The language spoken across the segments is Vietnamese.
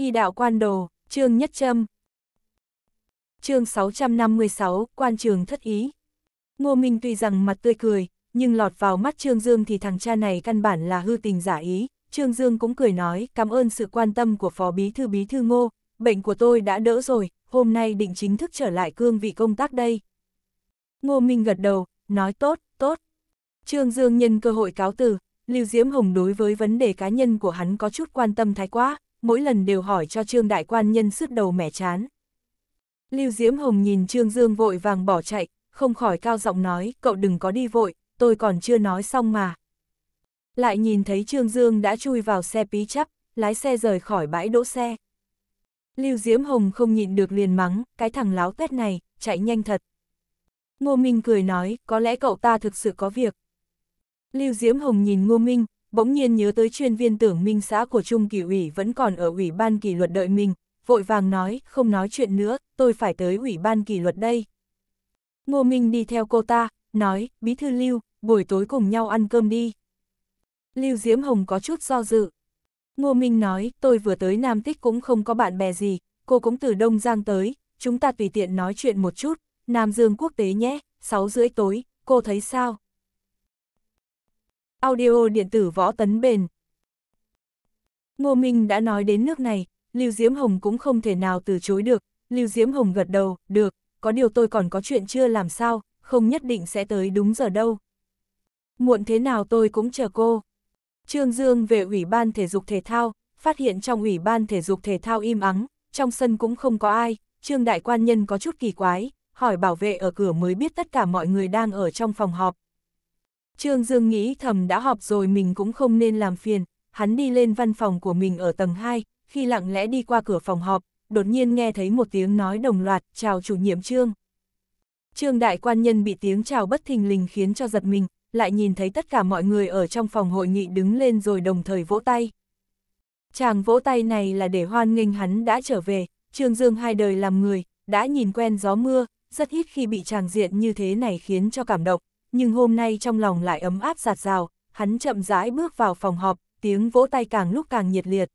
Y đạo quan đồ, trương nhất châm. Chương 656, quan trường thất ý. Ngô Minh tuy rằng mặt tươi cười, nhưng lọt vào mắt Trương Dương thì thằng cha này căn bản là hư tình giả ý. Trương Dương cũng cười nói, cảm ơn sự quan tâm của Phó Bí Thư Bí Thư Ngô, bệnh của tôi đã đỡ rồi, hôm nay định chính thức trở lại cương vị công tác đây. Ngô Minh gật đầu, nói tốt, tốt. Trương Dương nhân cơ hội cáo từ, Lưu Diễm Hồng đối với vấn đề cá nhân của hắn có chút quan tâm thái quá, mỗi lần đều hỏi cho Trương Đại Quan nhân sứt đầu mẻ chán. Lưu Diễm Hồng nhìn Trương Dương vội vàng bỏ chạy, không khỏi cao giọng nói, cậu đừng có đi vội, tôi còn chưa nói xong mà. Lại nhìn thấy Trương Dương đã chui vào xe pí chắp, lái xe rời khỏi bãi đỗ xe. Lưu Diễm Hồng không nhịn được liền mắng, cái thằng láo tét này, chạy nhanh thật. Ngô Minh cười nói, có lẽ cậu ta thực sự có việc. Lưu Diễm Hồng nhìn Ngô Minh, bỗng nhiên nhớ tới chuyên viên tưởng minh xã của Trung kỳ ủy vẫn còn ở ủy ban kỷ luật đợi mình, vội vàng nói, không nói chuyện nữa, tôi phải tới ủy ban kỷ luật đây. Ngô Minh đi theo cô ta, nói, bí thư Lưu, buổi tối cùng nhau ăn cơm đi. Lưu Diễm Hồng có chút do dự. Ngô Minh nói, tôi vừa tới Nam Tích cũng không có bạn bè gì, cô cũng từ Đông Giang tới, chúng ta tùy tiện nói chuyện một chút, Nam Dương quốc tế nhé, 6 rưỡi tối, cô thấy sao? audio điện tử võ tấn bền. Ngô Minh đã nói đến nước này, Lưu Diễm Hồng cũng không thể nào từ chối được, Lưu Diễm Hồng gật đầu, được, có điều tôi còn có chuyện chưa làm sao, không nhất định sẽ tới đúng giờ đâu. Muộn thế nào tôi cũng chờ cô. Trương Dương về Ủy ban Thể dục Thể thao, phát hiện trong Ủy ban Thể dục Thể thao im ắng, trong sân cũng không có ai, Trương Đại Quan Nhân có chút kỳ quái, hỏi bảo vệ ở cửa mới biết tất cả mọi người đang ở trong phòng họp, Trương Dương nghĩ thầm đã họp rồi mình cũng không nên làm phiền, hắn đi lên văn phòng của mình ở tầng 2, khi lặng lẽ đi qua cửa phòng họp, đột nhiên nghe thấy một tiếng nói đồng loạt, chào chủ nhiệm Trương. Trương đại quan nhân bị tiếng chào bất thình lình khiến cho giật mình, lại nhìn thấy tất cả mọi người ở trong phòng hội nghị đứng lên rồi đồng thời vỗ tay. Chàng vỗ tay này là để hoan nghênh hắn đã trở về, Trương Dương hai đời làm người, đã nhìn quen gió mưa, rất ít khi bị chàng diện như thế này khiến cho cảm động nhưng hôm nay trong lòng lại ấm áp giạt rào, hắn chậm rãi bước vào phòng họp, tiếng vỗ tay càng lúc càng nhiệt liệt.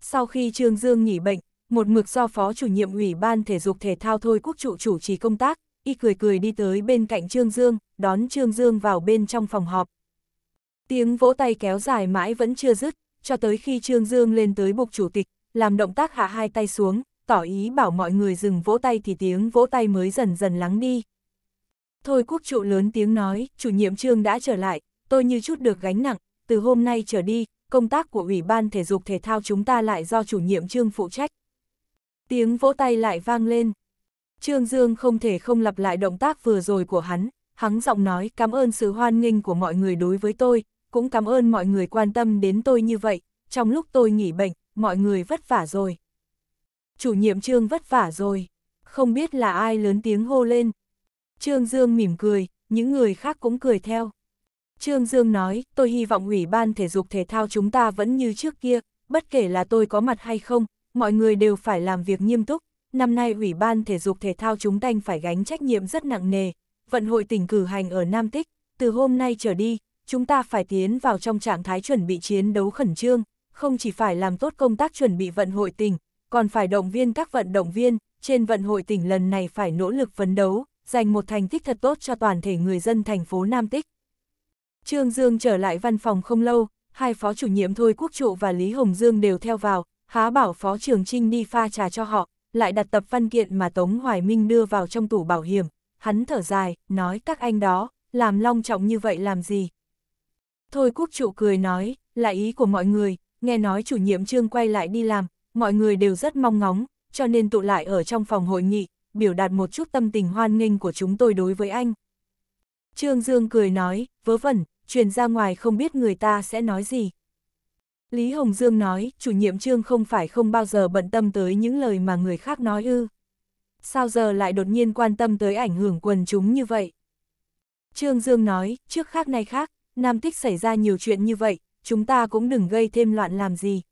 Sau khi Trương Dương nghỉ bệnh, một mực do phó chủ nhiệm ủy ban thể dục thể thao thôi quốc trụ chủ trì công tác, y cười cười đi tới bên cạnh Trương Dương, đón Trương Dương vào bên trong phòng họp. Tiếng vỗ tay kéo dài mãi vẫn chưa dứt, cho tới khi Trương Dương lên tới bục chủ tịch, làm động tác hạ hai tay xuống, tỏ ý bảo mọi người dừng vỗ tay thì tiếng vỗ tay mới dần dần lắng đi. Thôi quốc trụ lớn tiếng nói, chủ nhiệm trương đã trở lại, tôi như chút được gánh nặng, từ hôm nay trở đi, công tác của Ủy ban Thể dục Thể thao chúng ta lại do chủ nhiệm trương phụ trách. Tiếng vỗ tay lại vang lên. Trương Dương không thể không lặp lại động tác vừa rồi của hắn, hắn giọng nói cảm ơn sự hoan nghênh của mọi người đối với tôi, cũng cảm ơn mọi người quan tâm đến tôi như vậy, trong lúc tôi nghỉ bệnh, mọi người vất vả rồi. Chủ nhiệm trương vất vả rồi, không biết là ai lớn tiếng hô lên, Trương Dương mỉm cười, những người khác cũng cười theo. Trương Dương nói, tôi hy vọng Ủy ban thể dục thể thao chúng ta vẫn như trước kia, bất kể là tôi có mặt hay không, mọi người đều phải làm việc nghiêm túc. Năm nay Ủy ban thể dục thể thao chúng ta phải gánh trách nhiệm rất nặng nề. Vận hội tỉnh cử hành ở Nam Tích, từ hôm nay trở đi, chúng ta phải tiến vào trong trạng thái chuẩn bị chiến đấu khẩn trương, không chỉ phải làm tốt công tác chuẩn bị vận hội tỉnh, còn phải động viên các vận động viên, trên vận hội tỉnh lần này phải nỗ lực phấn đấu, dành một thành tích thật tốt cho toàn thể người dân thành phố Nam Tích. Trương Dương trở lại văn phòng không lâu, hai phó chủ nhiệm Thôi Quốc Trụ và Lý Hồng Dương đều theo vào, há bảo phó trường Trinh đi pha trà cho họ, lại đặt tập văn kiện mà Tống Hoài Minh đưa vào trong tủ bảo hiểm. Hắn thở dài, nói các anh đó, làm long trọng như vậy làm gì? Thôi Quốc Trụ cười nói, là ý của mọi người, nghe nói chủ nhiệm Trương quay lại đi làm, mọi người đều rất mong ngóng, cho nên tụ lại ở trong phòng hội nghị, biểu đạt một chút tâm tình hoan nghênh của chúng tôi đối với anh. Trương Dương cười nói, vớ vẩn, truyền ra ngoài không biết người ta sẽ nói gì. Lý Hồng Dương nói, chủ nhiệm Trương không phải không bao giờ bận tâm tới những lời mà người khác nói ư. Sao giờ lại đột nhiên quan tâm tới ảnh hưởng quần chúng như vậy? Trương Dương nói, trước khác nay khác, Nam Tích xảy ra nhiều chuyện như vậy, chúng ta cũng đừng gây thêm loạn làm gì.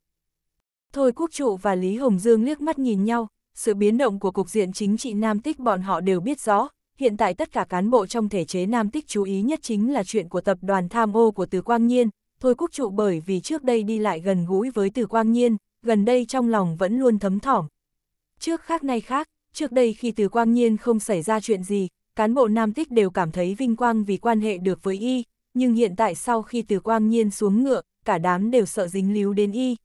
Thôi Quốc Trụ và Lý Hồng Dương liếc mắt nhìn nhau, sự biến động của cục diện chính trị Nam Tích bọn họ đều biết rõ, hiện tại tất cả cán bộ trong thể chế Nam Tích chú ý nhất chính là chuyện của tập đoàn tham ô của Từ Quang Nhiên, Thôi Quốc Trụ bởi vì trước đây đi lại gần gũi với Từ Quang Nhiên, gần đây trong lòng vẫn luôn thấm thỏm. Trước khác nay khác, trước đây khi Từ Quang Nhiên không xảy ra chuyện gì, cán bộ Nam Tích đều cảm thấy vinh quang vì quan hệ được với y, nhưng hiện tại sau khi Từ Quang Nhiên xuống ngựa, cả đám đều sợ dính líu đến y.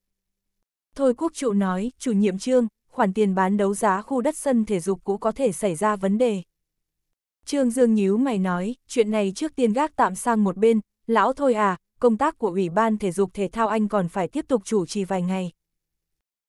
Thôi Quốc Trụ nói, chủ nhiệm trương, khoản tiền bán đấu giá khu đất sân thể dục cũ có thể xảy ra vấn đề. Trương Dương nhíu mày nói, chuyện này trước tiên gác tạm sang một bên, lão thôi à, công tác của Ủy ban Thể dục Thể thao anh còn phải tiếp tục chủ trì vài ngày.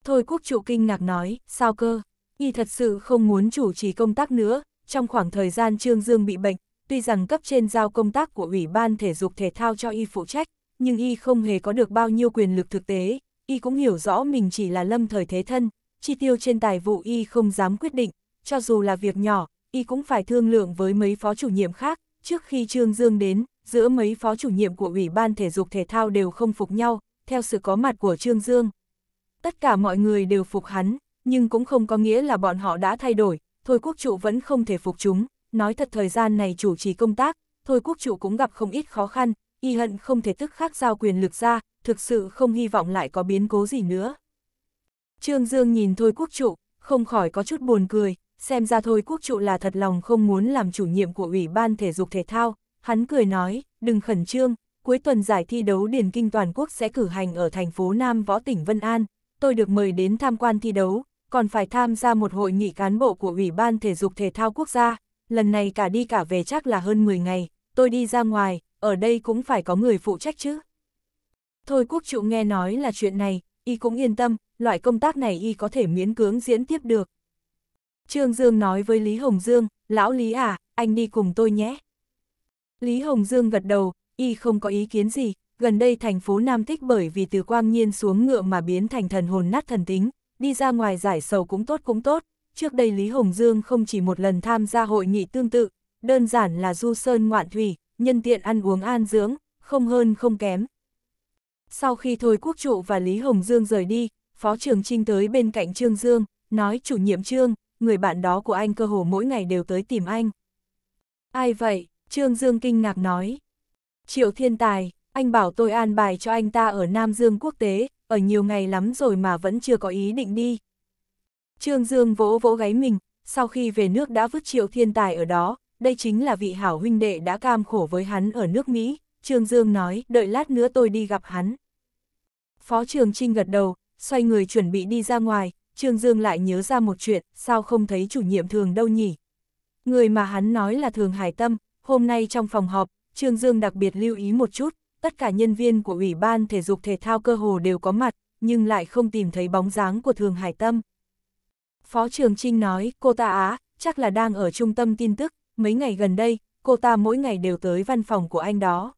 Thôi Quốc Trụ kinh ngạc nói, sao cơ, y thật sự không muốn chủ trì công tác nữa, trong khoảng thời gian Trương Dương bị bệnh, tuy rằng cấp trên giao công tác của Ủy ban Thể dục Thể thao cho y phụ trách, nhưng y không hề có được bao nhiêu quyền lực thực tế, y cũng hiểu rõ mình chỉ là lâm thời thế thân, chi tiêu trên tài vụ y không dám quyết định, cho dù là việc nhỏ, y cũng phải thương lượng với mấy phó chủ nhiệm khác, trước khi Trương Dương đến, giữa mấy phó chủ nhiệm của Ủy ban Thể dục Thể thao đều không phục nhau, theo sự có mặt của Trương Dương. Tất cả mọi người đều phục hắn, nhưng cũng không có nghĩa là bọn họ đã thay đổi, Thôi Quốc Trụ vẫn không thể phục chúng, nói thật thời gian này chủ trì công tác, Thôi Quốc Trụ cũng gặp không ít khó khăn, y hận không thể tức khắc giao quyền lực ra, thực sự không hy vọng lại có biến cố gì nữa. Trương Dương nhìn Thôi Quốc Trụ, không khỏi có chút buồn cười, xem ra Thôi Quốc Trụ là thật lòng không muốn làm chủ nhiệm của Ủy ban Thể dục Thể thao, hắn cười nói, đừng khẩn trương, cuối tuần giải thi đấu điền kinh toàn quốc sẽ cử hành ở thành phố Nam Võ tỉnh Vân An, tôi được mời đến tham quan thi đấu, còn phải tham gia một hội nghị cán bộ của Ủy ban Thể dục Thể thao Quốc gia, lần này cả đi cả về chắc là hơn 10 ngày, tôi đi ra ngoài, ở đây cũng phải có người phụ trách chứ. Thôi quốc trụ nghe nói là chuyện này, y cũng yên tâm, loại công tác này y có thể miễn cưỡng diễn tiếp được. Trương Dương nói với Lý Hồng Dương, lão Lý à, anh đi cùng tôi nhé. Lý Hồng Dương gật đầu, y không có ý kiến gì, gần đây thành phố Nam thích bởi vì từ quang nhiên xuống ngựa mà biến thành thần hồn nát thần tính, đi ra ngoài giải sầu cũng tốt cũng tốt. Trước đây Lý Hồng Dương không chỉ một lần tham gia hội nghị tương tự, đơn giản là du sơn ngoạn thủy, nhân tiện ăn uống an dưỡng, không hơn không kém. Sau khi Thôi Quốc Trụ và Lý Hồng Dương rời đi, Phó Trường Trinh tới bên cạnh Trương Dương, nói chủ nhiệm Trương, người bạn đó của anh cơ hồ mỗi ngày đều tới tìm anh. Ai vậy? Trương Dương kinh ngạc nói. Triệu Thiên Tài, anh bảo tôi an bài cho anh ta ở Nam Dương quốc tế, ở nhiều ngày lắm rồi mà vẫn chưa có ý định đi. Trương Dương vỗ vỗ gáy mình, sau khi về nước đã vứt Triệu Thiên Tài ở đó, đây chính là vị hảo huynh đệ đã cam khổ với hắn ở nước Mỹ, Trương Dương nói, đợi lát nữa tôi đi gặp hắn. Phó Trường Trinh gật đầu, xoay người chuẩn bị đi ra ngoài, Trương Dương lại nhớ ra một chuyện, sao không thấy chủ nhiệm thường đâu nhỉ? Người mà hắn nói là thường hải tâm, hôm nay trong phòng họp, Trương Dương đặc biệt lưu ý một chút, tất cả nhân viên của Ủy ban Thể dục Thể thao cơ hồ đều có mặt, nhưng lại không tìm thấy bóng dáng của thường hải tâm. Phó Trường Trinh nói, cô ta á, chắc là đang ở trung tâm tin tức, mấy ngày gần đây, cô ta mỗi ngày đều tới văn phòng của anh đó.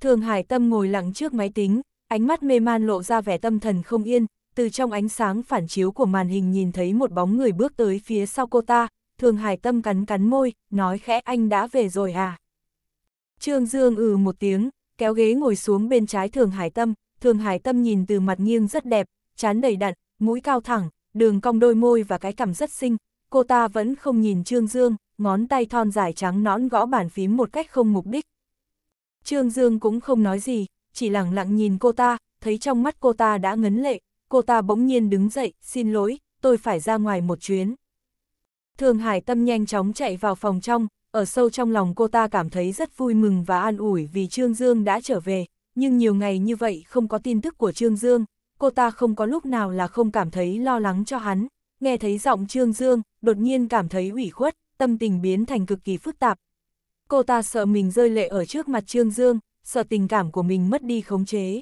Thường Hải Tâm ngồi lặng trước máy tính, ánh mắt mê man lộ ra vẻ tâm thần không yên, từ trong ánh sáng phản chiếu của màn hình nhìn thấy một bóng người bước tới phía sau cô ta, thường hải tâm cắn cắn môi, nói khẽ anh đã về rồi à. Trương Dương ừ một tiếng, kéo ghế ngồi xuống bên trái thường hải tâm, thường hải tâm nhìn từ mặt nghiêng rất đẹp, chán đầy đặn, mũi cao thẳng, đường cong đôi môi và cái cằm rất xinh, cô ta vẫn không nhìn Trương Dương, ngón tay thon dài trắng nõn gõ bàn phím một cách không mục đích. Trương Dương cũng không nói gì, chỉ lặng lặng nhìn cô ta, thấy trong mắt cô ta đã ngấn lệ, cô ta bỗng nhiên đứng dậy, xin lỗi, tôi phải ra ngoài một chuyến. Thường Hải Tâm nhanh chóng chạy vào phòng trong, ở sâu trong lòng cô ta cảm thấy rất vui mừng và an ủi vì Trương Dương đã trở về, nhưng nhiều ngày như vậy không có tin tức của Trương Dương, cô ta không có lúc nào là không cảm thấy lo lắng cho hắn. Nghe thấy giọng Trương Dương, đột nhiên cảm thấy ủy khuất, tâm tình biến thành cực kỳ phức tạp. Cô ta sợ mình rơi lệ ở trước mặt Trương Dương, sợ tình cảm của mình mất đi khống chế.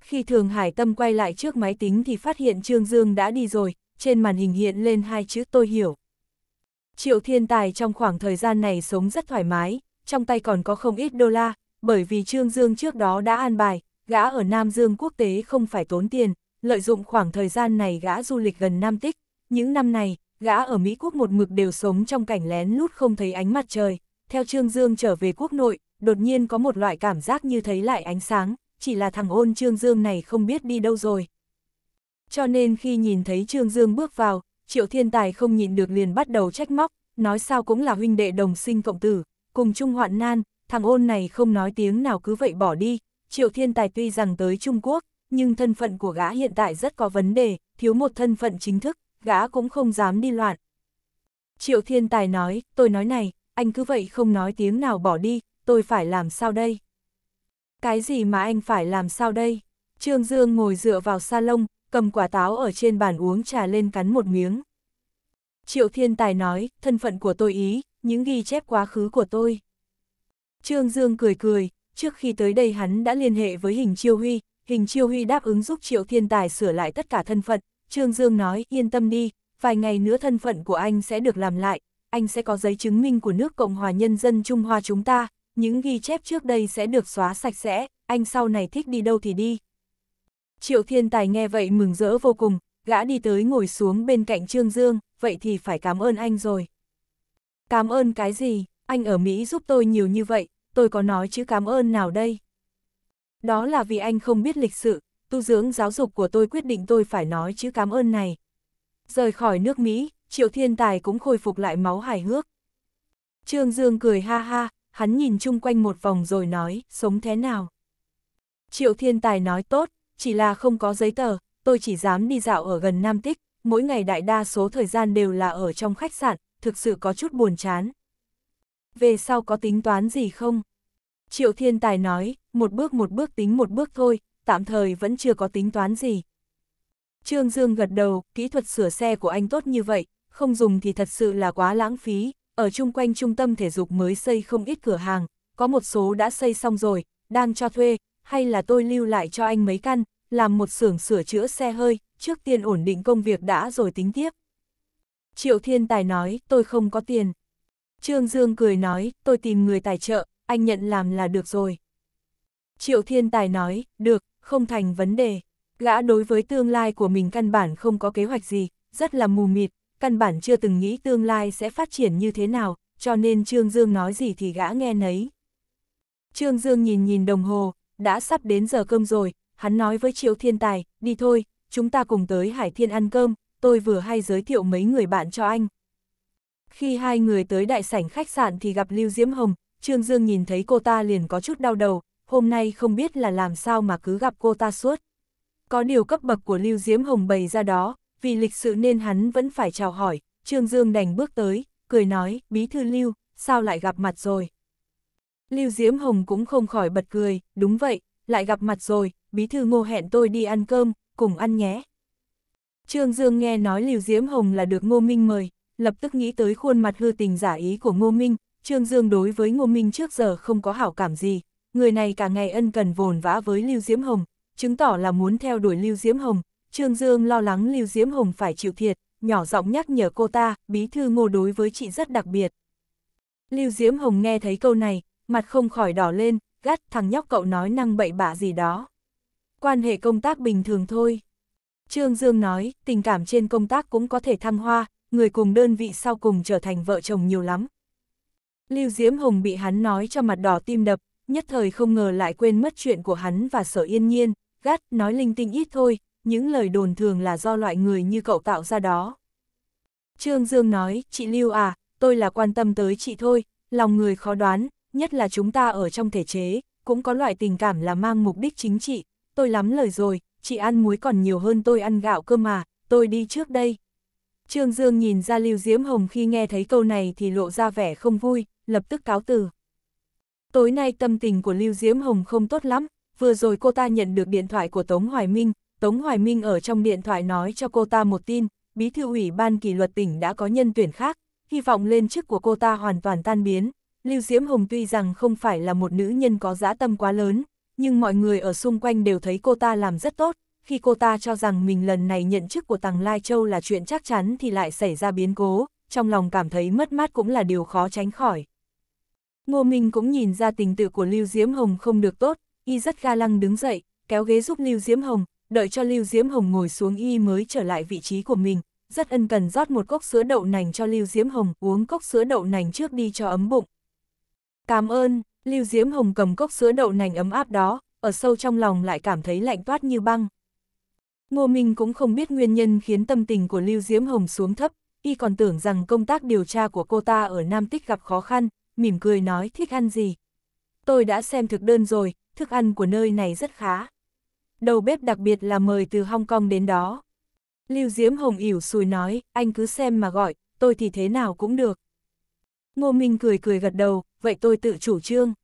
Khi Thường Hải Tâm quay lại trước máy tính thì phát hiện Trương Dương đã đi rồi, trên màn hình hiện lên hai chữ tôi hiểu. Triệu thiên tài trong khoảng thời gian này sống rất thoải mái, trong tay còn có không ít đô la, bởi vì Trương Dương trước đó đã an bài, gã ở Nam Dương quốc tế không phải tốn tiền, lợi dụng khoảng thời gian này gã du lịch gần Nam Tích. Những năm này, gã ở Mỹ quốc một mực đều sống trong cảnh lén lút không thấy ánh mặt trời. Theo Trương Dương trở về quốc nội, đột nhiên có một loại cảm giác như thấy lại ánh sáng, chỉ là thằng ôn Trương Dương này không biết đi đâu rồi. Cho nên khi nhìn thấy Trương Dương bước vào, Triệu Thiên Tài không nhịn được liền bắt đầu trách móc, nói sao cũng là huynh đệ đồng sinh cộng tử, cùng chung hoạn nan, thằng ôn này không nói tiếng nào cứ vậy bỏ đi. Triệu Thiên Tài tuy rằng tới Trung Quốc, nhưng thân phận của gã hiện tại rất có vấn đề, thiếu một thân phận chính thức, gã cũng không dám đi loạn. Triệu Thiên Tài nói, tôi nói này, anh cứ vậy không nói tiếng nào bỏ đi, tôi phải làm sao đây? Cái gì mà anh phải làm sao đây? Trương Dương ngồi dựa vào salon, cầm quả táo ở trên bàn uống trà lên cắn một miếng. Triệu Thiên Tài nói, thân phận của tôi ý, những ghi chép quá khứ của tôi. Trương Dương cười cười, trước khi tới đây hắn đã liên hệ với Hình Chiêu Huy, Hình Chiêu Huy đáp ứng giúp Triệu Thiên Tài sửa lại tất cả thân phận. Trương Dương nói, yên tâm đi, vài ngày nữa thân phận của anh sẽ được làm lại, anh sẽ có giấy chứng minh của nước Cộng hòa Nhân dân Trung Hoa chúng ta, những ghi chép trước đây sẽ được xóa sạch sẽ, anh sau này thích đi đâu thì đi. Triệu Thiên Tài nghe vậy mừng rỡ vô cùng, gã đi tới ngồi xuống bên cạnh Trương Dương, vậy thì phải cảm ơn anh rồi. Cảm ơn cái gì, anh ở Mỹ giúp tôi nhiều như vậy, tôi có nói chữ cảm ơn nào đây? Đó là vì anh không biết lịch sự, tu dưỡng giáo dục của tôi quyết định tôi phải nói chữ cảm ơn này. Rời khỏi nước Mỹ, Triệu Thiên Tài cũng khôi phục lại máu hài hước. Trương Dương cười ha ha, hắn nhìn chung quanh một vòng rồi nói, sống thế nào? Triệu thiên tài nói tốt, chỉ là không có giấy tờ, tôi chỉ dám đi dạo ở gần Nam Tích, mỗi ngày đại đa số thời gian đều là ở trong khách sạn, thực sự có chút buồn chán. Về sau có tính toán gì không? Triệu thiên tài nói, một bước một bước tính một bước thôi, tạm thời vẫn chưa có tính toán gì. Trương Dương gật đầu, kỹ thuật sửa xe của anh tốt như vậy, không dùng thì thật sự là quá lãng phí, ở chung quanh trung tâm thể dục mới xây không ít cửa hàng, có một số đã xây xong rồi, đang cho thuê, hay là tôi lưu lại cho anh mấy căn, làm một xưởng sửa chữa xe hơi, trước tiên ổn định công việc đã rồi tính tiếp. Triệu Thiên Tài nói, tôi không có tiền. Trương Dương cười nói, tôi tìm người tài trợ, anh nhận làm là được rồi. Triệu Thiên Tài nói, được, không thành vấn đề. Gã đối với tương lai của mình căn bản không có kế hoạch gì, rất là mù mịt, căn bản chưa từng nghĩ tương lai sẽ phát triển như thế nào, cho nên Trương Dương nói gì thì gã nghe nấy. Trương Dương nhìn nhìn đồng hồ, đã sắp đến giờ cơm rồi, hắn nói với Triệu Thiên Tài, đi thôi, chúng ta cùng tới Hải Thiên ăn cơm, tôi vừa hay giới thiệu mấy người bạn cho anh. Khi hai người tới đại sảnh khách sạn thì gặp Lưu Diễm Hồng, Trương Dương nhìn thấy cô ta liền có chút đau đầu, hôm nay không biết là làm sao mà cứ gặp cô ta suốt. Có điều cấp bậc của Lưu Diễm Hồng bày ra đó, vì lịch sự nên hắn vẫn phải chào hỏi, Trương Dương đành bước tới, cười nói, bí thư Lưu, sao lại gặp mặt rồi? Lưu Diễm Hồng cũng không khỏi bật cười, đúng vậy, lại gặp mặt rồi, bí thư ngô hẹn tôi đi ăn cơm, cùng ăn nhé. Trương Dương nghe nói Lưu Diễm Hồng là được Ngô Minh mời, lập tức nghĩ tới khuôn mặt hư tình giả ý của Ngô Minh, Trương Dương đối với Ngô Minh trước giờ không có hảo cảm gì, người này cả ngày ân cần vồn vã với Lưu Diễm Hồng, chứng tỏ là muốn theo đuổi Lưu Diễm Hồng, Trương Dương lo lắng Lưu Diễm Hồng phải chịu thiệt, nhỏ giọng nhắc nhở cô ta, bí thư ngô đối với chị rất đặc biệt. Lưu Diễm Hồng nghe thấy câu này, mặt không khỏi đỏ lên, gắt thằng nhóc cậu nói năng bậy bạ gì đó. Quan hệ công tác bình thường thôi. Trương Dương nói, tình cảm trên công tác cũng có thể thăng hoa, người cùng đơn vị sau cùng trở thành vợ chồng nhiều lắm. Lưu Diễm Hồng bị hắn nói cho mặt đỏ tim đập, nhất thời không ngờ lại quên mất chuyện của hắn và sở yên nhiên, gắt nói linh tinh ít thôi, những lời đồn thường là do loại người như cậu tạo ra đó. Trương Dương nói, chị Lưu à, tôi là quan tâm tới chị thôi, lòng người khó đoán, nhất là chúng ta ở trong thể chế, cũng có loại tình cảm là mang mục đích chính trị, tôi lắm lời rồi, chị ăn muối còn nhiều hơn tôi ăn gạo cơ mà, tôi đi trước đây. Trương Dương nhìn ra Lưu Diễm Hồng khi nghe thấy câu này thì lộ ra vẻ không vui, lập tức cáo từ. Tối nay tâm tình của Lưu Diễm Hồng không tốt lắm, vừa rồi cô ta nhận được điện thoại của Tống Hoài Minh, Tống Hoài Minh ở trong điện thoại nói cho cô ta một tin, bí thư ủy ban kỷ luật tỉnh đã có nhân tuyển khác, hy vọng lên chức của cô ta hoàn toàn tan biến. Lưu Diễm Hồng tuy rằng không phải là một nữ nhân có dã tâm quá lớn, nhưng mọi người ở xung quanh đều thấy cô ta làm rất tốt, khi cô ta cho rằng mình lần này nhận chức của Tàng Lai Châu là chuyện chắc chắn thì lại xảy ra biến cố, trong lòng cảm thấy mất mát cũng là điều khó tránh khỏi. Ngô Minh cũng nhìn ra tình tự của Lưu Diễm Hồng không được tốt, y rất ga lăng đứng dậy, kéo ghế giúp Lưu Diễm Hồng, đợi cho Lưu Diễm Hồng ngồi xuống y mới trở lại vị trí của mình, rất ân cần rót một cốc sữa đậu nành cho Lưu Diễm Hồng, uống cốc sữa đậu nành trước đi cho ấm bụng. Cảm ơn, Lưu Diễm Hồng cầm cốc sữa đậu nành ấm áp đó, ở sâu trong lòng lại cảm thấy lạnh toát như băng. Ngô Minh cũng không biết nguyên nhân khiến tâm tình của Lưu Diễm Hồng xuống thấp, y còn tưởng rằng công tác điều tra của cô ta ở Nam Tích gặp khó khăn, mỉm cười nói thích ăn gì. Tôi đã xem thực đơn rồi, thức ăn của nơi này rất khá đầu bếp đặc biệt là mời từ Hong Kong đến đó. Lưu Diễm Hồng ỉu sùi nói, anh cứ xem mà gọi, tôi thì thế nào cũng được. Ngô Minh cười cười gật đầu, vậy tôi tự chủ trương.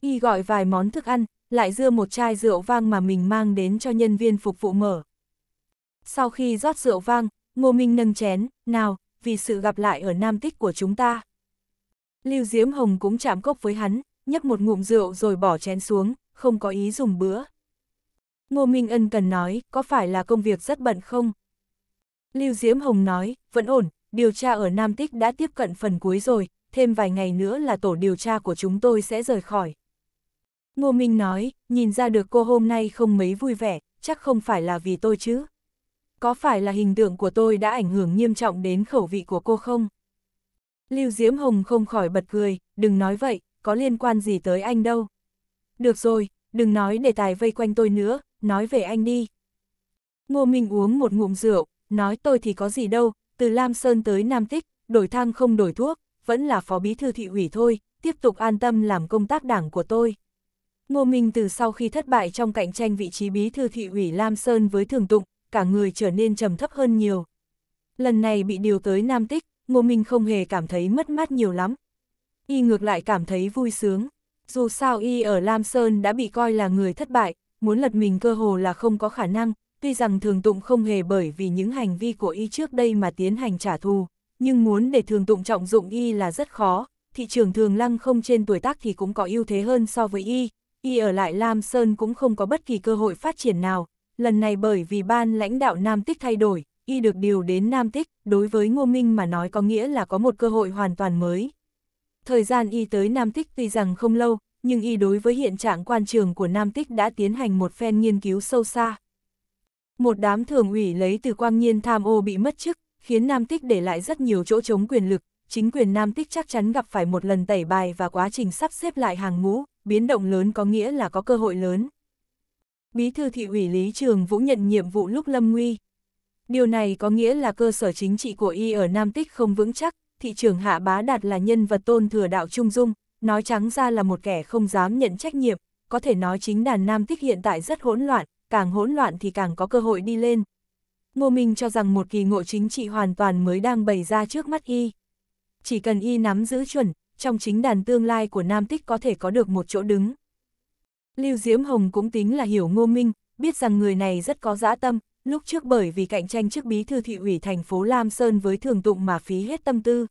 Y gọi vài món thức ăn, lại dưa một chai rượu vang mà mình mang đến cho nhân viên phục vụ mở. Sau khi rót rượu vang, Ngô Minh nâng chén, nào, vì sự gặp lại ở Nam Tích của chúng ta. Lưu Diễm Hồng cũng chạm cốc với hắn, nhấp một ngụm rượu rồi bỏ chén xuống, không có ý dùng bữa. Ngô Minh Ân cần nói, có phải là công việc rất bận không? Lưu Diễm Hồng nói, vẫn ổn, điều tra ở Nam Tích đã tiếp cận phần cuối rồi, thêm vài ngày nữa là tổ điều tra của chúng tôi sẽ rời khỏi. Ngô Minh nói, nhìn ra được cô hôm nay không mấy vui vẻ, chắc không phải là vì tôi chứ. Có phải là hình tượng của tôi đã ảnh hưởng nghiêm trọng đến khẩu vị của cô không? Lưu Diễm Hồng không khỏi bật cười, đừng nói vậy, có liên quan gì tới anh đâu. Được rồi, đừng nói đề tài vây quanh tôi nữa, nói về anh đi. Ngô Minh uống một ngụm rượu, nói tôi thì có gì đâu, từ Lam Sơn tới Nam Tích, đổi thang không đổi thuốc, vẫn là phó bí thư thị ủy thôi, tiếp tục an tâm làm công tác đảng của tôi. Ngô Minh từ sau khi thất bại trong cạnh tranh vị trí bí thư thị ủy Lam Sơn với Thường Tụng, cả người trở nên trầm thấp hơn nhiều. Lần này bị điều tới Nam Tích, Ngô Minh không hề cảm thấy mất mát nhiều lắm. Y ngược lại cảm thấy vui sướng. Dù sao Y ở Lam Sơn đã bị coi là người thất bại, muốn lật mình cơ hồ là không có khả năng, tuy rằng thường tụng không hề bởi vì những hành vi của y trước đây mà tiến hành trả thù, nhưng muốn để thường tụng trọng dụng y là rất khó, thị trường thường lăng không trên tuổi tác thì cũng có ưu thế hơn so với y, y ở lại Lam Sơn cũng không có bất kỳ cơ hội phát triển nào, lần này bởi vì ban lãnh đạo Nam Tích thay đổi, y được điều đến Nam Tích, đối với Ngô Minh mà nói có nghĩa là có một cơ hội hoàn toàn mới. Thời gian y tới Nam Tích tuy rằng không lâu, nhưng y đối với hiện trạng quan trường của Nam Tích đã tiến hành một phen nghiên cứu sâu xa. Một đám thường ủy lấy từ quang nhiên tham ô bị mất chức, khiến Nam Tích để lại rất nhiều chỗ chống quyền lực, chính quyền Nam Tích chắc chắn gặp phải một lần tẩy bài và quá trình sắp xếp lại hàng ngũ, biến động lớn có nghĩa là có cơ hội lớn. Bí thư thị ủy Lý Trường Vũ nhận nhiệm vụ lúc lâm nguy. Điều này có nghĩa là cơ sở chính trị của y ở Nam Tích không vững chắc, thị trường Hạ Bá Đạt là nhân vật tôn thừa đạo Trung Dung, nói trắng ra là một kẻ không dám nhận trách nhiệm, có thể nói chính đàn Nam Tích hiện tại rất hỗn loạn, càng hỗn loạn thì càng có cơ hội đi lên. Ngô Minh cho rằng một kỳ ngộ chính trị hoàn toàn mới đang bày ra trước mắt y. Chỉ cần y nắm giữ chuẩn, trong chính đàn tương lai của Nam Tích có thể có được một chỗ đứng. Lưu Diễm Hồng cũng tính là hiểu Ngô Minh, biết rằng người này rất có dã tâm, lúc trước bởi vì cạnh tranh chức bí thư thị ủy thành phố Lam Sơn với thường tụng mà phí hết tâm tư.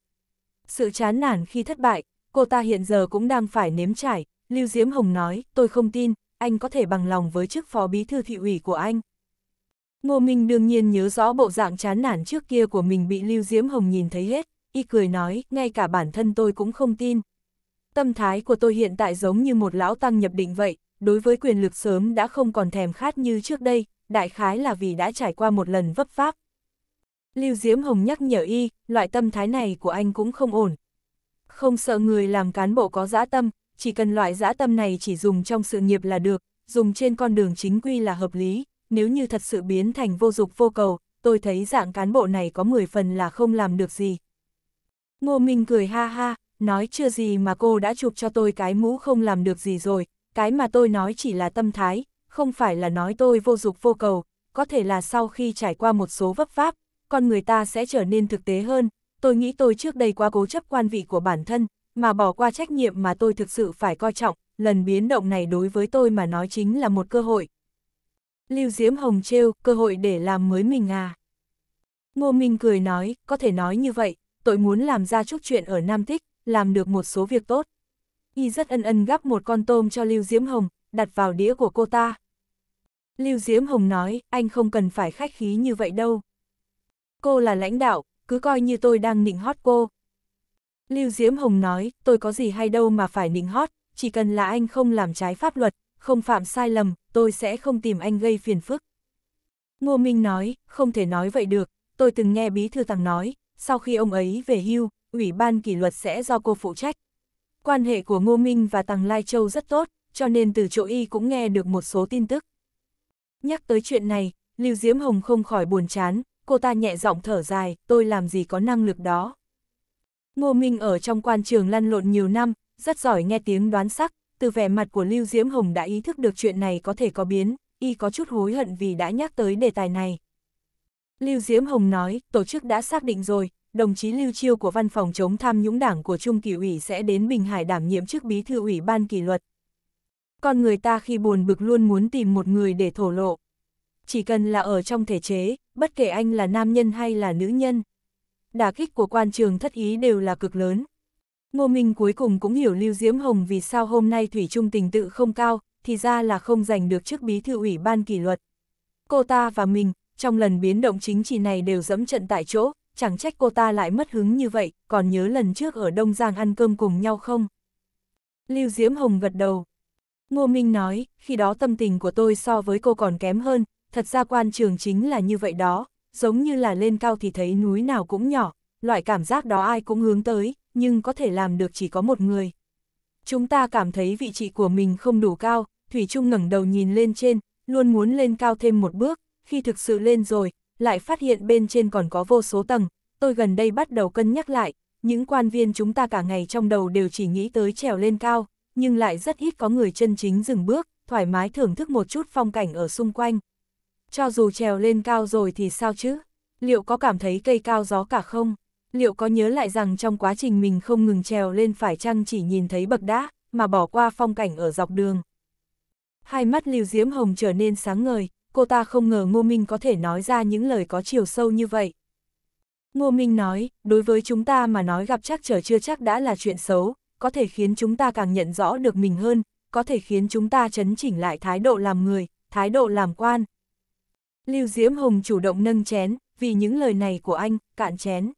Sự chán nản khi thất bại, cô ta hiện giờ cũng đang phải nếm trải, Lưu Diễm Hồng nói, tôi không tin, anh có thể bằng lòng với chức phó bí thư thị ủy của anh. Ngô Minh đương nhiên nhớ rõ bộ dạng chán nản trước kia của mình bị Lưu Diễm Hồng nhìn thấy hết, y cười nói, ngay cả bản thân tôi cũng không tin. Tâm thái của tôi hiện tại giống như một lão tăng nhập định vậy, đối với quyền lực sớm đã không còn thèm khát như trước đây, đại khái là vì đã trải qua một lần vấp váp. Lưu Diễm Hồng nhắc nhở y, loại tâm thái này của anh cũng không ổn, không sợ người làm cán bộ có dã tâm, chỉ cần loại dã tâm này chỉ dùng trong sự nghiệp là được, dùng trên con đường chính quy là hợp lý, nếu như thật sự biến thành vô dục vô cầu, tôi thấy dạng cán bộ này có 10 phần là không làm được gì. Ngô Minh cười ha ha, nói chưa gì mà cô đã chụp cho tôi cái mũ không làm được gì rồi, cái mà tôi nói chỉ là tâm thái, không phải là nói tôi vô dục vô cầu, có thể là sau khi trải qua một số vấp pháp, con người ta sẽ trở nên thực tế hơn, tôi nghĩ tôi trước đây quá cố chấp quan vị của bản thân, mà bỏ qua trách nhiệm mà tôi thực sự phải coi trọng, lần biến động này đối với tôi mà nói chính là một cơ hội. Lưu Diễm Hồng trêu, cơ hội để làm mới mình à. Ngô Minh cười nói, có thể nói như vậy, tôi muốn làm ra chút chuyện ở Nam Tích, làm được một số việc tốt. Y rất ân ân gắp một con tôm cho Lưu Diễm Hồng, đặt vào đĩa của cô ta. Lưu Diễm Hồng nói, anh không cần phải khách khí như vậy đâu. Cô là lãnh đạo, cứ coi như tôi đang nịnh hót cô. Lưu Diễm Hồng nói, tôi có gì hay đâu mà phải nịnh hót, chỉ cần là anh không làm trái pháp luật, không phạm sai lầm, tôi sẽ không tìm anh gây phiền phức. Ngô Minh nói, không thể nói vậy được, tôi từng nghe Bí Thư Tằng nói, sau khi ông ấy về hưu, Ủy ban kỷ luật sẽ do cô phụ trách. Quan hệ của Ngô Minh và Tằng Lai Châu rất tốt, cho nên từ chỗ y cũng nghe được một số tin tức. Nhắc tới chuyện này, Lưu Diễm Hồng không khỏi buồn chán, cô ta nhẹ giọng thở dài, tôi làm gì có năng lực đó. Ngô Minh ở trong quan trường lăn lộn nhiều năm, rất giỏi nghe tiếng đoán sắc, từ vẻ mặt của Lưu Diễm Hồng đã ý thức được chuyện này có thể có biến, y có chút hối hận vì đã nhắc tới đề tài này. Lưu Diễm Hồng nói, tổ chức đã xác định rồi, đồng chí Lưu Chiêu của văn phòng chống tham nhũng đảng của Trung Kỳ ủy sẽ đến Bình Hải đảm nhiệm chức bí thư ủy ban kỷ luật. Con người ta khi buồn bực luôn muốn tìm một người để thổ lộ, chỉ cần là ở trong thể chế, bất kể anh là nam nhân hay là nữ nhân. Đả kích của quan trường thất ý đều là cực lớn. Ngô Minh cuối cùng cũng hiểu Lưu Diễm Hồng vì sao hôm nay Thủy Trung tình tự không cao, thì ra là không giành được chức bí thư ủy ban kỷ luật. Cô ta và mình, trong lần biến động chính trị này đều dẫm trận tại chỗ, chẳng trách cô ta lại mất hứng như vậy, còn nhớ lần trước ở Đông Giang ăn cơm cùng nhau không? Lưu Diễm Hồng gật đầu. Ngô Minh nói, khi đó tâm tình của tôi so với cô còn kém hơn, thật ra quan trường chính là như vậy đó, giống như là lên cao thì thấy núi nào cũng nhỏ, loại cảm giác đó ai cũng hướng tới, nhưng có thể làm được chỉ có một người. Chúng ta cảm thấy vị trí của mình không đủ cao, Thủy Trung ngẩng đầu nhìn lên trên, luôn muốn lên cao thêm một bước, khi thực sự lên rồi, lại phát hiện bên trên còn có vô số tầng, tôi gần đây bắt đầu cân nhắc lại, những quan viên chúng ta cả ngày trong đầu đều chỉ nghĩ tới trèo lên cao, nhưng lại rất ít có người chân chính dừng bước, thoải mái thưởng thức một chút phong cảnh ở xung quanh. Cho dù trèo lên cao rồi thì sao chứ? Liệu có cảm thấy cây cao gió cả không? Liệu có nhớ lại rằng trong quá trình mình không ngừng trèo lên phải chăng chỉ nhìn thấy bậc đá, mà bỏ qua phong cảnh ở dọc đường? Hai mắt Lưu Diễm Hồng trở nên sáng ngời, cô ta không ngờ Ngô Minh có thể nói ra những lời có chiều sâu như vậy. Ngô Minh nói, đối với chúng ta mà nói gặp chắc trở chưa chắc đã là chuyện xấu, có thể khiến chúng ta càng nhận rõ được mình hơn, có thể khiến chúng ta chấn chỉnh lại thái độ làm người, thái độ làm quan, Lưu Diễm Hồng chủ động nâng chén, vì những lời này của anh, cạn chén.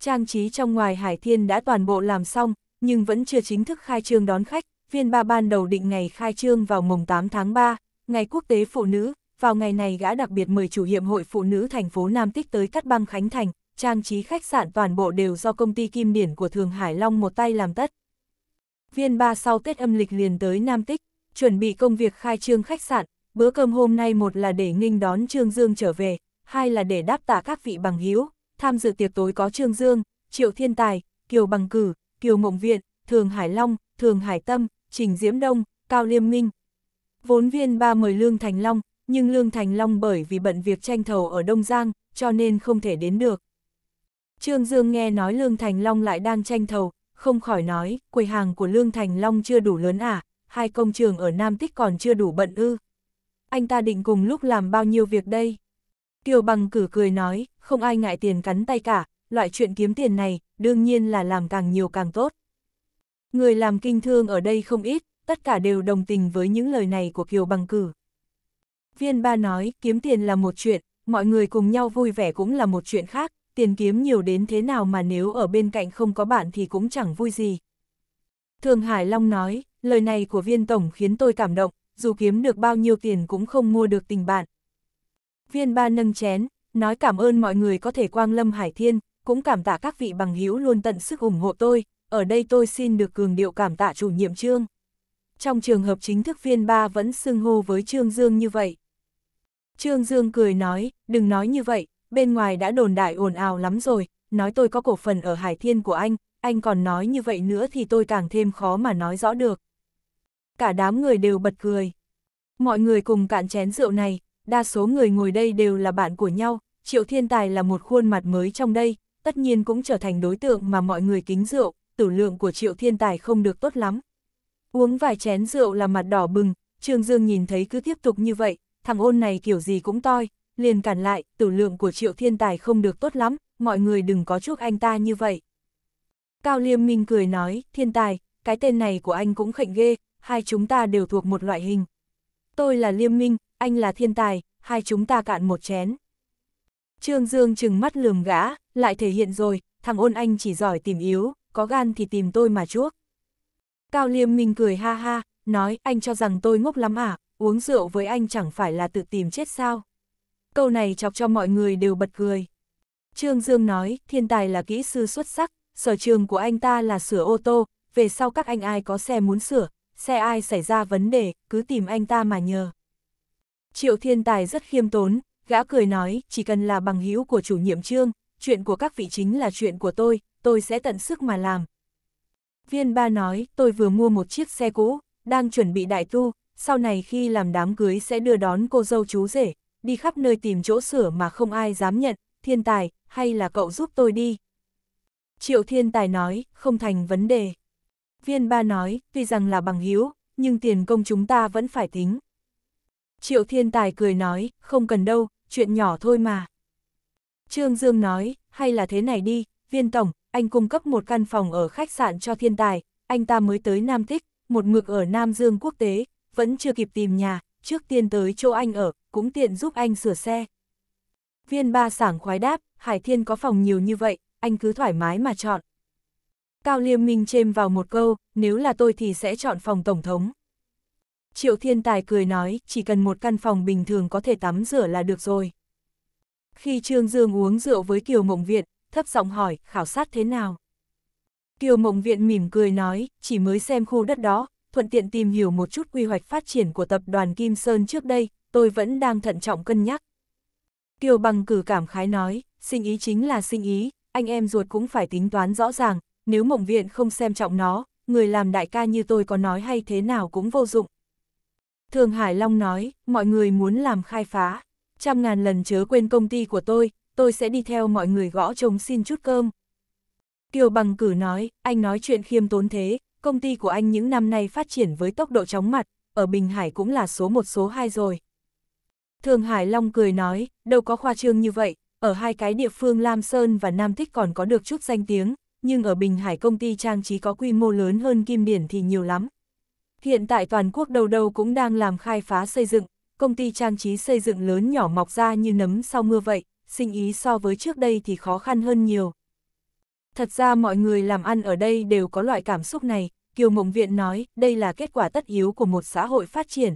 Trang trí trong ngoài Hải Thiên đã toàn bộ làm xong, nhưng vẫn chưa chính thức khai trương đón khách. Viên ba ban đầu định ngày khai trương vào mùng 8 tháng 3, ngày quốc tế phụ nữ. Vào ngày này gã đặc biệt mời chủ hiệp hội phụ nữ thành phố Nam Tích tới cắt băng Khánh Thành. Trang trí khách sạn toàn bộ đều do công ty kim điển của Thường Hải Long một tay làm tất. Viên ba sau Tết âm lịch liền tới Nam Tích, chuẩn bị công việc khai trương khách sạn, Bữa cơm hôm nay một là để nghinh đón Trương Dương trở về, hai là để đáp tạ các vị bằng hữu tham dự tiệc tối có Trương Dương, Triệu Thiên Tài, Kiều Bằng Cử, Kiều Mộng Viện, Thường Hải Long, Thường Hải Tâm, Trình Diễm Đông, Cao Liêm Minh. Vốn viên ba mời Lương Thành Long, nhưng Lương Thành Long bởi vì bận việc tranh thầu ở Đông Giang, cho nên không thể đến được. Trương Dương nghe nói Lương Thành Long lại đang tranh thầu, không khỏi nói, quầy hàng của Lương Thành Long chưa đủ lớn à, hai công trường ở Nam Tích còn chưa đủ bận ư anh ta định cùng lúc làm bao nhiêu việc đây? Kiều bằng cử cười nói, không ai ngại tiền cắn tay cả, loại chuyện kiếm tiền này, đương nhiên là làm càng nhiều càng tốt. Người làm kinh thương ở đây không ít, tất cả đều đồng tình với những lời này của Kiều bằng cử. Viên ba nói, kiếm tiền là một chuyện, mọi người cùng nhau vui vẻ cũng là một chuyện khác, tiền kiếm nhiều đến thế nào mà nếu ở bên cạnh không có bạn thì cũng chẳng vui gì. Thường Hải Long nói, lời này của viên tổng khiến tôi cảm động, dù kiếm được bao nhiêu tiền cũng không mua được tình bạn. Viên ba nâng chén, nói cảm ơn mọi người có thể quang lâm Hải Thiên, cũng cảm tạ các vị bằng hữu luôn tận sức ủng hộ tôi, ở đây tôi xin được cường điệu cảm tạ chủ nhiệm trương. Trong trường hợp chính thức viên ba vẫn xưng hô với Trương Dương như vậy. Trương Dương cười nói, đừng nói như vậy, bên ngoài đã đồn đại ồn ào lắm rồi, nói tôi có cổ phần ở Hải Thiên của anh, anh còn nói như vậy nữa thì tôi càng thêm khó mà nói rõ được cả đám người đều bật cười. Mọi người cùng cạn chén rượu này, đa số người ngồi đây đều là bạn của nhau, Triệu Thiên Tài là một khuôn mặt mới trong đây, tất nhiên cũng trở thành đối tượng mà mọi người kính rượu, tử lượng của Triệu Thiên Tài không được tốt lắm. Uống vài chén rượu là mặt đỏ bừng, Trương Dương nhìn thấy cứ tiếp tục như vậy, thằng ôn này kiểu gì cũng toi, liền cản lại, tử lượng của Triệu Thiên Tài không được tốt lắm, mọi người đừng có chúc anh ta như vậy. Cao Liêm Minh cười nói, Thiên Tài, cái tên này của anh cũng khệnh ghê, hai chúng ta đều thuộc một loại hình. Tôi là liêm minh, anh là thiên tài, hai chúng ta cạn một chén. Trương Dương chừng mắt lườm gã, lại thể hiện rồi, thằng ôn anh chỉ giỏi tìm yếu, có gan thì tìm tôi mà chuốc. Cao Liêm Minh cười ha ha, nói anh cho rằng tôi ngốc lắm à, uống rượu với anh chẳng phải là tự tìm chết sao. Câu này chọc cho mọi người đều bật cười. Trương Dương nói, thiên tài là kỹ sư xuất sắc, sở trường của anh ta là sửa ô tô, về sau các anh ai có xe muốn sửa, xe ai xảy ra vấn đề, cứ tìm anh ta mà nhờ. Triệu thiên tài rất khiêm tốn, gã cười nói, chỉ cần là bằng hữu của chủ nhiệm trương, chuyện của các vị chính là chuyện của tôi, tôi sẽ tận sức mà làm. Viên ba nói, tôi vừa mua một chiếc xe cũ, đang chuẩn bị đại tu, sau này khi làm đám cưới sẽ đưa đón cô dâu chú rể, đi khắp nơi tìm chỗ sửa mà không ai dám nhận, thiên tài, hay là cậu giúp tôi đi. Triệu thiên tài nói, không thành vấn đề. Viên ba nói, tuy rằng là bằng hiếu, nhưng tiền công chúng ta vẫn phải tính. Triệu thiên tài cười nói, không cần đâu, chuyện nhỏ thôi mà. Trương Dương nói, hay là thế này đi, viên tổng, anh cung cấp một căn phòng ở khách sạn cho thiên tài, anh ta mới tới Nam Tích, một mực ở Nam Dương quốc tế, vẫn chưa kịp tìm nhà, trước tiên tới chỗ anh ở, cũng tiện giúp anh sửa xe. Viên ba sảng khoái đáp, Hải Thiên có phòng nhiều như vậy, anh cứ thoải mái mà chọn. Cao Liêm Minh chêm vào một câu, nếu là tôi thì sẽ chọn phòng Tổng thống. Triệu Thiên Tài cười nói, chỉ cần một căn phòng bình thường có thể tắm rửa là được rồi. Khi Trương Dương uống rượu với Kiều Mộng Viện, thấp giọng hỏi, khảo sát thế nào? Kiều Mộng Viện mỉm cười nói, chỉ mới xem khu đất đó, thuận tiện tìm hiểu một chút quy hoạch phát triển của tập đoàn Kim Sơn trước đây, tôi vẫn đang thận trọng cân nhắc. Kiều Bằng cử cảm khái nói, sinh ý chính là sinh ý, anh em ruột cũng phải tính toán rõ ràng, nếu mộng viện không xem trọng nó, người làm đại ca như tôi có nói hay thế nào cũng vô dụng. Thường Hải Long nói, mọi người muốn làm khai phá, trăm ngàn lần chớ quên công ty của tôi, tôi sẽ đi theo mọi người gõ trống xin chút cơm. Kiều Bằng Cử nói, anh nói chuyện khiêm tốn thế, công ty của anh những năm nay phát triển với tốc độ chóng mặt, ở Bình Hải cũng là số một số hai rồi. Thường Hải Long cười nói, đâu có khoa trương như vậy, ở hai cái địa phương Lam Sơn và Nam Thích còn có được chút danh tiếng, nhưng ở Bình Hải công ty trang trí có quy mô lớn hơn Kim Điển thì nhiều lắm. Hiện tại toàn quốc đầu đầu cũng đang làm khai phá xây dựng, công ty trang trí xây dựng lớn nhỏ mọc ra như nấm sau mưa vậy, sinh ý so với trước đây thì khó khăn hơn nhiều. Thật ra mọi người làm ăn ở đây đều có loại cảm xúc này, Kiều Mộng Viện nói đây là kết quả tất yếu của một xã hội phát triển.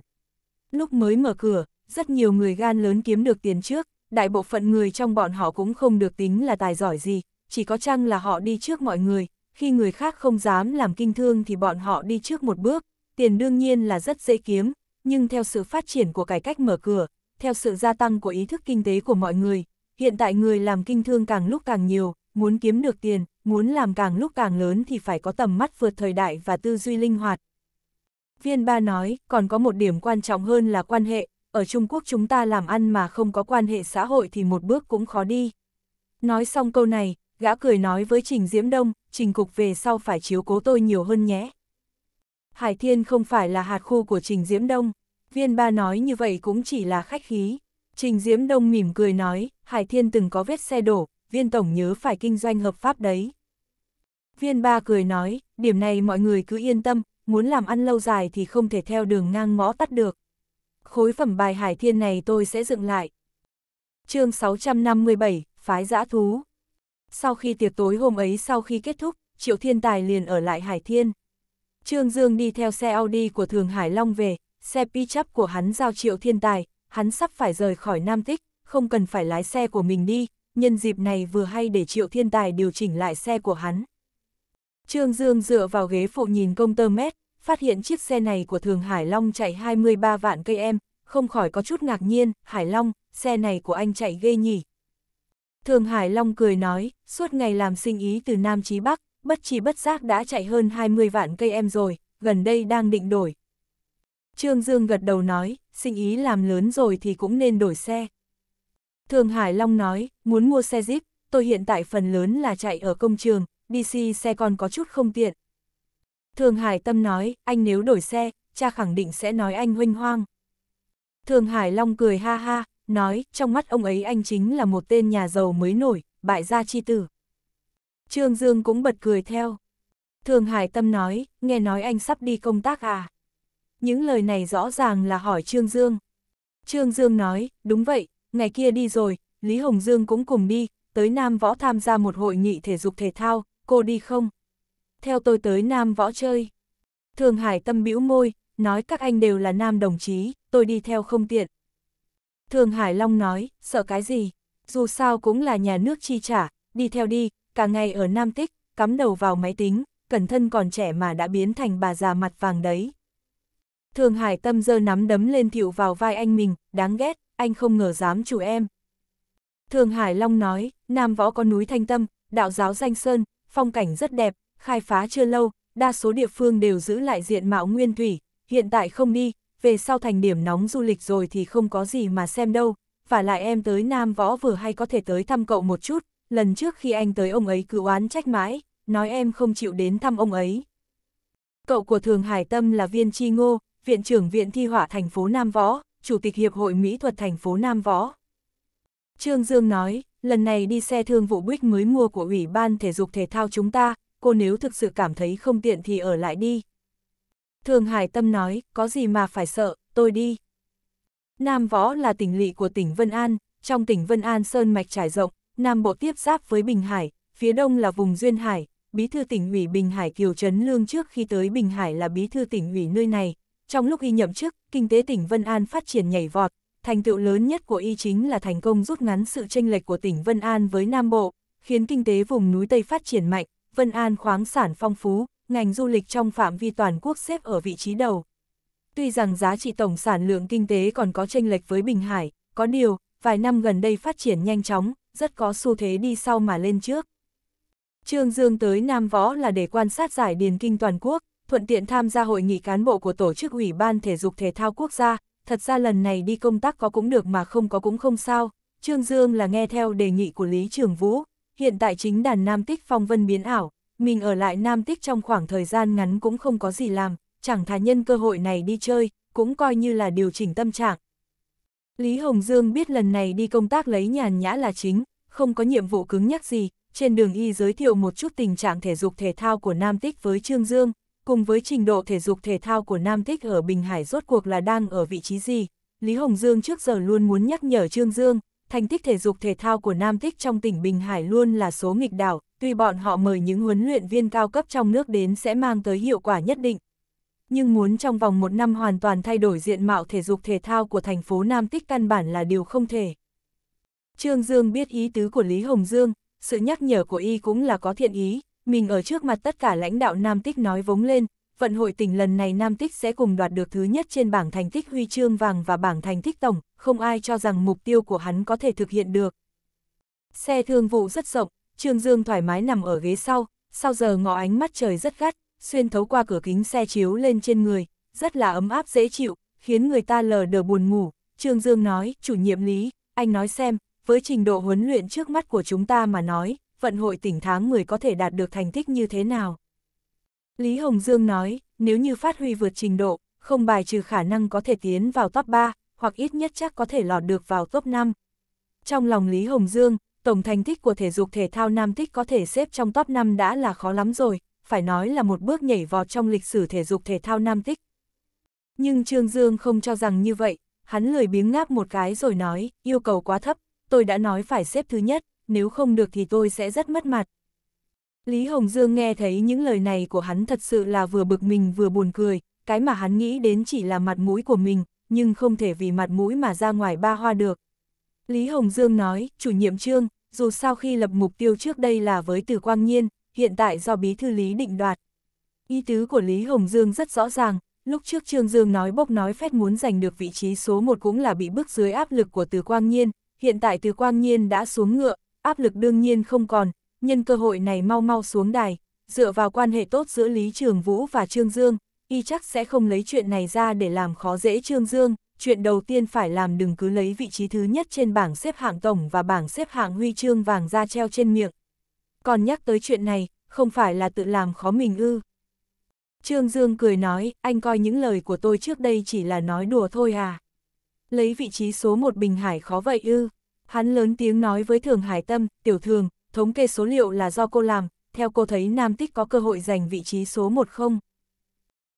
Lúc mới mở cửa, rất nhiều người gan lớn kiếm được tiền trước, đại bộ phận người trong bọn họ cũng không được tính là tài giỏi gì, chỉ có chăng là họ đi trước mọi người, khi người khác không dám làm kinh thương thì bọn họ đi trước một bước, tiền đương nhiên là rất dễ kiếm, nhưng theo sự phát triển của cải cách mở cửa, theo sự gia tăng của ý thức kinh tế của mọi người, hiện tại người làm kinh thương càng lúc càng nhiều, muốn kiếm được tiền, muốn làm càng lúc càng lớn thì phải có tầm mắt vượt thời đại và tư duy linh hoạt. Viên ba nói, còn có một điểm quan trọng hơn là quan hệ, ở Trung Quốc chúng ta làm ăn mà không có quan hệ xã hội thì một bước cũng khó đi. Nói xong câu này, gã cười nói với Trình Diễm Đông, Trình Cục về sau phải chiếu cố tôi nhiều hơn nhé. Hải Thiên không phải là hạt khu của Trình Diễm Đông, viên ba nói như vậy cũng chỉ là khách khí. Trình Diễm Đông mỉm cười nói, Hải Thiên từng có vết xe đổ, viên tổng nhớ phải kinh doanh hợp pháp đấy. Viên ba cười nói, điểm này mọi người cứ yên tâm, muốn làm ăn lâu dài thì không thể theo đường ngang ngõ tắt được. Khối phẩm bài Hải Thiên này tôi sẽ dựng lại. chương 657, Phái Giã Thú sau khi tiệc tối hôm ấy sau khi kết thúc, Triệu Thiên Tài liền ở lại Hải Thiên. Trương Dương đi theo xe Audi của Thường Hải Long về, xe pickup của hắn giao Triệu Thiên Tài, hắn sắp phải rời khỏi Nam Tích, không cần phải lái xe của mình đi, nhân dịp này vừa hay để Triệu Thiên Tài điều chỉnh lại xe của hắn. Trương Dương dựa vào ghế phụ nhìn công tơ mét, phát hiện chiếc xe này của Thường Hải Long chạy 23 vạn cây em, không khỏi có chút ngạc nhiên, Hải Long, xe này của anh chạy ghê nhỉ. Thường Hải Long cười nói, suốt ngày làm sinh ý từ Nam chí Bắc, bất chi bất giác đã chạy hơn 20 vạn cây em rồi, gần đây đang định đổi. Trương Dương gật đầu nói, sinh ý làm lớn rồi thì cũng nên đổi xe. Thường Hải Long nói, muốn mua xe Jeep, tôi hiện tại phần lớn là chạy ở công trường, đi xe còn có chút không tiện. Thường Hải Tâm nói, anh nếu đổi xe, cha khẳng định sẽ nói anh huynh hoang. Thường Hải Long cười ha ha, nói, trong mắt ông ấy anh chính là một tên nhà giàu mới nổi, bại gia chi tử. Trương Dương cũng bật cười theo. Thường Hải Tâm nói, nghe nói anh sắp đi công tác à? Những lời này rõ ràng là hỏi Trương Dương. Trương Dương nói, đúng vậy, ngày kia đi rồi, Lý Hồng Dương cũng cùng đi, tới Nam Võ tham gia một hội nghị thể dục thể thao, cô đi không? Theo tôi tới Nam Võ chơi. Thường Hải Tâm bĩu môi, nói các anh đều là nam đồng chí, tôi đi theo không tiện. Thường Hải Long nói, sợ cái gì, dù sao cũng là nhà nước chi trả, đi theo đi, cả ngày ở Nam Tích, cắm đầu vào máy tính, cẩn thân còn trẻ mà đã biến thành bà già mặt vàng đấy. Thường Hải Tâm giơ nắm đấm lên thiệu vào vai anh mình, đáng ghét, anh không ngờ dám chủ em. Thường Hải Long nói, Nam Võ có núi Thanh Tâm, đạo giáo Danh Sơn, phong cảnh rất đẹp, khai phá chưa lâu, đa số địa phương đều giữ lại diện mạo nguyên thủy, hiện tại không đi, về sau thành điểm nóng du lịch rồi thì không có gì mà xem đâu, và lại em tới Nam Võ vừa hay có thể tới thăm cậu một chút, lần trước khi anh tới ông ấy cứ oán trách mãi, nói em không chịu đến thăm ông ấy. Cậu của Thường Hải Tâm là viên Chi ngô, viện trưởng viện thi họa thành phố Nam Võ, chủ tịch Hiệp hội Mỹ thuật thành phố Nam Võ. Trương Dương nói, lần này đi xe thương vụ Bích mới mua của Ủy ban Thể dục Thể thao chúng ta, cô nếu thực sự cảm thấy không tiện thì ở lại đi, Thường Hải Tâm nói, có gì mà phải sợ, tôi đi. Nam Võ là tỉnh lỵ của tỉnh Vân An, trong tỉnh Vân An sơn mạch trải rộng, Nam Bộ tiếp giáp với Bình Hải, phía đông là vùng Duyên Hải, bí thư tỉnh ủy Bình Hải Kiều Trấn Lương trước khi tới Bình Hải là bí thư tỉnh ủy nơi này. Trong lúc y nhậm chức, kinh tế tỉnh Vân An phát triển nhảy vọt, thành tựu lớn nhất của y chính là thành công rút ngắn sự chênh lệch của tỉnh Vân An với Nam Bộ, khiến kinh tế vùng núi Tây phát triển mạnh, Vân An khoáng sản phong phú, ngành du lịch trong phạm vi toàn quốc xếp ở vị trí đầu. Tuy rằng giá trị tổng sản lượng kinh tế còn có tranh lệch với Bình Hải, có điều, vài năm gần đây phát triển nhanh chóng, rất có xu thế đi sau mà lên trước. Trương Dương tới Nam Võ là để quan sát giải điền kinh toàn quốc, thuận tiện tham gia hội nghị cán bộ của Tổ chức Ủy ban Thể dục Thể thao Quốc gia, thật ra lần này đi công tác có cũng được mà không có cũng không sao, Trương Dương là nghe theo đề nghị của Lý Trường Vũ, hiện tại chính đàn Nam Tích phong vân biến ảo, mình ở lại Nam Tích trong khoảng thời gian ngắn cũng không có gì làm, chẳng thà nhân cơ hội này đi chơi, cũng coi như là điều chỉnh tâm trạng. Lý Hồng Dương biết lần này đi công tác lấy nhàn nhã là chính, không có nhiệm vụ cứng nhắc gì, trên đường y giới thiệu một chút tình trạng thể dục thể thao của Nam Tích với Trương Dương, cùng với trình độ thể dục thể thao của Nam Tích ở Bình Hải rốt cuộc là đang ở vị trí gì. Lý Hồng Dương trước giờ luôn muốn nhắc nhở Trương Dương, thành tích thể dục thể thao của Nam Tích trong tỉnh Bình Hải luôn là số nghịch đảo, tuy bọn họ mời những huấn luyện viên cao cấp trong nước đến sẽ mang tới hiệu quả nhất định. Nhưng muốn trong vòng một năm hoàn toàn thay đổi diện mạo thể dục thể thao của thành phố Nam Tích căn bản là điều không thể. Trương Dương biết ý tứ của Lý Hồng Dương, sự nhắc nhở của y cũng là có thiện ý, mình ở trước mặt tất cả lãnh đạo Nam Tích nói vống lên, vận hội tỉnh lần này Nam Tích sẽ cùng đoạt được thứ nhất trên bảng thành tích huy chương vàng và bảng thành tích tổng, không ai cho rằng mục tiêu của hắn có thể thực hiện được. Xe thương vụ rất rộng, Trương Dương thoải mái nằm ở ghế sau, sau giờ ngọ ánh mắt trời rất gắt, xuyên thấu qua cửa kính xe chiếu lên trên người, rất là ấm áp dễ chịu, khiến người ta lờ đờ buồn ngủ. Trương Dương nói, chủ nhiệm lý, anh nói xem, với trình độ huấn luyện trước mắt của chúng ta mà nói, vận hội tỉnh tháng 10 có thể đạt được thành tích như thế nào? Lý Hồng Dương nói, nếu như phát huy vượt trình độ, không bài trừ khả năng có thể tiến vào top 3, hoặc ít nhất chắc có thể lọt được vào top 5. Trong lòng Lý Hồng Dương, tổng thành tích của thể dục thể thao nam tích có thể xếp trong top 5 đã là khó lắm rồi, phải nói là một bước nhảy vọt trong lịch sử thể dục thể thao nam tích. Nhưng Trương Dương không cho rằng như vậy, hắn lười biếng ngáp một cái rồi nói, yêu cầu quá thấp, tôi đã nói phải xếp thứ nhất, nếu không được thì tôi sẽ rất mất mặt. Lý Hồng Dương nghe thấy những lời này của hắn thật sự là vừa bực mình vừa buồn cười, cái mà hắn nghĩ đến chỉ là mặt mũi của mình, nhưng không thể vì mặt mũi mà ra ngoài ba hoa được. Lý Hồng Dương nói, chủ nhiệm trương, dù sao khi lập mục tiêu trước đây là với từ quang nhiên, hiện tại do bí thư Lý định đoạt. Ý tứ của Lý Hồng Dương rất rõ ràng, lúc trước Trương Dương nói bốc nói phép muốn giành được vị trí số 1 cũng là bị bức dưới áp lực của từ quang nhiên, hiện tại từ quang nhiên đã xuống ngựa, áp lực đương nhiên không còn, nhân cơ hội này mau mau xuống đài, dựa vào quan hệ tốt giữa Lý Trường Vũ và Trương Dương, y chắc sẽ không lấy chuyện này ra để làm khó dễ Trương Dương chuyện đầu tiên phải làm đừng cứ lấy vị trí thứ nhất trên bảng xếp hạng tổng và bảng xếp hạng huy chương vàng ra treo trên miệng. Còn nhắc tới chuyện này, không phải là tự làm khó mình ư. Trương Dương cười nói, anh coi những lời của tôi trước đây chỉ là nói đùa thôi à. Lấy vị trí số một Bình Hải khó vậy ư. Hắn lớn tiếng nói với Thường Hải Tâm, tiểu thường, thống kê số liệu là do cô làm, theo cô thấy Nam Tích có cơ hội giành vị trí số một không?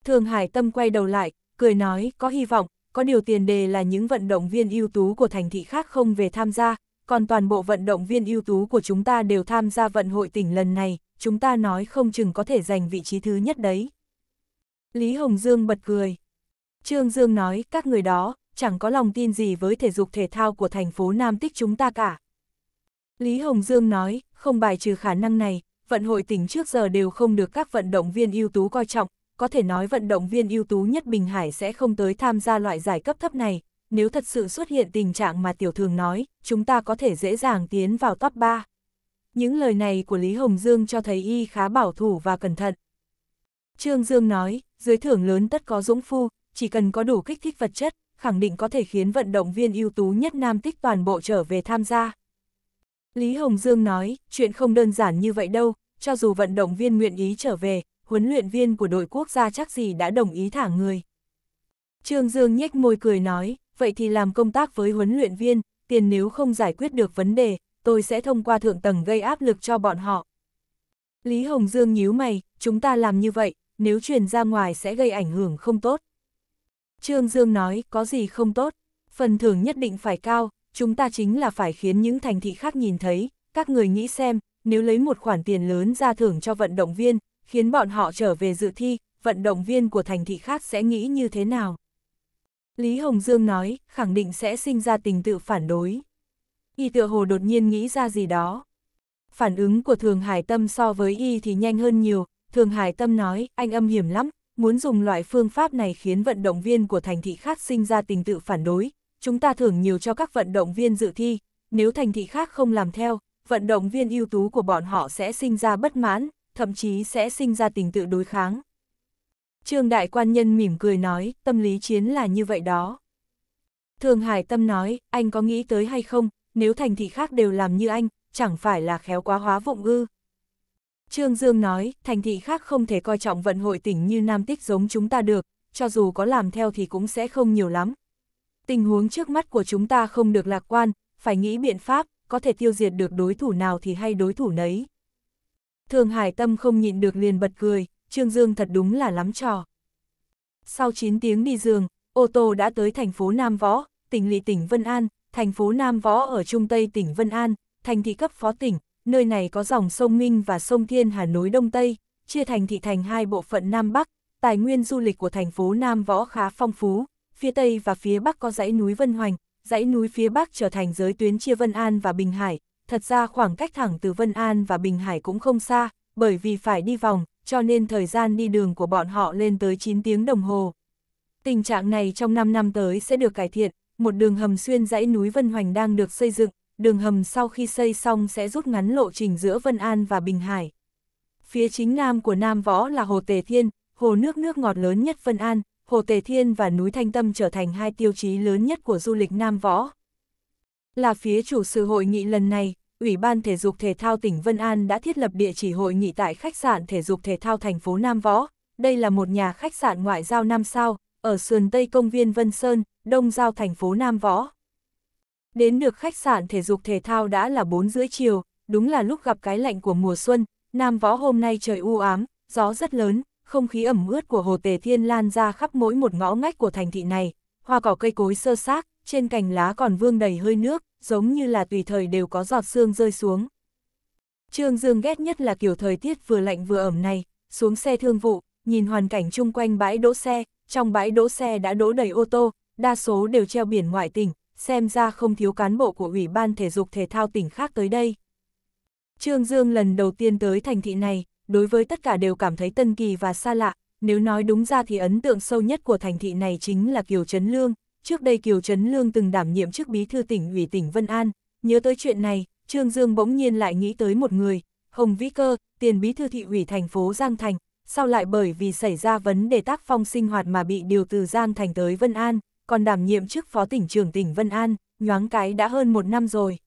Thường Hải Tâm quay đầu lại, cười nói, có hy vọng, có điều tiền đề là những vận động viên ưu tú của thành thị khác không về tham gia, còn toàn bộ vận động viên ưu tú của chúng ta đều tham gia vận hội tỉnh lần này, chúng ta nói không chừng có thể giành vị trí thứ nhất đấy. Lý Hồng Dương bật cười. Trương Dương nói, các người đó, chẳng có lòng tin gì với thể dục thể thao của thành phố Nam Tích chúng ta cả. Lý Hồng Dương nói, không bài trừ khả năng này, vận hội tỉnh trước giờ đều không được các vận động viên ưu tú coi trọng, có thể nói vận động viên ưu tú nhất Bình Hải sẽ không tới tham gia loại giải cấp thấp này. Nếu thật sự xuất hiện tình trạng mà tiểu thường nói, chúng ta có thể dễ dàng tiến vào top 3. Những lời này của Lý Hồng Dương cho thấy y khá bảo thủ và cẩn thận. Trương Dương nói, dưới thưởng lớn tất có dũng phu, chỉ cần có đủ kích thích vật chất, khẳng định có thể khiến vận động viên ưu tú nhất Nam Tích toàn bộ trở về tham gia. Lý Hồng Dương nói, chuyện không đơn giản như vậy đâu, cho dù vận động viên nguyện ý trở về, huấn luyện viên của đội quốc gia chắc gì đã đồng ý thả người. Trương Dương nhếch môi cười nói, vậy thì làm công tác với huấn luyện viên, tiền nếu không giải quyết được vấn đề, tôi sẽ thông qua thượng tầng gây áp lực cho bọn họ. Lý Hồng Dương nhíu mày, chúng ta làm như vậy, nếu truyền ra ngoài sẽ gây ảnh hưởng không tốt. Trương Dương nói, có gì không tốt, phần thưởng nhất định phải cao, chúng ta chính là phải khiến những thành thị khác nhìn thấy, các người nghĩ xem, nếu lấy một khoản tiền lớn ra thưởng cho vận động viên, khiến bọn họ trở về dự thi, vận động viên của thành thị khác sẽ nghĩ như thế nào? Lý Hồng Dương nói, khẳng định sẽ sinh ra tình tự phản đối. Y tựa hồ đột nhiên nghĩ ra gì đó. Phản ứng của Thường Hải Tâm so với Y thì nhanh hơn nhiều, Thường Hải Tâm nói, anh âm hiểm lắm, muốn dùng loại phương pháp này khiến vận động viên của thành thị khác sinh ra tình tự phản đối. Chúng ta thưởng nhiều cho các vận động viên dự thi, nếu thành thị khác không làm theo, vận động viên ưu tú của bọn họ sẽ sinh ra bất mãn, thậm chí sẽ sinh ra tình tự đối kháng. Trương Đại Quan Nhân mỉm cười nói, tâm lý chiến là như vậy đó. Thường Hải Tâm nói, anh có nghĩ tới hay không, nếu thành thị khác đều làm như anh, chẳng phải là khéo quá hóa vụng ư. Trương Dương nói, thành thị khác không thể coi trọng vận hội tỉnh như Nam Tích giống chúng ta được, cho dù có làm theo thì cũng sẽ không nhiều lắm. Tình huống trước mắt của chúng ta không được lạc quan, phải nghĩ biện pháp, có thể tiêu diệt được đối thủ nào thì hay đối thủ nấy. Thường Hải Tâm không nhịn được liền bật cười, Trương Dương thật đúng là lắm trò. Sau 9 tiếng đi giường, ô tô đã tới thành phố Nam Võ, tỉnh lỵ tỉnh Vân An, thành phố Nam Võ ở Trung Tây tỉnh Vân An, thành thị cấp phó tỉnh, nơi này có dòng sông Minh và sông Thiên Hà nối Đông Tây, chia thành thị thành hai bộ phận Nam Bắc, tài nguyên du lịch của thành phố Nam Võ khá phong phú, phía Tây và phía Bắc có dãy núi Vân Hoành, dãy núi phía Bắc trở thành giới tuyến chia Vân An và Bình Hải, thật ra khoảng cách thẳng từ Vân An và Bình Hải cũng không xa, bởi vì phải đi vòng, cho nên thời gian đi đường của bọn họ lên tới 9 tiếng đồng hồ. Tình trạng này trong 5 năm tới sẽ được cải thiện, một đường hầm xuyên dãy núi Vân Hoành đang được xây dựng, đường hầm sau khi xây xong sẽ rút ngắn lộ trình giữa Vân An và Bình Hải. Phía chính nam của Nam Võ là Hồ Tề Thiên, hồ nước nước ngọt lớn nhất Vân An, Hồ Tề Thiên và núi Thanh Tâm trở thành hai tiêu chí lớn nhất của du lịch Nam Võ. Là phía chủ sự hội nghị lần này, Ủy ban Thể dục Thể thao tỉnh Vân An đã thiết lập địa chỉ hội nghị tại khách sạn Thể dục Thể thao thành phố Nam Võ. Đây là một nhà khách sạn ngoại giao 5 sao, ở sườn Tây Công viên Vân Sơn, đông giao thành phố Nam Võ. Đến được khách sạn Thể dục Thể thao đã là 4 rưỡi chiều, đúng là lúc gặp cái lạnh của mùa xuân, Nam Võ hôm nay trời u ám, gió rất lớn, không khí ẩm ướt của Hồ Tề Thiên lan ra khắp mỗi một ngõ ngách của thành thị này, hoa cỏ cây cối sơ xác, trên cành lá còn vương đầy hơi nước, giống như là tùy thời đều có giọt sương rơi xuống. Trương Dương ghét nhất là kiểu thời tiết vừa lạnh vừa ẩm này, xuống xe thương vụ, nhìn hoàn cảnh chung quanh bãi đỗ xe, trong bãi đỗ xe đã đỗ đầy ô tô, đa số đều treo biển ngoại tỉnh, xem ra không thiếu cán bộ của Ủy ban Thể dục Thể thao tỉnh khác tới đây. Trương Dương lần đầu tiên tới thành thị này, đối với tất cả đều cảm thấy tân kỳ và xa lạ, nếu nói đúng ra thì ấn tượng sâu nhất của thành thị này chính là Kiều Trấn Lương, trước đây Kiều Trấn Lương từng đảm nhiệm chức bí thư tỉnh ủy tỉnh Vân An, nhớ tới chuyện này, Trương Dương bỗng nhiên lại nghĩ tới một người, Hồng Vĩ Cơ, tiền bí thư thị ủy thành phố Giang Thành, sau lại bởi vì xảy ra vấn đề tác phong sinh hoạt mà bị điều từ Giang Thành tới Vân An, còn đảm nhiệm chức phó tỉnh trưởng tỉnh Vân An, nhoáng cái đã hơn một năm rồi.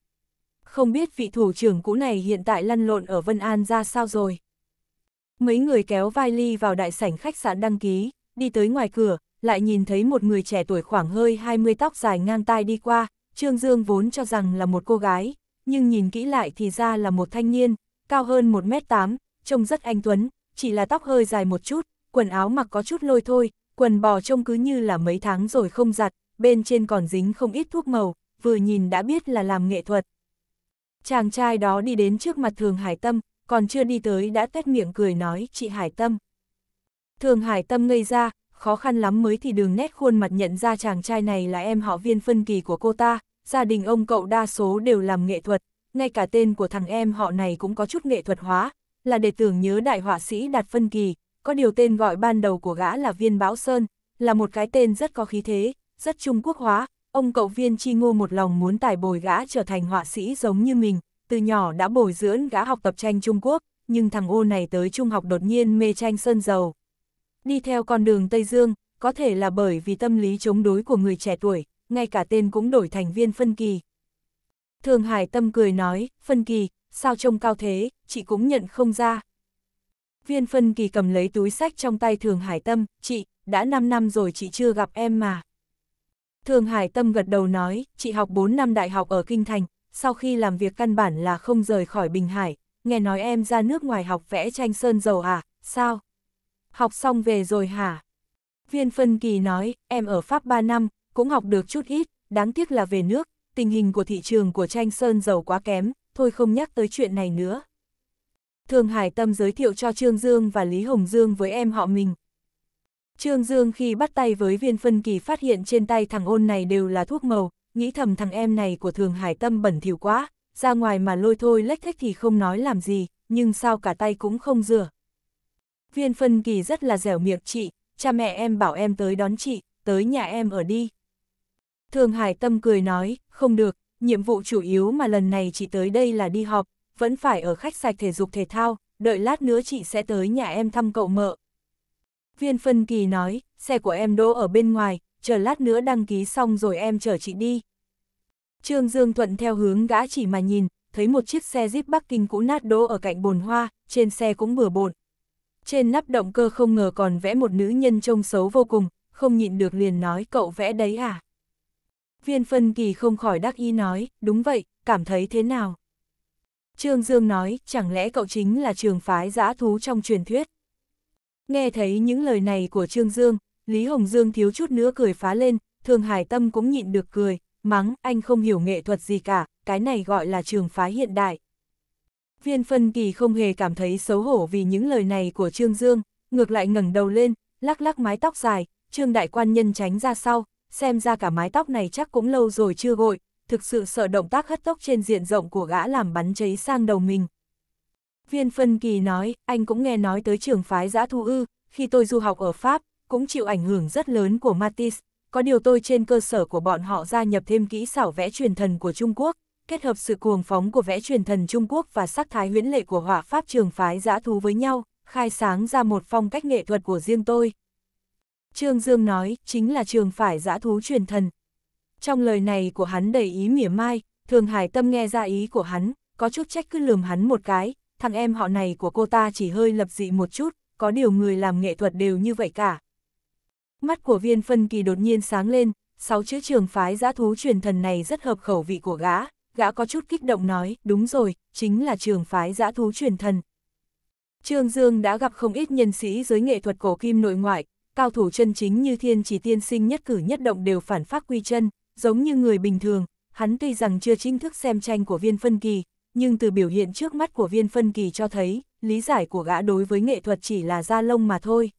Không biết vị thủ trưởng cũ này hiện tại lăn lộn ở Vân An ra sao rồi. Mấy người kéo vai ly vào đại sảnh khách sạn đăng ký, đi tới ngoài cửa, lại nhìn thấy một người trẻ tuổi khoảng hơi 20 tóc dài ngang tai đi qua, Trương Dương vốn cho rằng là một cô gái, nhưng nhìn kỹ lại thì ra là một thanh niên, cao hơn 1m8, trông rất anh tuấn, chỉ là tóc hơi dài một chút, quần áo mặc có chút lôi thôi, quần bò trông cứ như là mấy tháng rồi không giặt, bên trên còn dính không ít thuốc màu, vừa nhìn đã biết là làm nghệ thuật. Chàng trai đó đi đến trước mặt Thường Hải Tâm, còn chưa đi tới đã tét miệng cười nói chị Hải Tâm. Thường Hải Tâm ngây ra, khó khăn lắm mới thì đường nét khuôn mặt nhận ra chàng trai này là em họ viên phân kỳ của cô ta, gia đình ông cậu đa số đều làm nghệ thuật, ngay cả tên của thằng em họ này cũng có chút nghệ thuật hóa, là để tưởng nhớ đại họa sĩ Đạt Phân Kỳ, có điều tên gọi ban đầu của gã là Viên Báo Sơn, là một cái tên rất có khí thế, rất Trung Quốc hóa, ông cậu Viên Chi Ngô một lòng muốn tài bồi gã trở thành họa sĩ giống như mình, từ nhỏ đã bồi dưỡng gã học tập tranh Trung Quốc, nhưng thằng ô này tới trung học đột nhiên mê tranh sơn dầu. Đi theo con đường Tây Dương, có thể là bởi vì tâm lý chống đối của người trẻ tuổi, ngay cả tên cũng đổi thành viên phân kỳ. Thường Hải Tâm cười nói, phân kỳ, sao trông cao thế, chị cũng nhận không ra. Viên phân kỳ cầm lấy túi sách trong tay Thường Hải Tâm, chị, đã 5 năm rồi chị chưa gặp em mà. Thường Hải Tâm gật đầu nói, chị học 4 năm đại học ở Kinh Thành, sau khi làm việc căn bản là không rời khỏi Bình Hải, nghe nói em ra nước ngoài học vẽ tranh sơn dầu à, sao? học xong về rồi hả? Viên phân kỳ nói, em ở Pháp 3 năm, cũng học được chút ít, đáng tiếc là về nước, tình hình của thị trường của tranh sơn dầu quá kém, thôi không nhắc tới chuyện này nữa. Thường Hải Tâm giới thiệu cho Trương Dương và Lý Hồng Dương với em họ mình. Trương Dương khi bắt tay với viên phân kỳ phát hiện trên tay thằng ôn này đều là thuốc màu, nghĩ thầm thằng em này của Thường Hải Tâm bẩn thỉu quá, ra ngoài mà lôi thôi lách thách thì không nói làm gì, nhưng sao cả tay cũng không rửa. Viên phân kỳ rất là dẻo miệng chị, cha mẹ em bảo em tới đón chị, tới nhà em ở đi. Thường Hải Tâm cười nói, không được, nhiệm vụ chủ yếu mà lần này chị tới đây là đi họp, vẫn phải ở khách sạch thể dục thể thao, đợi lát nữa chị sẽ tới nhà em thăm cậu mợ. Viên phân kỳ nói, xe của em đỗ ở bên ngoài, chờ lát nữa đăng ký xong rồi em chở chị đi. Trương Dương Thuận theo hướng gã chỉ mà nhìn, thấy một chiếc xe Jeep Bắc Kinh cũ nát đỗ ở cạnh bồn hoa, trên xe cũng bừa bộn trên nắp động cơ không ngờ còn vẽ một nữ nhân trông xấu vô cùng, không nhịn được liền nói cậu vẽ đấy à. Viên phân kỳ không khỏi đắc ý nói, đúng vậy, cảm thấy thế nào? Trương Dương nói, chẳng lẽ cậu chính là trường phái giã thú trong truyền thuyết? Nghe thấy những lời này của Trương Dương, Lý Hồng Dương thiếu chút nữa cười phá lên, thương Hải Tâm cũng nhịn được cười, mắng, anh không hiểu nghệ thuật gì cả, cái này gọi là trường phái hiện đại viên phân kỳ không hề cảm thấy xấu hổ vì những lời này của Trương Dương, ngược lại ngẩng đầu lên, lắc lắc mái tóc dài, Trương đại quan nhân tránh ra sau, xem ra cả mái tóc này chắc cũng lâu rồi chưa gội, thực sự sợ động tác hất tóc trên diện rộng của gã làm bắn cháy sang đầu mình. Viên phân kỳ nói, anh cũng nghe nói tới trường phái giã thu ư, khi tôi du học ở Pháp, cũng chịu ảnh hưởng rất lớn của Matisse, có điều tôi trên cơ sở của bọn họ gia nhập thêm kỹ xảo vẽ truyền thần của Trung Quốc, kết hợp sự cuồng phóng của vẽ truyền thần Trung Quốc và sắc thái huyễn lệ của hỏa pháp trường phái giã thú với nhau, khai sáng ra một phong cách nghệ thuật của riêng tôi. Trương Dương nói, chính là trường phái giã thú truyền thần. Trong lời này của hắn đầy ý mỉa mai, Thường Hải Tâm nghe ra ý của hắn, có chút trách cứ lườm hắn một cái, thằng em họ này của cô ta chỉ hơi lập dị một chút, có điều người làm nghệ thuật đều như vậy cả. Mắt của viên phân kỳ đột nhiên sáng lên, sáu chữ trường phái giã thú truyền thần này rất hợp khẩu vị của gã gã có chút kích động nói, đúng rồi, chính là trường phái giã thú truyền thần. Trương Dương đã gặp không ít nhân sĩ giới nghệ thuật cổ kim nội ngoại, cao thủ chân chính như thiên chỉ tiên sinh nhất cử nhất động đều phản phát quy chân, giống như người bình thường, hắn tuy rằng chưa chính thức xem tranh của viên phân kỳ, nhưng từ biểu hiện trước mắt của viên phân kỳ cho thấy, lý giải của gã đối với nghệ thuật chỉ là da lông mà thôi.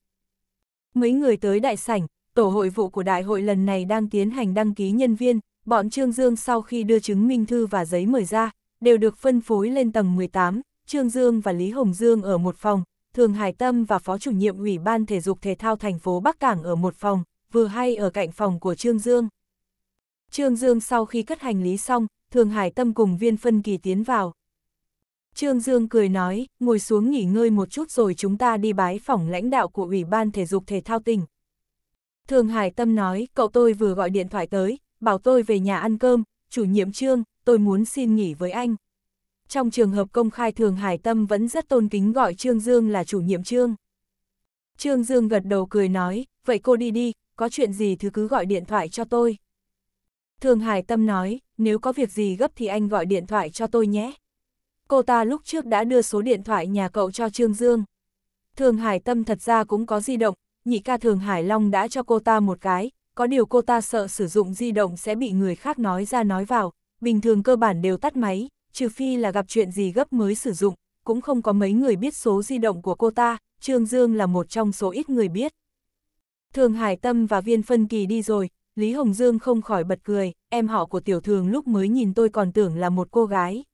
Mấy người tới đại sảnh, tổ hội vụ của đại hội lần này đang tiến hành đăng ký nhân viên, bọn Trương Dương sau khi đưa chứng minh thư và giấy mời ra, đều được phân phối lên tầng 18, Trương Dương và Lý Hồng Dương ở một phòng, Thường Hải Tâm và Phó chủ nhiệm Ủy ban Thể dục Thể thao thành phố Bắc Cảng ở một phòng, vừa hay ở cạnh phòng của Trương Dương. Trương Dương sau khi cất hành lý xong, Thường Hải Tâm cùng viên phân kỳ tiến vào. Trương Dương cười nói, ngồi xuống nghỉ ngơi một chút rồi chúng ta đi bái phòng lãnh đạo của Ủy ban Thể dục Thể thao tỉnh. Thường Hải Tâm nói, cậu tôi vừa gọi điện thoại tới, bảo tôi về nhà ăn cơm, chủ nhiệm trương, tôi muốn xin nghỉ với anh. Trong trường hợp công khai Thường Hải Tâm vẫn rất tôn kính gọi Trương Dương là chủ nhiệm Trương. Trương Dương gật đầu cười nói, vậy cô đi đi, có chuyện gì thì cứ gọi điện thoại cho tôi. Thường Hải Tâm nói, nếu có việc gì gấp thì anh gọi điện thoại cho tôi nhé. Cô ta lúc trước đã đưa số điện thoại nhà cậu cho Trương Dương. Thường Hải Tâm thật ra cũng có di động, nhị ca Thường Hải Long đã cho cô ta một cái, có điều cô ta sợ sử dụng di động sẽ bị người khác nói ra nói vào, bình thường cơ bản đều tắt máy, trừ phi là gặp chuyện gì gấp mới sử dụng, cũng không có mấy người biết số di động của cô ta, Trương Dương là một trong số ít người biết. Thường Hải Tâm và Viên Phân Kỳ đi rồi, Lý Hồng Dương không khỏi bật cười, em họ của Tiểu Thường lúc mới nhìn tôi còn tưởng là một cô gái.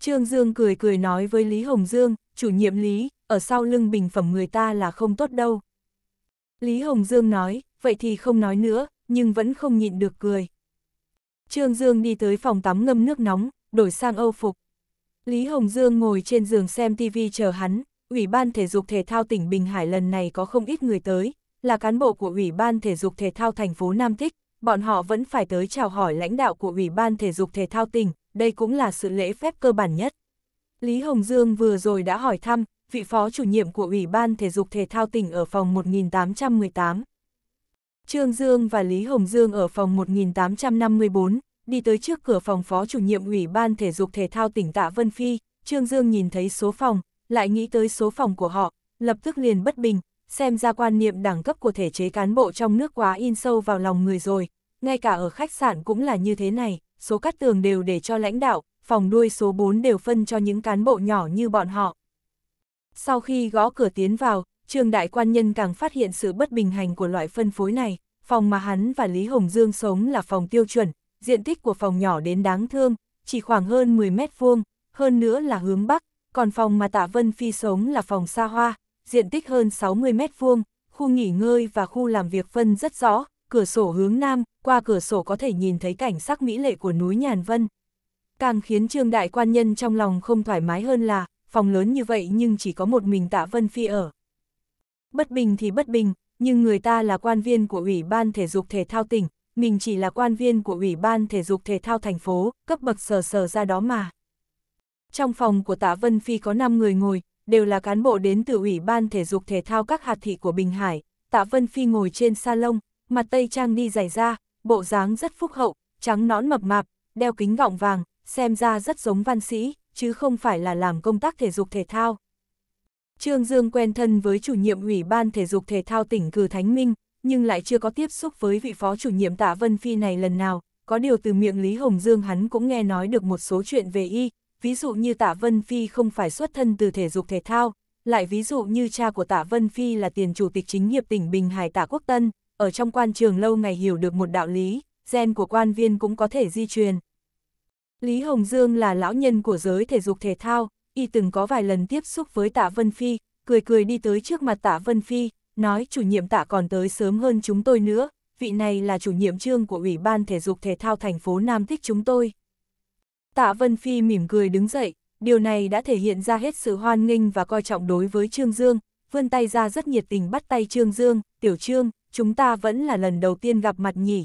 Trương Dương cười cười nói với Lý Hồng Dương, chủ nhiệm Lý, ở sau lưng bình phẩm người ta là không tốt đâu. Lý Hồng Dương nói, vậy thì không nói nữa, nhưng vẫn không nhịn được cười. Trương Dương đi tới phòng tắm ngâm nước nóng, đổi sang âu phục. Lý Hồng Dương ngồi trên giường xem TV chờ hắn, Ủy ban Thể dục Thể thao tỉnh Bình Hải lần này có không ít người tới, là cán bộ của Ủy ban Thể dục Thể thao thành phố Nam Thích, bọn họ vẫn phải tới chào hỏi lãnh đạo của Ủy ban Thể dục Thể thao tỉnh, đây cũng là sự lễ phép cơ bản nhất. Lý Hồng Dương vừa rồi đã hỏi thăm, vị phó chủ nhiệm của Ủy ban Thể dục Thể thao tỉnh ở phòng 1818, Trương Dương và Lý Hồng Dương ở phòng 1854, đi tới trước cửa phòng phó chủ nhiệm ủy ban thể dục thể thao tỉnh Tạ Vân Phi, Trương Dương nhìn thấy số phòng, lại nghĩ tới số phòng của họ, lập tức liền bất bình, xem ra quan niệm đẳng cấp của thể chế cán bộ trong nước quá in sâu vào lòng người rồi, ngay cả ở khách sạn cũng là như thế này, số cắt tường đều để cho lãnh đạo, phòng đuôi số 4 đều phân cho những cán bộ nhỏ như bọn họ. Sau khi gõ cửa tiến vào, Trương Đại Quan Nhân càng phát hiện sự bất bình hành của loại phân phối này, phòng mà hắn và Lý Hồng Dương sống là phòng tiêu chuẩn, diện tích của phòng nhỏ đến đáng thương, chỉ khoảng hơn 10 mét vuông, hơn nữa là hướng Bắc, còn phòng mà Tạ Vân Phi sống là phòng xa hoa, diện tích hơn 60 mét vuông, khu nghỉ ngơi và khu làm việc phân rất rõ, cửa sổ hướng Nam, qua cửa sổ có thể nhìn thấy cảnh sắc mỹ lệ của núi Nhàn Vân. Càng khiến Trương Đại Quan Nhân trong lòng không thoải mái hơn là, phòng lớn như vậy nhưng chỉ có một mình Tạ Vân Phi ở, Bất bình thì bất bình, nhưng người ta là quan viên của Ủy ban Thể dục Thể thao tỉnh, mình chỉ là quan viên của Ủy ban Thể dục Thể thao thành phố, cấp bậc sờ sờ ra đó mà. Trong phòng của Tạ Vân Phi có 5 người ngồi, đều là cán bộ đến từ Ủy ban Thể dục Thể thao các hạt thị của Bình Hải. Tạ Vân Phi ngồi trên salon, mặt tây trang đi giày ra, bộ dáng rất phúc hậu, trắng nõn mập mạp, đeo kính gọng vàng, xem ra rất giống văn sĩ, chứ không phải là làm công tác thể dục thể thao. Trương Dương quen thân với chủ nhiệm Ủy ban Thể dục Thể thao tỉnh Cử Thánh Minh, nhưng lại chưa có tiếp xúc với vị phó chủ nhiệm Tạ Vân Phi này lần nào, có điều từ miệng Lý Hồng Dương hắn cũng nghe nói được một số chuyện về y, ví dụ như Tạ Vân Phi không phải xuất thân từ thể dục thể thao, lại ví dụ như cha của Tạ Vân Phi là tiền chủ tịch chính nghiệp tỉnh Bình Hải Tạ Quốc Tân, ở trong quan trường lâu ngày hiểu được một đạo lý, gen của quan viên cũng có thể di truyền. Lý Hồng Dương là lão nhân của giới thể dục thể thao, y từng có vài lần tiếp xúc với tạ Vân Phi, cười cười đi tới trước mặt tạ Vân Phi, nói chủ nhiệm tạ còn tới sớm hơn chúng tôi nữa, vị này là chủ nhiệm trương của Ủy ban Thể dục Thể thao thành phố Nam Thích chúng tôi. Tạ Vân Phi mỉm cười đứng dậy, điều này đã thể hiện ra hết sự hoan nghênh và coi trọng đối với Trương Dương, vươn tay ra rất nhiệt tình bắt tay Trương Dương, tiểu Trương, chúng ta vẫn là lần đầu tiên gặp mặt nhỉ.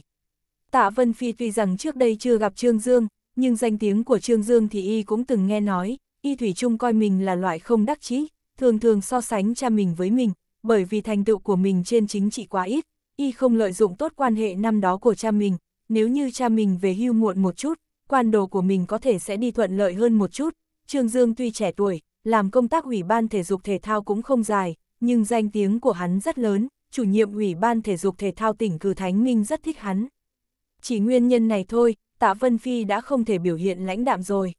Tạ Vân Phi tuy rằng trước đây chưa gặp Trương Dương, nhưng danh tiếng của Trương Dương thì y cũng từng nghe nói, Y Thủy Trung coi mình là loại không đắc chí, thường thường so sánh cha mình với mình, bởi vì thành tựu của mình trên chính trị quá ít, Y không lợi dụng tốt quan hệ năm đó của cha mình, nếu như cha mình về hưu muộn một chút, quan đồ của mình có thể sẽ đi thuận lợi hơn một chút. Trương Dương tuy trẻ tuổi, làm công tác ủy ban thể dục thể thao cũng không dài, nhưng danh tiếng của hắn rất lớn, chủ nhiệm ủy ban thể dục thể thao tỉnh Cử Thánh Minh rất thích hắn. Chỉ nguyên nhân này thôi, Tạ Vân Phi đã không thể biểu hiện lãnh đạm rồi.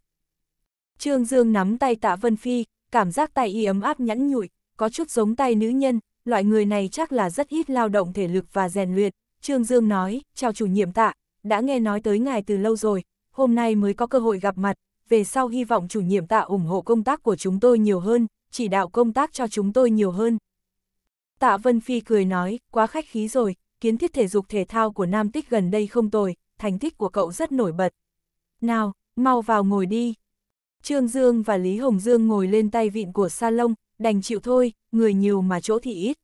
Trương Dương nắm tay tạ Vân Phi, cảm giác tay y ấm áp nhẵn nhụi, có chút giống tay nữ nhân, loại người này chắc là rất ít lao động thể lực và rèn luyện. Trương Dương nói, chào chủ nhiệm tạ, đã nghe nói tới ngài từ lâu rồi, hôm nay mới có cơ hội gặp mặt, về sau hy vọng chủ nhiệm tạ ủng hộ công tác của chúng tôi nhiều hơn, chỉ đạo công tác cho chúng tôi nhiều hơn. Tạ Vân Phi cười nói, quá khách khí rồi, kiến thiết thể dục thể thao của Nam Tích gần đây không tồi, thành tích của cậu rất nổi bật. Nào, mau vào ngồi đi. Trương Dương và Lý Hồng Dương ngồi lên tay vịn của salon, đành chịu thôi, người nhiều mà chỗ thì ít.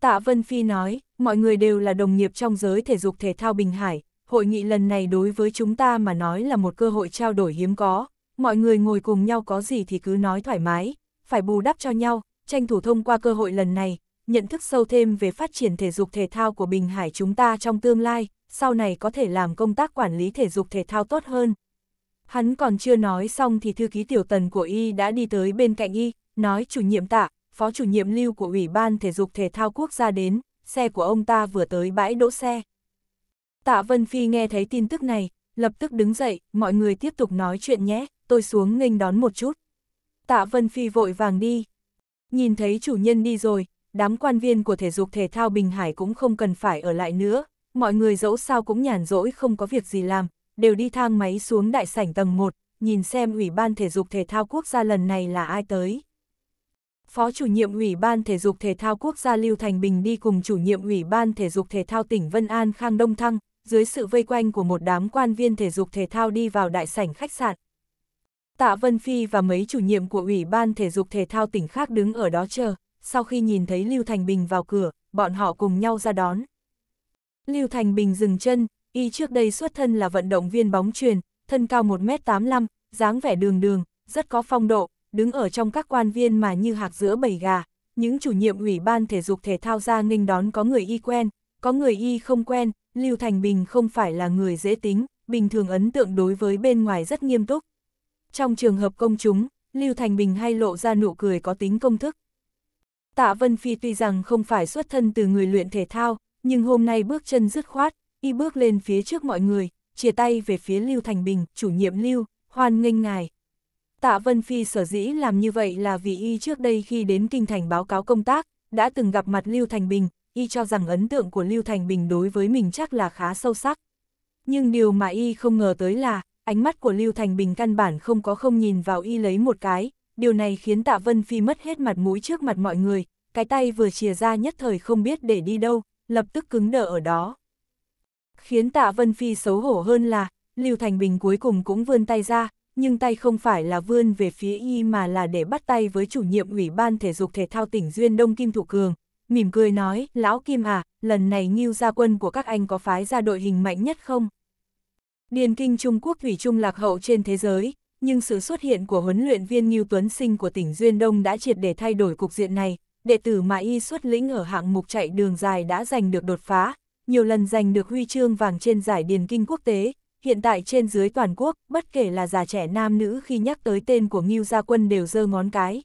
Tạ Vân Phi nói, mọi người đều là đồng nghiệp trong giới thể dục thể thao Bình Hải, hội nghị lần này đối với chúng ta mà nói là một cơ hội trao đổi hiếm có, mọi người ngồi cùng nhau có gì thì cứ nói thoải mái, phải bù đắp cho nhau, tranh thủ thông qua cơ hội lần này, nhận thức sâu thêm về phát triển thể dục thể thao của Bình Hải chúng ta trong tương lai, sau này có thể làm công tác quản lý thể dục thể thao tốt hơn, Hắn còn chưa nói xong thì thư ký tiểu tần của y đã đi tới bên cạnh y, nói chủ nhiệm tạ, phó chủ nhiệm lưu của Ủy ban Thể dục Thể thao Quốc gia đến, xe của ông ta vừa tới bãi đỗ xe. Tạ Vân Phi nghe thấy tin tức này, lập tức đứng dậy, mọi người tiếp tục nói chuyện nhé, tôi xuống nghênh đón một chút. Tạ Vân Phi vội vàng đi. Nhìn thấy chủ nhân đi rồi, đám quan viên của thể dục thể thao Bình Hải cũng không cần phải ở lại nữa, mọi người dẫu sao cũng nhàn rỗi không có việc gì làm, đều đi thang máy xuống đại sảnh tầng 1, nhìn xem Ủy ban Thể dục Thể thao Quốc gia lần này là ai tới. Phó chủ nhiệm Ủy ban Thể dục Thể thao Quốc gia Lưu Thành Bình đi cùng chủ nhiệm Ủy ban Thể dục Thể thao tỉnh Vân An Khang Đông Thăng, dưới sự vây quanh của một đám quan viên thể dục thể thao đi vào đại sảnh khách sạn. Tạ Vân Phi và mấy chủ nhiệm của Ủy ban Thể dục Thể thao tỉnh khác đứng ở đó chờ, sau khi nhìn thấy Lưu Thành Bình vào cửa, bọn họ cùng nhau ra đón. Lưu Thành Bình dừng chân, y trước đây xuất thân là vận động viên bóng truyền, thân cao 1m85, dáng vẻ đường đường, rất có phong độ, đứng ở trong các quan viên mà như hạc giữa bầy gà. Những chủ nhiệm ủy ban thể dục thể thao ra nghênh đón có người y quen, có người y không quen, Lưu Thành Bình không phải là người dễ tính, bình thường ấn tượng đối với bên ngoài rất nghiêm túc. Trong trường hợp công chúng, Lưu Thành Bình hay lộ ra nụ cười có tính công thức. Tạ Vân Phi tuy rằng không phải xuất thân từ người luyện thể thao, nhưng hôm nay bước chân dứt khoát, y bước lên phía trước mọi người, chia tay về phía Lưu Thành Bình, chủ nhiệm Lưu, hoan nghênh ngài. Tạ Vân Phi sở dĩ làm như vậy là vì y trước đây khi đến Kinh Thành báo cáo công tác, đã từng gặp mặt Lưu Thành Bình, y cho rằng ấn tượng của Lưu Thành Bình đối với mình chắc là khá sâu sắc. Nhưng điều mà y không ngờ tới là, ánh mắt của Lưu Thành Bình căn bản không có không nhìn vào y lấy một cái, điều này khiến Tạ Vân Phi mất hết mặt mũi trước mặt mọi người, cái tay vừa chìa ra nhất thời không biết để đi đâu, lập tức cứng đờ ở đó. Khiến tạ Vân Phi xấu hổ hơn là, Lưu Thành Bình cuối cùng cũng vươn tay ra, nhưng tay không phải là vươn về phía y mà là để bắt tay với chủ nhiệm Ủy ban Thể dục Thể thao tỉnh Duyên Đông Kim Thụ Cường. Mỉm cười nói, lão Kim à, lần này nghiêu gia quân của các anh có phái ra đội hình mạnh nhất không? Điền kinh Trung Quốc thủy trung lạc hậu trên thế giới, nhưng sự xuất hiện của huấn luyện viên Ngưu Tuấn Sinh của tỉnh Duyên Đông đã triệt để thay đổi cục diện này. Đệ tử mà y xuất lĩnh ở hạng mục chạy đường dài đã giành được đột phá, nhiều lần giành được huy chương vàng trên giải điền kinh quốc tế, hiện tại trên dưới toàn quốc, bất kể là già trẻ nam nữ khi nhắc tới tên của Ngưu Gia Quân đều giơ ngón cái.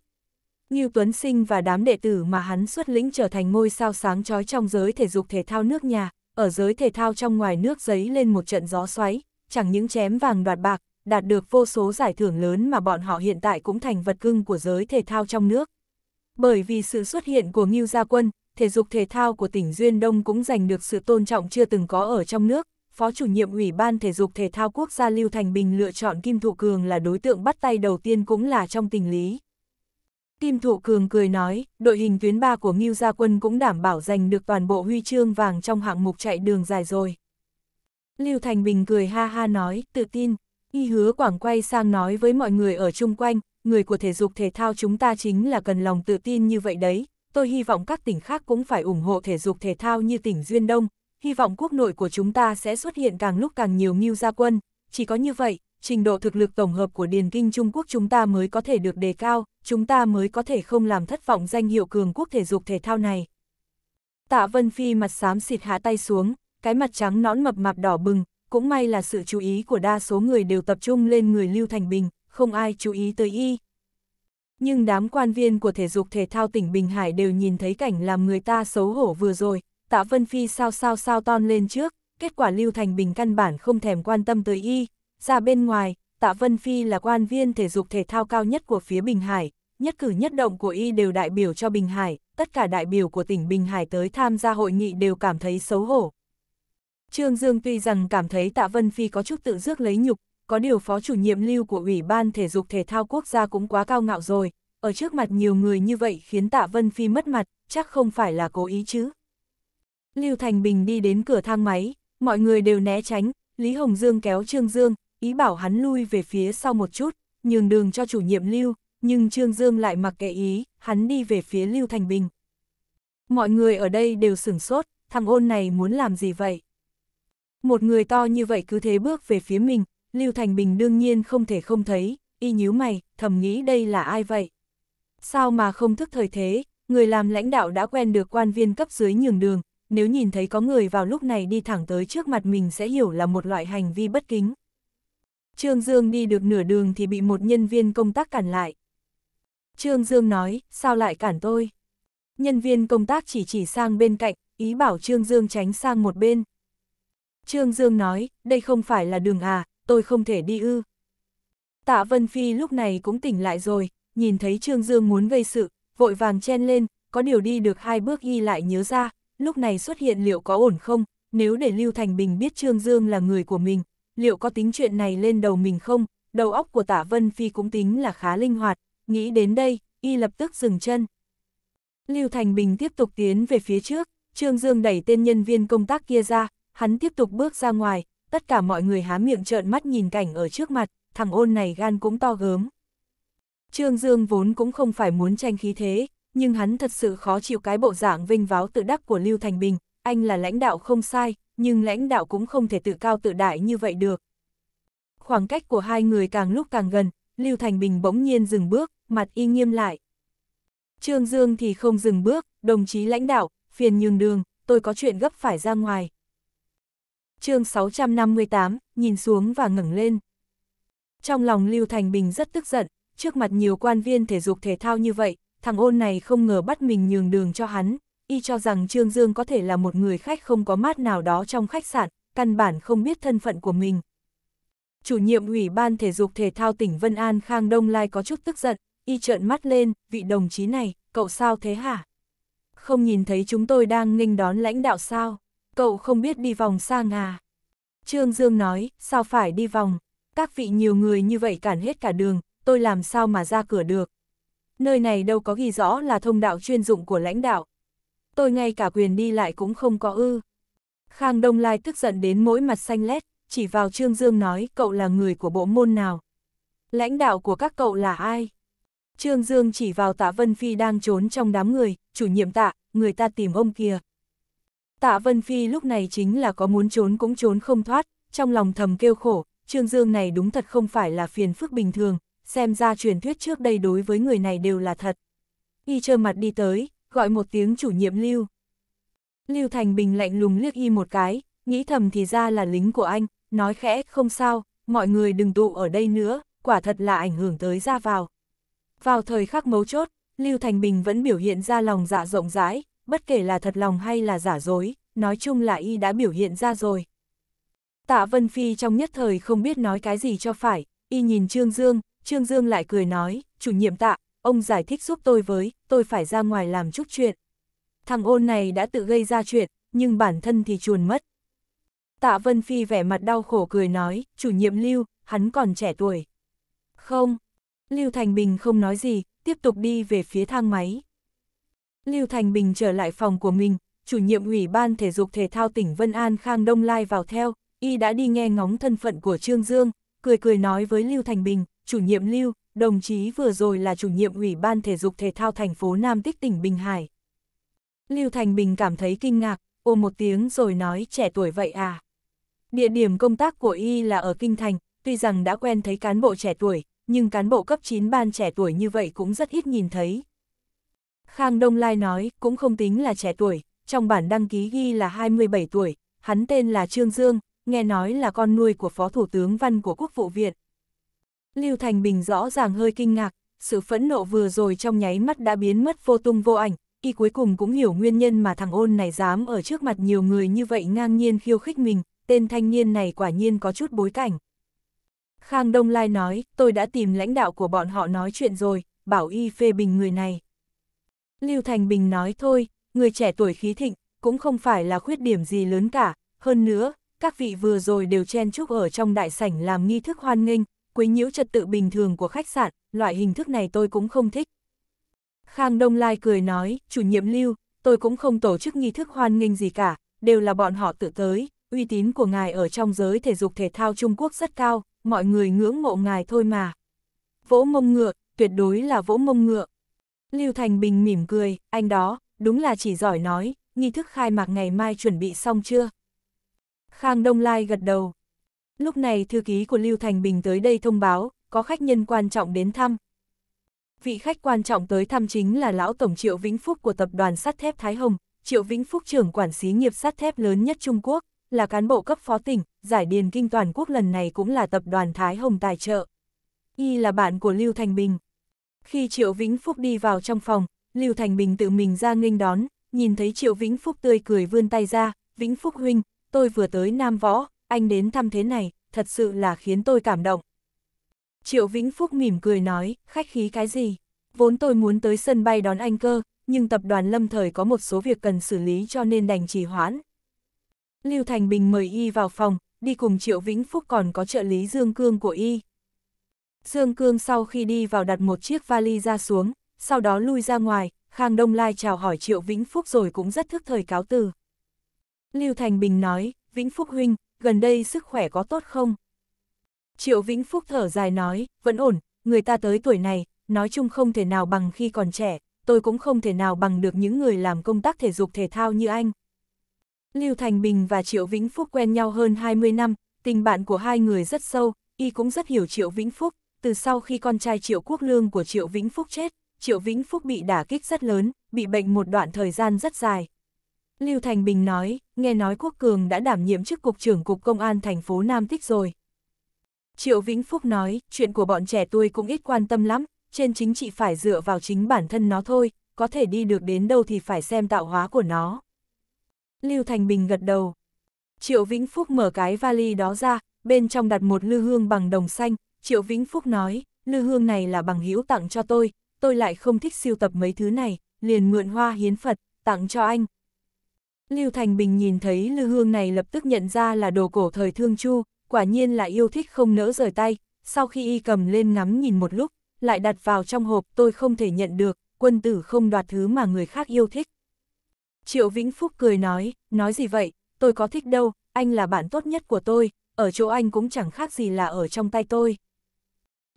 Ngưu Tuấn Sinh và đám đệ tử mà hắn xuất lĩnh trở thành ngôi sao sáng chói trong giới thể dục thể thao nước nhà, ở giới thể thao trong ngoài nước giấy lên một trận gió xoáy, chẳng những chém vàng đoạt bạc, đạt được vô số giải thưởng lớn mà bọn họ hiện tại cũng thành vật cưng của giới thể thao trong nước. Bởi vì sự xuất hiện của Ngưu Gia Quân, thể dục thể thao của tỉnh Duyên Đông cũng giành được sự tôn trọng chưa từng có ở trong nước. Phó chủ nhiệm Ủy ban Thể dục Thể thao Quốc gia Lưu Thành Bình lựa chọn Kim Thụ Cường là đối tượng bắt tay đầu tiên cũng là trong tình lý. Kim Thụ Cường cười nói, đội hình tuyến 3 của Ngưu Gia Quân cũng đảm bảo giành được toàn bộ huy chương vàng trong hạng mục chạy đường dài rồi. Lưu Thành Bình cười ha ha nói, tự tin, y hứa quảng quay sang nói với mọi người ở chung quanh, người của thể dục thể thao chúng ta chính là cần lòng tự tin như vậy đấy, tôi hy vọng các tỉnh khác cũng phải ủng hộ thể dục thể thao như tỉnh Duyên Đông, hy vọng quốc nội của chúng ta sẽ xuất hiện càng lúc càng nhiều mưu gia quân, chỉ có như vậy, trình độ thực lực tổng hợp của Điền Kinh Trung Quốc chúng ta mới có thể được đề cao, chúng ta mới có thể không làm thất vọng danh hiệu cường quốc thể dục thể thao này. Tạ Vân Phi mặt xám xịt hạ tay xuống, cái mặt trắng nõn mập mạp đỏ bừng, cũng may là sự chú ý của đa số người đều tập trung lên người Lưu Thành Bình, không ai chú ý tới y, nhưng đám quan viên của thể dục thể thao tỉnh Bình Hải đều nhìn thấy cảnh làm người ta xấu hổ vừa rồi, Tạ Vân Phi sao sao sao ton lên trước, kết quả Lưu Thành Bình căn bản không thèm quan tâm tới y, ra bên ngoài, Tạ Vân Phi là quan viên thể dục thể thao cao nhất của phía Bình Hải, nhất cử nhất động của y đều đại biểu cho Bình Hải, tất cả đại biểu của tỉnh Bình Hải tới tham gia hội nghị đều cảm thấy xấu hổ. Trương Dương tuy rằng cảm thấy Tạ Vân Phi có chút tự dước lấy nhục, có điều phó chủ nhiệm lưu của Ủy ban Thể dục Thể thao Quốc gia cũng quá cao ngạo rồi, ở trước mặt nhiều người như vậy khiến tạ Vân Phi mất mặt, chắc không phải là cố ý chứ. Lưu Thành Bình đi đến cửa thang máy, mọi người đều né tránh, Lý Hồng Dương kéo Trương Dương, ý bảo hắn lui về phía sau một chút, nhường đường cho chủ nhiệm Lưu, nhưng Trương Dương lại mặc kệ ý, hắn đi về phía Lưu Thành Bình. Mọi người ở đây đều sửng sốt, thằng ôn này muốn làm gì vậy? Một người to như vậy cứ thế bước về phía mình, Lưu Thành Bình đương nhiên không thể không thấy, y nhíu mày, thầm nghĩ đây là ai vậy? Sao mà không thức thời thế, người làm lãnh đạo đã quen được quan viên cấp dưới nhường đường, nếu nhìn thấy có người vào lúc này đi thẳng tới trước mặt mình sẽ hiểu là một loại hành vi bất kính. Trương Dương đi được nửa đường thì bị một nhân viên công tác cản lại. Trương Dương nói, sao lại cản tôi? Nhân viên công tác chỉ chỉ sang bên cạnh, ý bảo Trương Dương tránh sang một bên. Trương Dương nói, đây không phải là đường à, tôi không thể đi ư. Tạ Vân Phi lúc này cũng tỉnh lại rồi, nhìn thấy Trương Dương muốn gây sự, vội vàng chen lên, có điều đi được hai bước y lại nhớ ra, lúc này xuất hiện liệu có ổn không, nếu để Lưu Thành Bình biết Trương Dương là người của mình, liệu có tính chuyện này lên đầu mình không, đầu óc của Tạ Vân Phi cũng tính là khá linh hoạt, nghĩ đến đây, y lập tức dừng chân. Lưu Thành Bình tiếp tục tiến về phía trước, Trương Dương đẩy tên nhân viên công tác kia ra, hắn tiếp tục bước ra ngoài, tất cả mọi người há miệng trợn mắt nhìn cảnh ở trước mặt, thằng ôn này gan cũng to gớm. Trương Dương vốn cũng không phải muốn tranh khí thế, nhưng hắn thật sự khó chịu cái bộ dạng vinh váo tự đắc của Lưu Thành Bình, anh là lãnh đạo không sai, nhưng lãnh đạo cũng không thể tự cao tự đại như vậy được. Khoảng cách của hai người càng lúc càng gần, Lưu Thành Bình bỗng nhiên dừng bước, mặt y nghiêm lại. Trương Dương thì không dừng bước, đồng chí lãnh đạo, phiền nhường đường, tôi có chuyện gấp phải ra ngoài chương 658, nhìn xuống và ngẩng lên. Trong lòng Lưu Thành Bình rất tức giận, trước mặt nhiều quan viên thể dục thể thao như vậy, thằng ôn này không ngờ bắt mình nhường đường cho hắn, y cho rằng Trương Dương có thể là một người khách không có mát nào đó trong khách sạn, căn bản không biết thân phận của mình. Chủ nhiệm Ủy ban Thể dục Thể thao tỉnh Vân An Khang Đông Lai có chút tức giận, y trợn mắt lên, vị đồng chí này, cậu sao thế hả? Không nhìn thấy chúng tôi đang nghênh đón lãnh đạo sao? cậu không biết đi vòng xa ngà. Trương Dương nói, sao phải đi vòng, các vị nhiều người như vậy cản hết cả đường, tôi làm sao mà ra cửa được. Nơi này đâu có ghi rõ là thông đạo chuyên dụng của lãnh đạo. Tôi ngay cả quyền đi lại cũng không có ư. Khang Đông Lai tức giận đến mỗi mặt xanh lét, chỉ vào Trương Dương nói cậu là người của bộ môn nào. Lãnh đạo của các cậu là ai? Trương Dương chỉ vào tạ Vân Phi đang trốn trong đám người, chủ nhiệm tạ, người ta tìm ông kia, Tạ Vân Phi lúc này chính là có muốn trốn cũng trốn không thoát, trong lòng thầm kêu khổ, Trương Dương này đúng thật không phải là phiền phức bình thường, xem ra truyền thuyết trước đây đối với người này đều là thật. Y trơ mặt đi tới, gọi một tiếng chủ nhiệm Lưu. Lưu Thành Bình lạnh lùng liếc y một cái, nghĩ thầm thì ra là lính của anh, nói khẽ, không sao, mọi người đừng tụ ở đây nữa, quả thật là ảnh hưởng tới ra vào. Vào thời khắc mấu chốt, Lưu Thành Bình vẫn biểu hiện ra lòng dạ rộng rãi, bất kể là thật lòng hay là giả dối, nói chung là y đã biểu hiện ra rồi. Tạ Vân Phi trong nhất thời không biết nói cái gì cho phải, y nhìn Trương Dương, Trương Dương lại cười nói, chủ nhiệm tạ, ông giải thích giúp tôi với, tôi phải ra ngoài làm chút chuyện. Thằng ôn này đã tự gây ra chuyện, nhưng bản thân thì chuồn mất. Tạ Vân Phi vẻ mặt đau khổ cười nói, chủ nhiệm Lưu, hắn còn trẻ tuổi. Không, Lưu Thành Bình không nói gì, tiếp tục đi về phía thang máy. Lưu Thành Bình trở lại phòng của mình, chủ nhiệm ủy ban thể dục thể thao tỉnh Vân An Khang Đông Lai vào theo, y đã đi nghe ngóng thân phận của Trương Dương, cười cười nói với Lưu Thành Bình, chủ nhiệm Lưu, đồng chí vừa rồi là chủ nhiệm ủy ban thể dục thể thao thành phố Nam Tích tỉnh Bình Hải. Lưu Thành Bình cảm thấy kinh ngạc, ôm một tiếng rồi nói trẻ tuổi vậy à. Địa điểm công tác của y là ở Kinh Thành, tuy rằng đã quen thấy cán bộ trẻ tuổi, nhưng cán bộ cấp 9 ban trẻ tuổi như vậy cũng rất ít nhìn thấy. Khang Đông Lai nói, cũng không tính là trẻ tuổi, trong bản đăng ký ghi là 27 tuổi, hắn tên là Trương Dương, nghe nói là con nuôi của Phó Thủ tướng Văn của Quốc vụ Viện. Lưu Thành Bình rõ ràng hơi kinh ngạc, sự phẫn nộ vừa rồi trong nháy mắt đã biến mất vô tung vô ảnh, y cuối cùng cũng hiểu nguyên nhân mà thằng ôn này dám ở trước mặt nhiều người như vậy ngang nhiên khiêu khích mình, tên thanh niên này quả nhiên có chút bối cảnh. Khang Đông Lai nói, tôi đã tìm lãnh đạo của bọn họ nói chuyện rồi, bảo y phê bình người này. Lưu Thành Bình nói thôi, người trẻ tuổi khí thịnh, cũng không phải là khuyết điểm gì lớn cả, hơn nữa, các vị vừa rồi đều chen chúc ở trong đại sảnh làm nghi thức hoan nghênh, quấy nhiễu trật tự bình thường của khách sạn, loại hình thức này tôi cũng không thích. Khang Đông Lai cười nói, chủ nhiệm Lưu, tôi cũng không tổ chức nghi thức hoan nghênh gì cả, đều là bọn họ tự tới, uy tín của ngài ở trong giới thể dục thể thao Trung Quốc rất cao, mọi người ngưỡng mộ ngài thôi mà. Vỗ mông ngựa, tuyệt đối là vỗ mông ngựa. Lưu Thành Bình mỉm cười, anh đó, đúng là chỉ giỏi nói, nghi thức khai mạc ngày mai chuẩn bị xong chưa? Khang Đông Lai gật đầu. Lúc này thư ký của Lưu Thành Bình tới đây thông báo, có khách nhân quan trọng đến thăm. Vị khách quan trọng tới thăm chính là lão tổng Triệu Vĩnh Phúc của tập đoàn sắt thép Thái Hồng, Triệu Vĩnh Phúc trưởng quản xí nghiệp sắt thép lớn nhất Trung Quốc, là cán bộ cấp phó tỉnh, giải điền kinh toàn quốc lần này cũng là tập đoàn Thái Hồng tài trợ. Y là bạn của Lưu Thành Bình, khi Triệu Vĩnh Phúc đi vào trong phòng, Lưu Thành Bình tự mình ra nghênh đón, nhìn thấy Triệu Vĩnh Phúc tươi cười vươn tay ra, Vĩnh Phúc huynh, tôi vừa tới Nam Võ, anh đến thăm thế này, thật sự là khiến tôi cảm động. Triệu Vĩnh Phúc mỉm cười nói, khách khí cái gì? Vốn tôi muốn tới sân bay đón anh cơ, nhưng tập đoàn lâm thời có một số việc cần xử lý cho nên đành trì hoãn. Lưu Thành Bình mời y vào phòng, đi cùng Triệu Vĩnh Phúc còn có trợ lý Dương Cương của y. Sương Cương sau khi đi vào đặt một chiếc vali ra xuống, sau đó lui ra ngoài, Khang Đông Lai chào hỏi Triệu Vĩnh Phúc rồi cũng rất thức thời cáo từ. Lưu Thành Bình nói, Vĩnh Phúc huynh, gần đây sức khỏe có tốt không? Triệu Vĩnh Phúc thở dài nói, vẫn ổn, người ta tới tuổi này, nói chung không thể nào bằng khi còn trẻ, tôi cũng không thể nào bằng được những người làm công tác thể dục thể thao như anh. Lưu Thành Bình và Triệu Vĩnh Phúc quen nhau hơn 20 năm, tình bạn của hai người rất sâu, y cũng rất hiểu Triệu Vĩnh Phúc, từ sau khi con trai Triệu Quốc Lương của Triệu Vĩnh Phúc chết, Triệu Vĩnh Phúc bị đả kích rất lớn, bị bệnh một đoạn thời gian rất dài. Lưu Thành Bình nói, nghe nói Quốc Cường đã đảm nhiệm chức cục trưởng cục công an thành phố Nam Tích rồi. Triệu Vĩnh Phúc nói, chuyện của bọn trẻ tôi cũng ít quan tâm lắm, trên chính trị phải dựa vào chính bản thân nó thôi, có thể đi được đến đâu thì phải xem tạo hóa của nó. Lưu Thành Bình gật đầu. Triệu Vĩnh Phúc mở cái vali đó ra, bên trong đặt một lư hương bằng đồng xanh, Triệu Vĩnh Phúc nói, lư hương này là bằng hữu tặng cho tôi, tôi lại không thích siêu tập mấy thứ này, liền mượn hoa hiến Phật, tặng cho anh. Lưu Thành Bình nhìn thấy lư hương này lập tức nhận ra là đồ cổ thời Thương Chu, quả nhiên là yêu thích không nỡ rời tay, sau khi y cầm lên ngắm nhìn một lúc, lại đặt vào trong hộp tôi không thể nhận được, quân tử không đoạt thứ mà người khác yêu thích. Triệu Vĩnh Phúc cười nói, nói gì vậy, tôi có thích đâu, anh là bạn tốt nhất của tôi, ở chỗ anh cũng chẳng khác gì là ở trong tay tôi.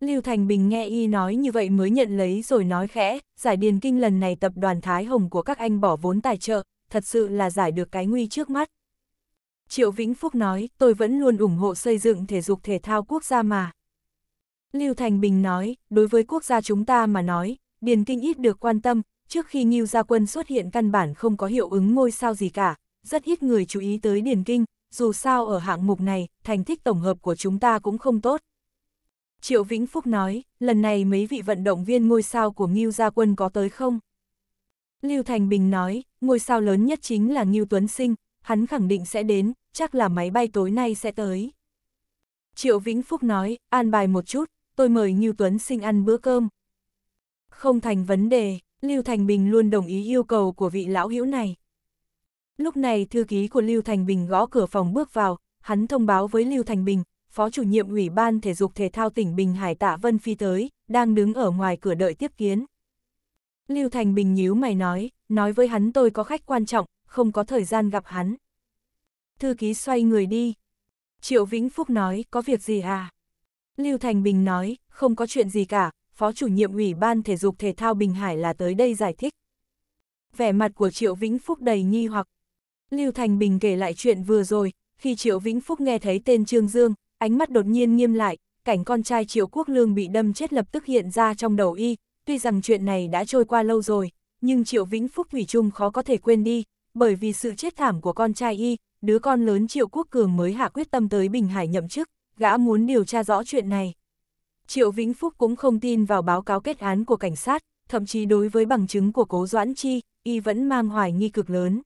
Lưu Thành Bình nghe y nói như vậy mới nhận lấy rồi nói khẽ, giải điền kinh lần này tập đoàn Thái Hồng của các anh bỏ vốn tài trợ, thật sự là giải được cái nguy trước mắt. Triệu Vĩnh Phúc nói, tôi vẫn luôn ủng hộ xây dựng thể dục thể thao quốc gia mà. Lưu Thành Bình nói, đối với quốc gia chúng ta mà nói, điền kinh ít được quan tâm, trước khi Ngưu Gia Quân xuất hiện căn bản không có hiệu ứng ngôi sao gì cả, rất ít người chú ý tới điền kinh, dù sao ở hạng mục này, thành tích tổng hợp của chúng ta cũng không tốt. Triệu Vĩnh Phúc nói, lần này mấy vị vận động viên ngôi sao của Ngưu Gia Quân có tới không? Lưu Thành Bình nói, ngôi sao lớn nhất chính là Ngưu Tuấn Sinh, hắn khẳng định sẽ đến, chắc là máy bay tối nay sẽ tới. Triệu Vĩnh Phúc nói, an bài một chút, tôi mời Ngưu Tuấn Sinh ăn bữa cơm. Không thành vấn đề, Lưu Thành Bình luôn đồng ý yêu cầu của vị lão hữu này. Lúc này thư ký của Lưu Thành Bình gõ cửa phòng bước vào, hắn thông báo với Lưu Thành Bình, Phó chủ nhiệm Ủy ban Thể dục Thể thao tỉnh Bình Hải Tạ Vân Phi tới, đang đứng ở ngoài cửa đợi tiếp kiến. Lưu Thành Bình nhíu mày nói, nói với hắn tôi có khách quan trọng, không có thời gian gặp hắn. Thư ký xoay người đi. Triệu Vĩnh Phúc nói, có việc gì à? Lưu Thành Bình nói, không có chuyện gì cả, Phó chủ nhiệm Ủy ban Thể dục Thể thao Bình Hải là tới đây giải thích. Vẻ mặt của Triệu Vĩnh Phúc đầy nghi hoặc. Lưu Thành Bình kể lại chuyện vừa rồi, khi Triệu Vĩnh Phúc nghe thấy tên Trương Dương, ánh mắt đột nhiên nghiêm lại, cảnh con trai Triệu Quốc Lương bị đâm chết lập tức hiện ra trong đầu y, tuy rằng chuyện này đã trôi qua lâu rồi, nhưng Triệu Vĩnh Phúc Thủy Trung khó có thể quên đi, bởi vì sự chết thảm của con trai y, đứa con lớn Triệu Quốc Cường mới hạ quyết tâm tới Bình Hải nhậm chức, gã muốn điều tra rõ chuyện này. Triệu Vĩnh Phúc cũng không tin vào báo cáo kết án của cảnh sát, thậm chí đối với bằng chứng của cố Doãn Chi, y vẫn mang hoài nghi cực lớn.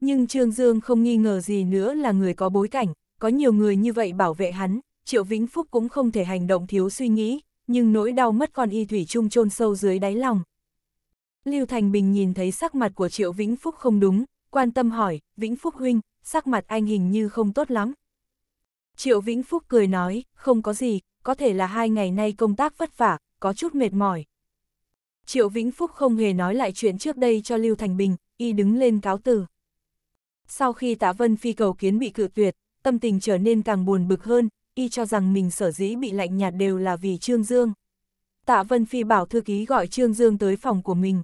Nhưng Trương Dương không nghi ngờ gì nữa là người có bối cảnh, có nhiều người như vậy bảo vệ hắn, Triệu Vĩnh Phúc cũng không thể hành động thiếu suy nghĩ, nhưng nỗi đau mất con y thủy chung chôn sâu dưới đáy lòng. Lưu Thành Bình nhìn thấy sắc mặt của Triệu Vĩnh Phúc không đúng, quan tâm hỏi, Vĩnh Phúc huynh, sắc mặt anh hình như không tốt lắm. Triệu Vĩnh Phúc cười nói, không có gì, có thể là hai ngày nay công tác vất vả, có chút mệt mỏi. Triệu Vĩnh Phúc không hề nói lại chuyện trước đây cho Lưu Thành Bình, y đứng lên cáo từ. Sau khi Tạ Vân Phi cầu kiến bị cự tuyệt, tâm tình trở nên càng buồn bực hơn, y cho rằng mình sở dĩ bị lạnh nhạt đều là vì Trương Dương. Tạ Vân Phi bảo thư ký gọi Trương Dương tới phòng của mình.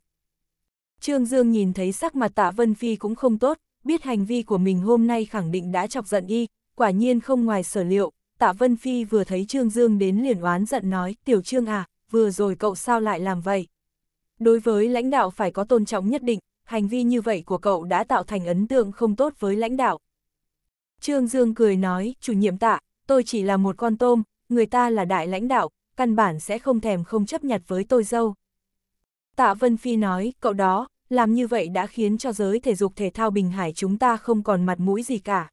Trương Dương nhìn thấy sắc mặt Tạ Vân Phi cũng không tốt, biết hành vi của mình hôm nay khẳng định đã chọc giận y, quả nhiên không ngoài sở liệu, Tạ Vân Phi vừa thấy Trương Dương đến liền oán giận nói, tiểu Trương à, vừa rồi cậu sao lại làm vậy? Đối với lãnh đạo phải có tôn trọng nhất định, hành vi như vậy của cậu đã tạo thành ấn tượng không tốt với lãnh đạo, Trương Dương cười nói, chủ nhiệm tạ, tôi chỉ là một con tôm, người ta là đại lãnh đạo, căn bản sẽ không thèm không chấp nhặt với tôi dâu. Tạ Vân Phi nói, cậu đó, làm như vậy đã khiến cho giới thể dục thể thao Bình Hải chúng ta không còn mặt mũi gì cả.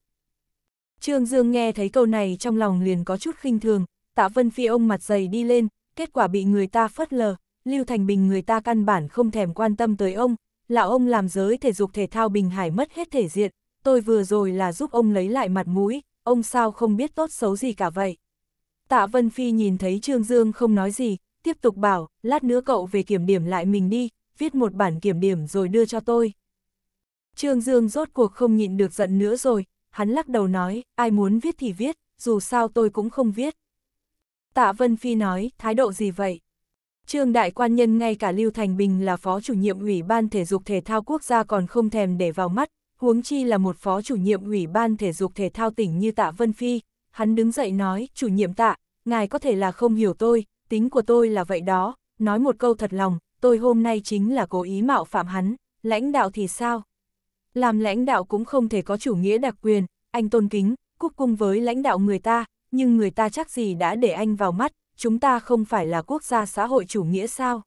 Trương Dương nghe thấy câu này trong lòng liền có chút khinh thường, Tạ Vân Phi ông mặt dày đi lên, kết quả bị người ta phất lờ, Lưu Thành Bình người ta căn bản không thèm quan tâm tới ông, lão ông làm giới thể dục thể thao Bình Hải mất hết thể diện, tôi vừa rồi là giúp ông lấy lại mặt mũi, ông sao không biết tốt xấu gì cả vậy. Tạ Vân Phi nhìn thấy Trương Dương không nói gì, tiếp tục bảo, lát nữa cậu về kiểm điểm lại mình đi, viết một bản kiểm điểm rồi đưa cho tôi. Trương Dương rốt cuộc không nhịn được giận nữa rồi, hắn lắc đầu nói, ai muốn viết thì viết, dù sao tôi cũng không viết. Tạ Vân Phi nói, thái độ gì vậy? Trương Đại Quan Nhân ngay cả Lưu Thành Bình là phó chủ nhiệm Ủy ban Thể dục Thể thao Quốc gia còn không thèm để vào mắt, huống chi là một phó chủ nhiệm ủy ban thể dục thể thao tỉnh như tạ Vân Phi. Hắn đứng dậy nói, chủ nhiệm tạ, ngài có thể là không hiểu tôi, tính của tôi là vậy đó, nói một câu thật lòng, tôi hôm nay chính là cố ý mạo phạm hắn, lãnh đạo thì sao? Làm lãnh đạo cũng không thể có chủ nghĩa đặc quyền, anh tôn kính, quốc cung với lãnh đạo người ta, nhưng người ta chắc gì đã để anh vào mắt, chúng ta không phải là quốc gia xã hội chủ nghĩa sao?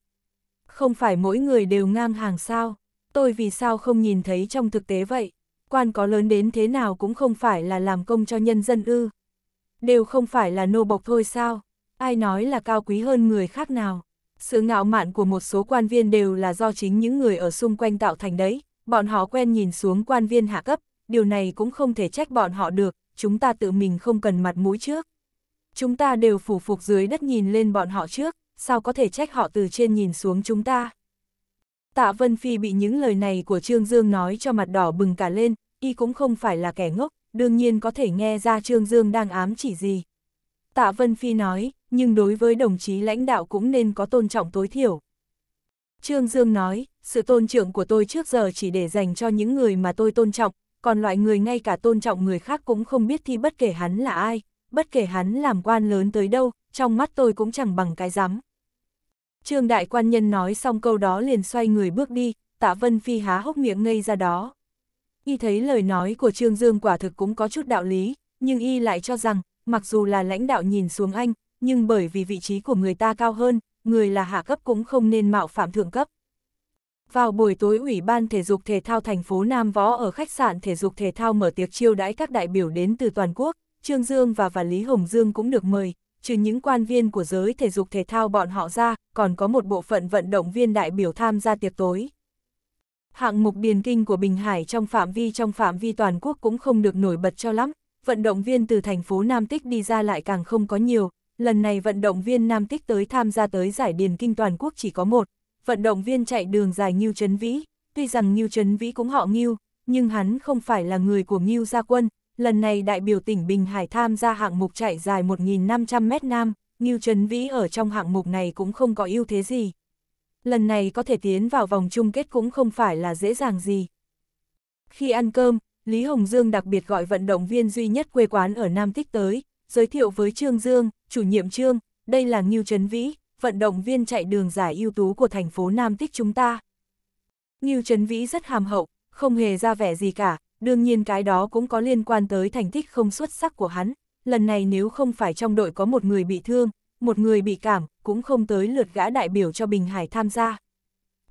Không phải mỗi người đều ngang hàng sao? tôi vì sao không nhìn thấy trong thực tế vậy, quan có lớn đến thế nào cũng không phải là làm công cho nhân dân ư. Đều không phải là nô bộc thôi sao, ai nói là cao quý hơn người khác nào. Sự ngạo mạn của một số quan viên đều là do chính những người ở xung quanh tạo thành đấy, bọn họ quen nhìn xuống quan viên hạ cấp, điều này cũng không thể trách bọn họ được, chúng ta tự mình không cần mặt mũi trước. Chúng ta đều phủ phục dưới đất nhìn lên bọn họ trước, sao có thể trách họ từ trên nhìn xuống chúng ta. Tạ Vân Phi bị những lời này của Trương Dương nói cho mặt đỏ bừng cả lên, y cũng không phải là kẻ ngốc, đương nhiên có thể nghe ra Trương Dương đang ám chỉ gì. Tạ Vân Phi nói, nhưng đối với đồng chí lãnh đạo cũng nên có tôn trọng tối thiểu. Trương Dương nói, sự tôn trọng của tôi trước giờ chỉ để dành cho những người mà tôi tôn trọng, còn loại người ngay cả tôn trọng người khác cũng không biết thì bất kể hắn là ai, bất kể hắn làm quan lớn tới đâu, trong mắt tôi cũng chẳng bằng cái rắm. Trương Đại Quan Nhân nói xong câu đó liền xoay người bước đi, tạ Vân Phi há hốc miệng ngây ra đó. Y thấy lời nói của Trương Dương quả thực cũng có chút đạo lý, nhưng Y lại cho rằng, mặc dù là lãnh đạo nhìn xuống anh, nhưng bởi vì vị trí của người ta cao hơn, người là hạ cấp cũng không nên mạo phạm thượng cấp. Vào buổi tối Ủy ban Thể dục Thể thao thành phố Nam Võ ở khách sạn Thể dục Thể thao mở tiệc chiêu đãi các đại biểu đến từ toàn quốc, Trương Dương và và Lý Hồng Dương cũng được mời, trừ những quan viên của giới thể dục thể thao bọn họ ra, còn có một bộ phận vận động viên đại biểu tham gia tiệc tối. Hạng mục điền kinh của Bình Hải trong phạm vi trong phạm vi toàn quốc cũng không được nổi bật cho lắm, vận động viên từ thành phố Nam Tích đi ra lại càng không có nhiều, lần này vận động viên Nam Tích tới tham gia tới giải điền kinh toàn quốc chỉ có một, vận động viên chạy đường dài Ngưu Trấn Vĩ, tuy rằng Ngưu Trấn Vĩ cũng họ Ngưu, nhưng hắn không phải là người của Ngưu Gia Quân, lần này đại biểu tỉnh Bình Hải tham gia hạng mục chạy dài 1.500m nam. Ngưu Trấn Vĩ ở trong hạng mục này cũng không có ưu thế gì. Lần này có thể tiến vào vòng chung kết cũng không phải là dễ dàng gì. Khi ăn cơm, Lý Hồng Dương đặc biệt gọi vận động viên duy nhất quê quán ở Nam Tích tới, giới thiệu với Trương Dương, chủ nhiệm Trương, đây là Ngưu Trấn Vĩ, vận động viên chạy đường giải ưu tú của thành phố Nam Tích chúng ta. Ngưu Trấn Vĩ rất hàm hậu, không hề ra vẻ gì cả, đương nhiên cái đó cũng có liên quan tới thành tích không xuất sắc của hắn, lần này nếu không phải trong đội có một người bị thương, một người bị cảm, cũng không tới lượt gã đại biểu cho Bình Hải tham gia.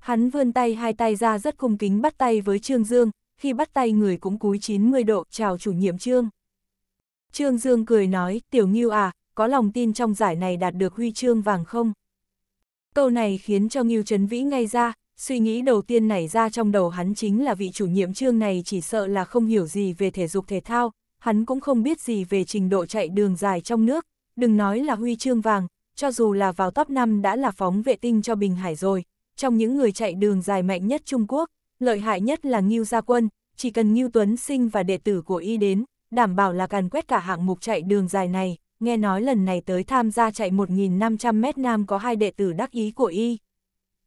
Hắn vươn tay hai tay ra rất cung kính bắt tay với Trương Dương, khi bắt tay người cũng cúi 90 độ chào chủ nhiệm Trương. Trương Dương cười nói, tiểu nghiêu à, có lòng tin trong giải này đạt được huy chương vàng không? Câu này khiến cho Nghiêu Trấn Vĩ ngay ra, suy nghĩ đầu tiên nảy ra trong đầu hắn chính là vị chủ nhiệm trương này chỉ sợ là không hiểu gì về thể dục thể thao, hắn cũng không biết gì về trình độ chạy đường dài trong nước, đừng nói là huy chương vàng, cho dù là vào top 5 đã là phóng vệ tinh cho Bình Hải rồi, trong những người chạy đường dài mạnh nhất Trung Quốc, lợi hại nhất là Ngưu Gia Quân, chỉ cần Ngưu Tuấn Sinh và đệ tử của y đến, đảm bảo là càn quét cả hạng mục chạy đường dài này, nghe nói lần này tới tham gia chạy 1.500m nam có hai đệ tử đắc ý của y.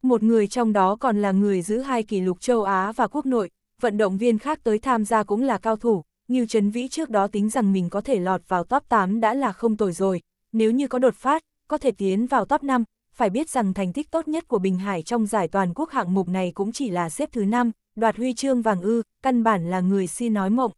Một người trong đó còn là người giữ hai kỷ lục châu Á và quốc nội, vận động viên khác tới tham gia cũng là cao thủ, Ngưu Trấn Vĩ trước đó tính rằng mình có thể lọt vào top 8 đã là không tồi rồi, nếu như có đột phát, có thể tiến vào top 5, phải biết rằng thành tích tốt nhất của Bình Hải trong giải toàn quốc hạng mục này cũng chỉ là xếp thứ 5, đoạt huy chương vàng ư, căn bản là người si nói mộng.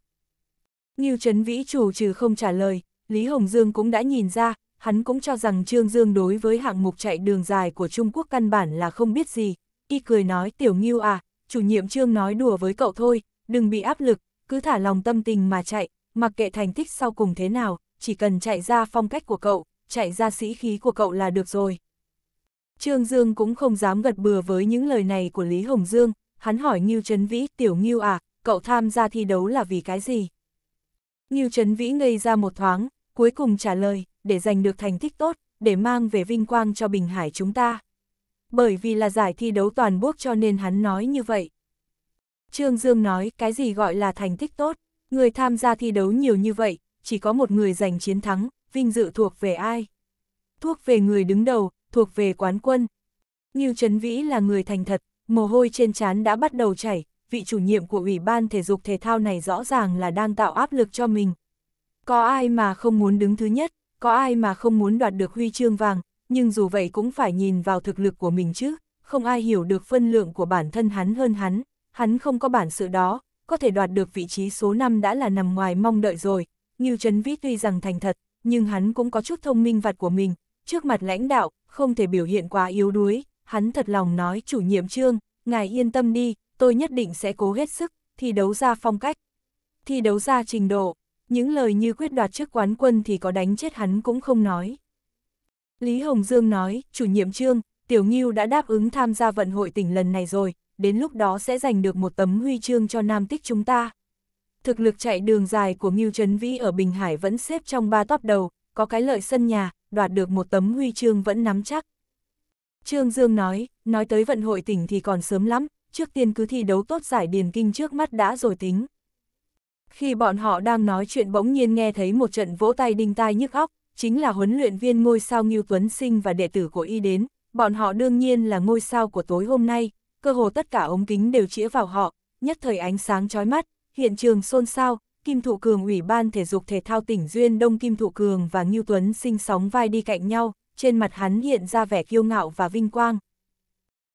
Ngưu Trấn Vĩ chủ trừ không trả lời, Lý Hồng Dương cũng đã nhìn ra, hắn cũng cho rằng Trương Dương đối với hạng mục chạy đường dài của Trung Quốc căn bản là không biết gì. Y cười nói tiểu Ngưu à, chủ nhiệm Trương nói đùa với cậu thôi, đừng bị áp lực, cứ thả lòng tâm tình mà chạy, mặc kệ thành tích sau cùng thế nào, chỉ cần chạy ra phong cách của cậu, chạy ra sĩ khí của cậu là được rồi. Trương Dương cũng không dám gật bừa với những lời này của Lý Hồng Dương, hắn hỏi Ngưu Trấn Vĩ, tiểu Ngưu à, cậu tham gia thi đấu là vì cái gì? Ngưu Trấn Vĩ ngây ra một thoáng, cuối cùng trả lời, để giành được thành tích tốt, để mang về vinh quang cho Bình Hải chúng ta. Bởi vì là giải thi đấu toàn quốc cho nên hắn nói như vậy. Trương Dương nói cái gì gọi là thành tích tốt, người tham gia thi đấu nhiều như vậy, chỉ có một người giành chiến thắng, vinh dự thuộc về ai. Thuộc về người đứng đầu, thuộc về quán quân. Ngưu Trấn Vĩ là người thành thật, mồ hôi trên trán đã bắt đầu chảy, vị chủ nhiệm của Ủy ban Thể dục Thể thao này rõ ràng là đang tạo áp lực cho mình. Có ai mà không muốn đứng thứ nhất, có ai mà không muốn đoạt được huy chương vàng, nhưng dù vậy cũng phải nhìn vào thực lực của mình chứ, không ai hiểu được phân lượng của bản thân hắn hơn hắn, hắn không có bản sự đó, có thể đoạt được vị trí số 5 đã là nằm ngoài mong đợi rồi. Ngưu Trấn Vĩ tuy rằng thành thật, nhưng hắn cũng có chút thông minh vặt của mình, trước mặt lãnh đạo, không thể biểu hiện quá yếu đuối, hắn thật lòng nói chủ nhiệm trương, ngài yên tâm đi, tôi nhất định sẽ cố hết sức, thi đấu ra phong cách, thi đấu ra trình độ, những lời như quyết đoạt trước quán quân thì có đánh chết hắn cũng không nói. Lý Hồng Dương nói, chủ nhiệm trương, Tiểu Ngưu đã đáp ứng tham gia vận hội tỉnh lần này rồi, đến lúc đó sẽ giành được một tấm huy chương cho Nam Tích chúng ta. Thực lực chạy đường dài của Ngưu Trấn Vĩ ở Bình Hải vẫn xếp trong ba top đầu, có cái lợi sân nhà, đoạt được một tấm huy chương vẫn nắm chắc. Trương Dương nói, nói tới vận hội tỉnh thì còn sớm lắm, trước tiên cứ thi đấu tốt giải điền kinh trước mắt đã rồi tính. Khi bọn họ đang nói chuyện bỗng nhiên nghe thấy một trận vỗ tay đinh tai nhức óc, chính là huấn luyện viên ngôi sao Ngưu Tuấn Sinh và đệ tử của y đến, bọn họ đương nhiên là ngôi sao của tối hôm nay, cơ hồ tất cả ống kính đều chĩa vào họ, nhất thời ánh sáng chói mắt, hiện trường xôn xao, Kim Thụ Cường Ủy ban Thể dục Thể thao tỉnh Duyên Đông Kim Thụ Cường và Ngưu Tuấn sinh sóng vai đi cạnh nhau, trên mặt hắn hiện ra vẻ kiêu ngạo và vinh quang.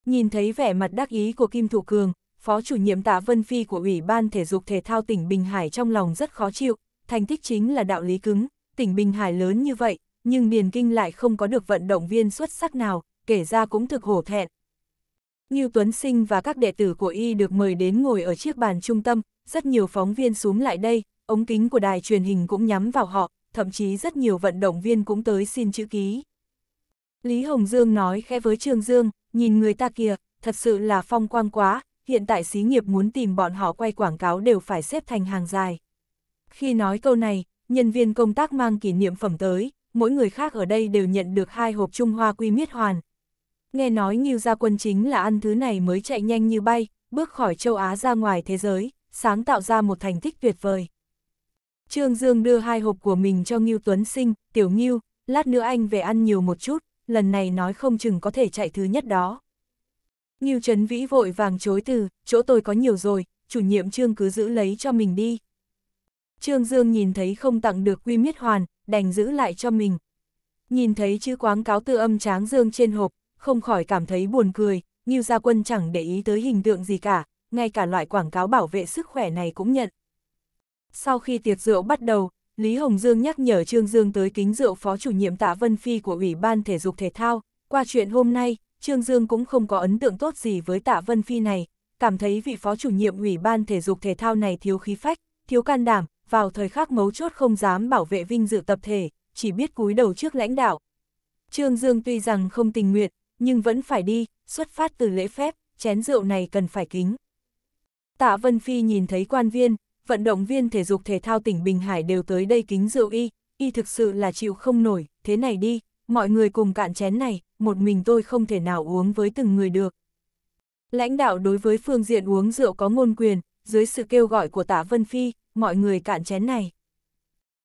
Nhìn thấy vẻ mặt đắc ý của Kim Thụ Cường, Phó chủ nhiệm Tạ Vân Phi của Ủy ban Thể dục Thể thao tỉnh Bình Hải trong lòng rất khó chịu, thành tích chính là đạo lý cứng, tỉnh Bình Hải lớn như vậy, nhưng Điền Kinh lại không có được vận động viên xuất sắc nào, kể ra cũng thực hổ thẹn, như Tuấn Sinh và các đệ tử của y được mời đến ngồi ở chiếc bàn trung tâm, rất nhiều phóng viên xuống lại đây, ống kính của đài truyền hình cũng nhắm vào họ, thậm chí rất nhiều vận động viên cũng tới xin chữ ký. Lý Hồng Dương nói khẽ với Trương Dương, nhìn người ta kìa, thật sự là phong quang quá, hiện tại xí nghiệp muốn tìm bọn họ quay quảng cáo đều phải xếp thành hàng dài. Khi nói câu này, nhân viên công tác mang kỷ niệm phẩm tới, mỗi người khác ở đây đều nhận được hai hộp Trung Hoa Quy Miết Hoàn, Nghe nói Ngưu Gia Quân chính là ăn thứ này mới chạy nhanh như bay, bước khỏi châu Á ra ngoài thế giới, sáng tạo ra một thành tích tuyệt vời. Trương Dương đưa hai hộp của mình cho Ngưu Tuấn Sinh, Tiểu Ngưu, lát nữa anh về ăn nhiều một chút, lần này nói không chừng có thể chạy thứ nhất đó. Ngưu Trấn Vĩ vội vàng chối từ, chỗ tôi có nhiều rồi, chủ nhiệm Trương cứ giữ lấy cho mình đi. Trương Dương nhìn thấy không tặng được quy miết hoàn, đành giữ lại cho mình. Nhìn thấy chữ quảng cáo tư âm tráng dương trên hộp, không khỏi cảm thấy buồn cười, Ngưu Gia Quân chẳng để ý tới hình tượng gì cả, ngay cả loại quảng cáo bảo vệ sức khỏe này cũng nhận. Sau khi tiệc rượu bắt đầu, Lý Hồng Dương nhắc nhở Trương Dương tới kính rượu phó chủ nhiệm Tạ Vân Phi của Ủy ban Thể dục Thể thao. Qua chuyện hôm nay, Trương Dương cũng không có ấn tượng tốt gì với Tạ Vân Phi này, cảm thấy vị phó chủ nhiệm Ủy ban Thể dục Thể thao này thiếu khí phách, thiếu can đảm, vào thời khắc mấu chốt không dám bảo vệ vinh dự tập thể, chỉ biết cúi đầu trước lãnh đạo. Trương Dương tuy rằng không tình nguyện, nhưng vẫn phải đi, xuất phát từ lễ phép, chén rượu này cần phải kính. Tạ Vân Phi nhìn thấy quan viên, vận động viên thể dục thể thao tỉnh Bình Hải đều tới đây kính rượu y, y thực sự là chịu không nổi, thế này đi, mọi người cùng cạn chén này, một mình tôi không thể nào uống với từng người được. Lãnh đạo đối với phương diện uống rượu có ngôn quyền, dưới sự kêu gọi của Tạ Vân Phi, mọi người cạn chén này.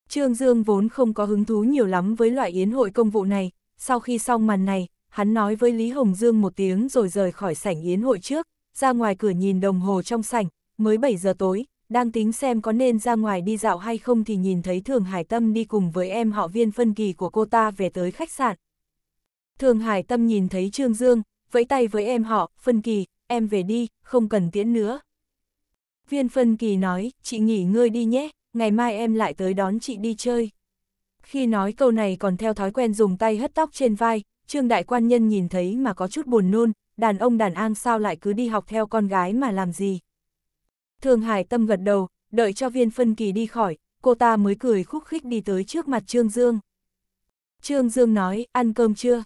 Trương Dương vốn không có hứng thú nhiều lắm với loại yến hội công vụ này, sau khi xong màn này, hắn nói với Lý Hồng Dương một tiếng rồi rời khỏi sảnh yến hội trước, ra ngoài cửa nhìn đồng hồ trong sảnh, mới 7 giờ tối, đang tính xem có nên ra ngoài đi dạo hay không thì nhìn thấy Thường Hải Tâm đi cùng với em họ viên phân kỳ của cô ta về tới khách sạn. Thường Hải Tâm nhìn thấy Trương Dương, vẫy tay với em họ, phân kỳ, em về đi, không cần tiễn nữa. Viên phân kỳ nói, chị nghỉ ngơi đi nhé, ngày mai em lại tới đón chị đi chơi. Khi nói câu này còn theo thói quen dùng tay hất tóc trên vai, trương đại quan nhân nhìn thấy mà có chút buồn nôn, đàn ông đàn an sao lại cứ đi học theo con gái mà làm gì. Thường Hải Tâm gật đầu, đợi cho viên phân kỳ đi khỏi, cô ta mới cười khúc khích đi tới trước mặt Trương Dương. Trương Dương nói, ăn cơm chưa?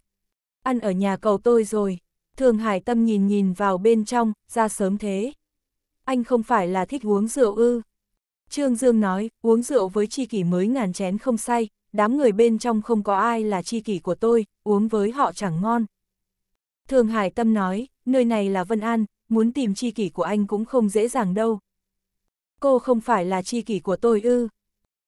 Ăn ở nhà cầu tôi rồi. Thường Hải Tâm nhìn nhìn vào bên trong, ra sớm thế. Anh không phải là thích uống rượu ư? Trương Dương nói, uống rượu với chi kỷ mới ngàn chén không say, đám người bên trong không có ai là chi kỷ của tôi, uống với họ chẳng ngon. Thường Hải Tâm nói, nơi này là Vân An, muốn tìm chi kỷ của anh cũng không dễ dàng đâu. Cô không phải là chi kỷ của tôi ư.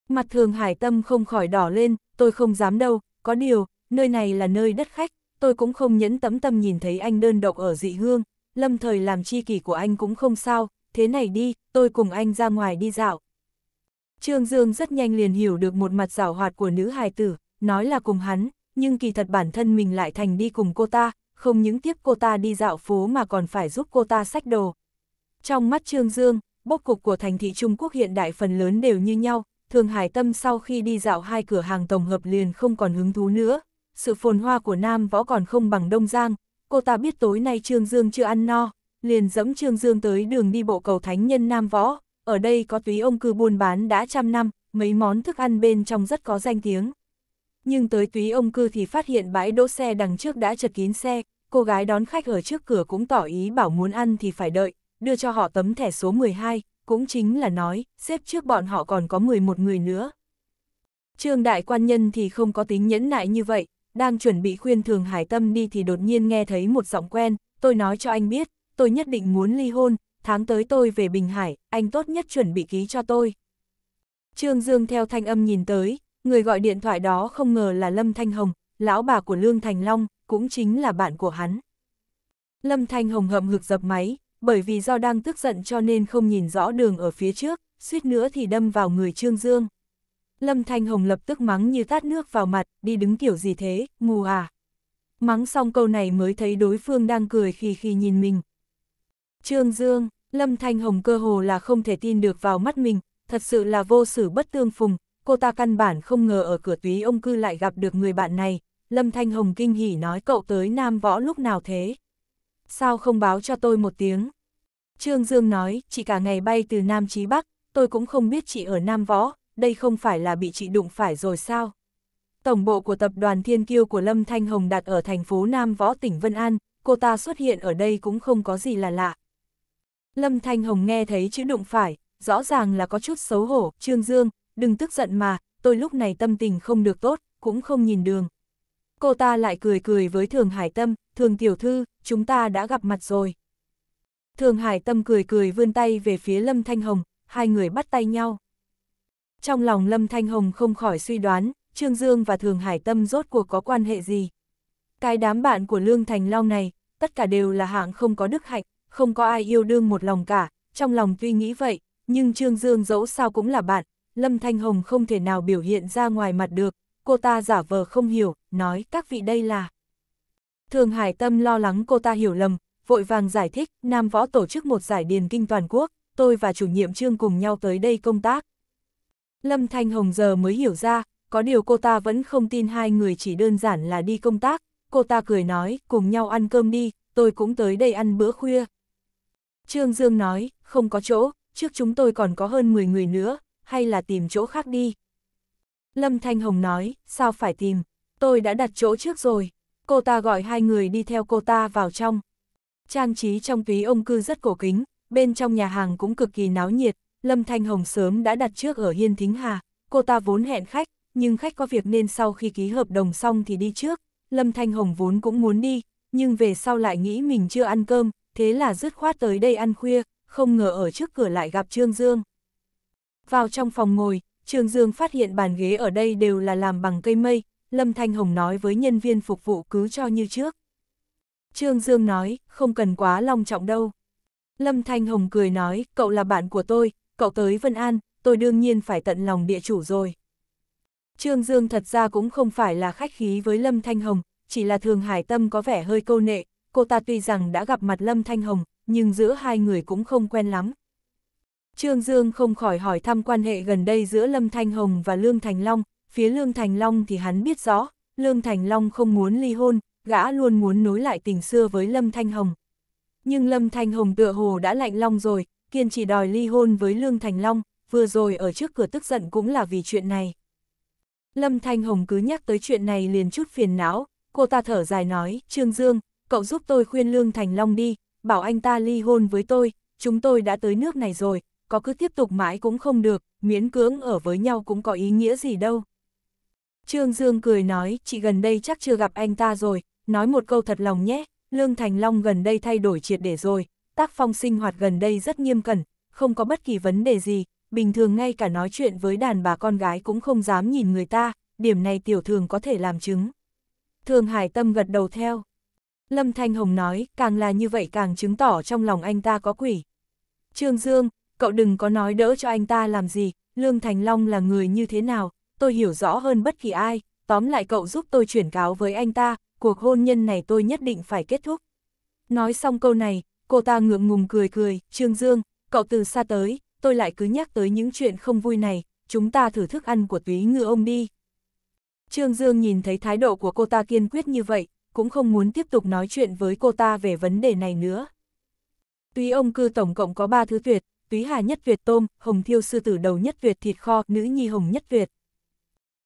Mặt Thường Hải Tâm không khỏi đỏ lên, tôi không dám đâu, có điều, nơi này là nơi đất khách, tôi cũng không nhẫn tấm tâm nhìn thấy anh đơn độc ở dị hương, lâm thời làm chi kỷ của anh cũng không sao, thế này đi, tôi cùng anh ra ngoài đi dạo. Trương Dương rất nhanh liền hiểu được một mặt rào hoạt của nữ hài tử, nói là cùng hắn, nhưng kỳ thật bản thân mình lại thành đi cùng cô ta, không những tiếp cô ta đi dạo phố mà còn phải giúp cô ta sách đồ. Trong mắt Trương Dương, bốc cục của thành thị Trung Quốc hiện đại phần lớn đều như nhau, Thường Hải Tâm sau khi đi dạo hai cửa hàng tổng hợp liền không còn hứng thú nữa, sự phồn hoa của Nam Võ còn không bằng Đông Giang, cô ta biết tối nay Trương Dương chưa ăn no, liền dẫm Trương Dương tới đường đi bộ cầu Thánh Nhân Nam Võ, ở đây có túy ông cư buôn bán đã trăm năm, mấy món thức ăn bên trong rất có danh tiếng. Nhưng tới túy ông cư thì phát hiện bãi đỗ xe đằng trước đã chật kín xe, cô gái đón khách ở trước cửa cũng tỏ ý bảo muốn ăn thì phải đợi, đưa cho họ tấm thẻ số 12, cũng chính là nói, xếp trước bọn họ còn có 11 người nữa. Trương Đại Quan Nhân thì không có tính nhẫn nại như vậy, đang chuẩn bị khuyên Thường Hải Tâm đi thì đột nhiên nghe thấy một giọng quen, tôi nói cho anh biết, tôi nhất định muốn ly hôn, tháng tới tôi về Bình Hải, anh tốt nhất chuẩn bị ký cho tôi. Trương Dương theo thanh âm nhìn tới, người gọi điện thoại đó không ngờ là Lâm Thanh Hồng, lão bà của Lương Thành Long, cũng chính là bạn của hắn. Lâm Thanh Hồng hậm hực dập máy, bởi vì do đang tức giận cho nên không nhìn rõ đường ở phía trước, suýt nữa thì đâm vào người Trương Dương. Lâm Thanh Hồng lập tức mắng như tát nước vào mặt, đi đứng kiểu gì thế, mù à. Mắng xong câu này mới thấy đối phương đang cười khi khi nhìn mình. Trương Dương, Lâm Thanh Hồng cơ hồ là không thể tin được vào mắt mình, thật sự là vô sử bất tương phùng, cô ta căn bản không ngờ ở cửa túy ông cư lại gặp được người bạn này. Lâm Thanh Hồng kinh hỉ nói cậu tới Nam Võ lúc nào thế? Sao không báo cho tôi một tiếng? Trương Dương nói, chị cả ngày bay từ Nam Chí Bắc, tôi cũng không biết chị ở Nam Võ, đây không phải là bị chị đụng phải rồi sao? Tổng bộ của tập đoàn Thiên Kiêu của Lâm Thanh Hồng đặt ở thành phố Nam Võ tỉnh Vân An, cô ta xuất hiện ở đây cũng không có gì là lạ. Lâm Thanh Hồng nghe thấy chữ đụng phải, rõ ràng là có chút xấu hổ, Trương Dương, đừng tức giận mà, tôi lúc này tâm tình không được tốt, cũng không nhìn đường. Cô ta lại cười cười với Thường Hải Tâm, Thường Tiểu Thư, chúng ta đã gặp mặt rồi. Thường Hải Tâm cười cười vươn tay về phía Lâm Thanh Hồng, hai người bắt tay nhau. Trong lòng Lâm Thanh Hồng không khỏi suy đoán, Trương Dương và Thường Hải Tâm rốt cuộc có quan hệ gì. Cái đám bạn của Lương Thành Long này, tất cả đều là hạng không có đức hạnh, không có ai yêu đương một lòng cả, trong lòng tuy nghĩ vậy, nhưng Trương Dương dẫu sao cũng là bạn, Lâm Thanh Hồng không thể nào biểu hiện ra ngoài mặt được, cô ta giả vờ không hiểu, nói các vị đây là. Thường Hải Tâm lo lắng cô ta hiểu lầm, vội vàng giải thích, Nam Võ tổ chức một giải điền kinh toàn quốc, tôi và chủ nhiệm Trương cùng nhau tới đây công tác. Lâm Thanh Hồng giờ mới hiểu ra, có điều cô ta vẫn không tin hai người chỉ đơn giản là đi công tác, cô ta cười nói, cùng nhau ăn cơm đi, tôi cũng tới đây ăn bữa khuya, Trương Dương nói, không có chỗ, trước chúng tôi còn có hơn 10 người nữa, hay là tìm chỗ khác đi. Lâm Thanh Hồng nói, sao phải tìm, tôi đã đặt chỗ trước rồi. Cô ta gọi hai người đi theo cô ta vào trong. Trang trí trong túy ông cư rất cổ kính, bên trong nhà hàng cũng cực kỳ náo nhiệt. Lâm Thanh Hồng sớm đã đặt trước ở Hiên Thính Hà, cô ta vốn hẹn khách, nhưng khách có việc nên sau khi ký hợp đồng xong thì đi trước. Lâm Thanh Hồng vốn cũng muốn đi, nhưng về sau lại nghĩ mình chưa ăn cơm, thế là dứt khoát tới đây ăn khuya, không ngờ ở trước cửa lại gặp Trương Dương. Vào trong phòng ngồi, Trương Dương phát hiện bàn ghế ở đây đều là làm bằng cây mây, Lâm Thanh Hồng nói với nhân viên phục vụ cứ cho như trước. Trương Dương nói, không cần quá long trọng đâu. Lâm Thanh Hồng cười nói, cậu là bạn của tôi, cậu tới Vân An, tôi đương nhiên phải tận lòng địa chủ rồi. Trương Dương thật ra cũng không phải là khách khí với Lâm Thanh Hồng, chỉ là thường hải tâm có vẻ hơi câu nệ, cô ta tuy rằng đã gặp mặt Lâm Thanh Hồng, nhưng giữa hai người cũng không quen lắm. Trương Dương không khỏi hỏi thăm quan hệ gần đây giữa Lâm Thanh Hồng và Lương Thành Long, phía Lương Thành Long thì hắn biết rõ, Lương Thành Long không muốn ly hôn, gã luôn muốn nối lại tình xưa với Lâm Thanh Hồng. Nhưng Lâm Thanh Hồng tựa hồ đã lạnh long rồi, kiên chỉ đòi ly hôn với Lương Thành Long, vừa rồi ở trước cửa tức giận cũng là vì chuyện này. Lâm Thanh Hồng cứ nhắc tới chuyện này liền chút phiền não, cô ta thở dài nói, Trương Dương, cậu giúp tôi khuyên Lương Thành Long đi, bảo anh ta ly hôn với tôi, chúng tôi đã tới nước này rồi, có cứ tiếp tục mãi cũng không được, miễn cưỡng ở với nhau cũng có ý nghĩa gì đâu. Trương Dương cười nói, chị gần đây chắc chưa gặp anh ta rồi, nói một câu thật lòng nhé, Lương Thành Long gần đây thay đổi triệt để rồi, tác phong sinh hoạt gần đây rất nghiêm cẩn, không có bất kỳ vấn đề gì, bình thường ngay cả nói chuyện với đàn bà con gái cũng không dám nhìn người ta, điểm này tiểu thường có thể làm chứng. Thường Hải Tâm gật đầu theo. Lâm Thanh Hồng nói, càng là như vậy càng chứng tỏ trong lòng anh ta có quỷ. Trương Dương, cậu đừng có nói đỡ cho anh ta làm gì, Lương Thành Long là người như thế nào, tôi hiểu rõ hơn bất kỳ ai, tóm lại cậu giúp tôi chuyển cáo với anh ta, cuộc hôn nhân này tôi nhất định phải kết thúc. Nói xong câu này, cô ta ngượng ngùng cười cười, Trương Dương, cậu từ xa tới, tôi lại cứ nhắc tới những chuyện không vui này, chúng ta thử thức ăn của túy ngựa ông đi. Trương Dương nhìn thấy thái độ của cô ta kiên quyết như vậy, cũng không muốn tiếp tục nói chuyện với cô ta về vấn đề này nữa. Túy ông cư tổng cộng có ba thứ tuyệt, túy hà nhất tuyệt tôm, hồng thiêu sư tử đầu nhất tuyệt thịt kho, nữ nhi hồng nhất tuyệt.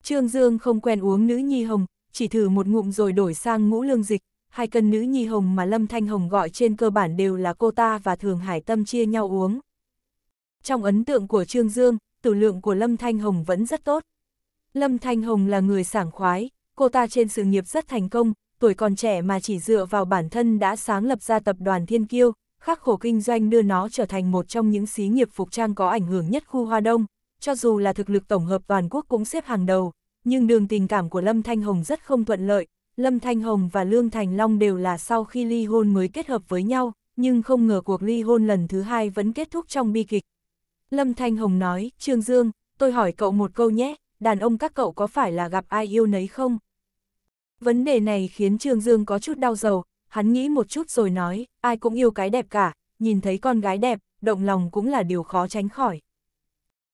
Trương Dương không quen uống nữ nhi hồng, chỉ thử một ngụm rồi đổi sang ngũ lương dịch, hai cân nữ nhi hồng mà Lâm Thanh Hồng gọi trên cơ bản đều là cô ta và Thường Hải Tâm chia nhau uống. Trong ấn tượng của Trương Dương, tử lượng của Lâm Thanh Hồng vẫn rất tốt. Lâm Thanh Hồng là người sảng khoái, cô ta trên sự nghiệp rất thành công, tuổi còn trẻ mà chỉ dựa vào bản thân đã sáng lập ra tập đoàn Thiên Kiêu, khắc khổ kinh doanh đưa nó trở thành một trong những xí nghiệp phục trang có ảnh hưởng nhất khu Hoa Đông, cho dù là thực lực tổng hợp toàn quốc cũng xếp hàng đầu, nhưng đường tình cảm của Lâm Thanh Hồng rất không thuận lợi. Lâm Thanh Hồng và Lương Thành Long đều là sau khi ly hôn mới kết hợp với nhau, nhưng không ngờ cuộc ly hôn lần thứ hai vẫn kết thúc trong bi kịch. Lâm Thanh Hồng nói, Trương Dương, tôi hỏi cậu một câu nhé, đàn ông các cậu có phải là gặp ai yêu nấy không? Vấn đề này khiến Trương Dương có chút đau dầu, hắn nghĩ một chút rồi nói, ai cũng yêu cái đẹp cả, nhìn thấy con gái đẹp, động lòng cũng là điều khó tránh khỏi.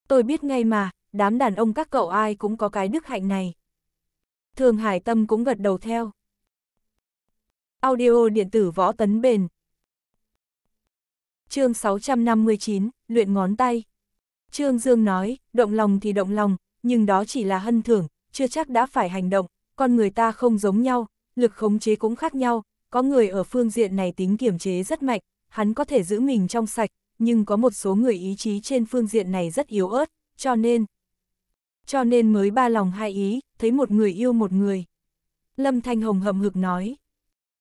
Tôi biết ngay mà, đám đàn ông các cậu ai cũng có cái đức hạnh này. Thường Hải Tâm cũng gật đầu theo. Audio điện tử võ tấn bền. Chương 659, luyện ngón tay. Trương Dương nói, động lòng thì động lòng, nhưng đó chỉ là hân thưởng, chưa chắc đã phải hành động, con người ta không giống nhau, lực khống chế cũng khác nhau, có người ở phương diện này tính kiểm chế rất mạnh, hắn có thể giữ mình trong sạch, nhưng có một số người ý chí trên phương diện này rất yếu ớt, cho nên cho nên mới ba lòng hai ý, thấy một người yêu một người. Lâm Thanh Hồng hậm hực nói.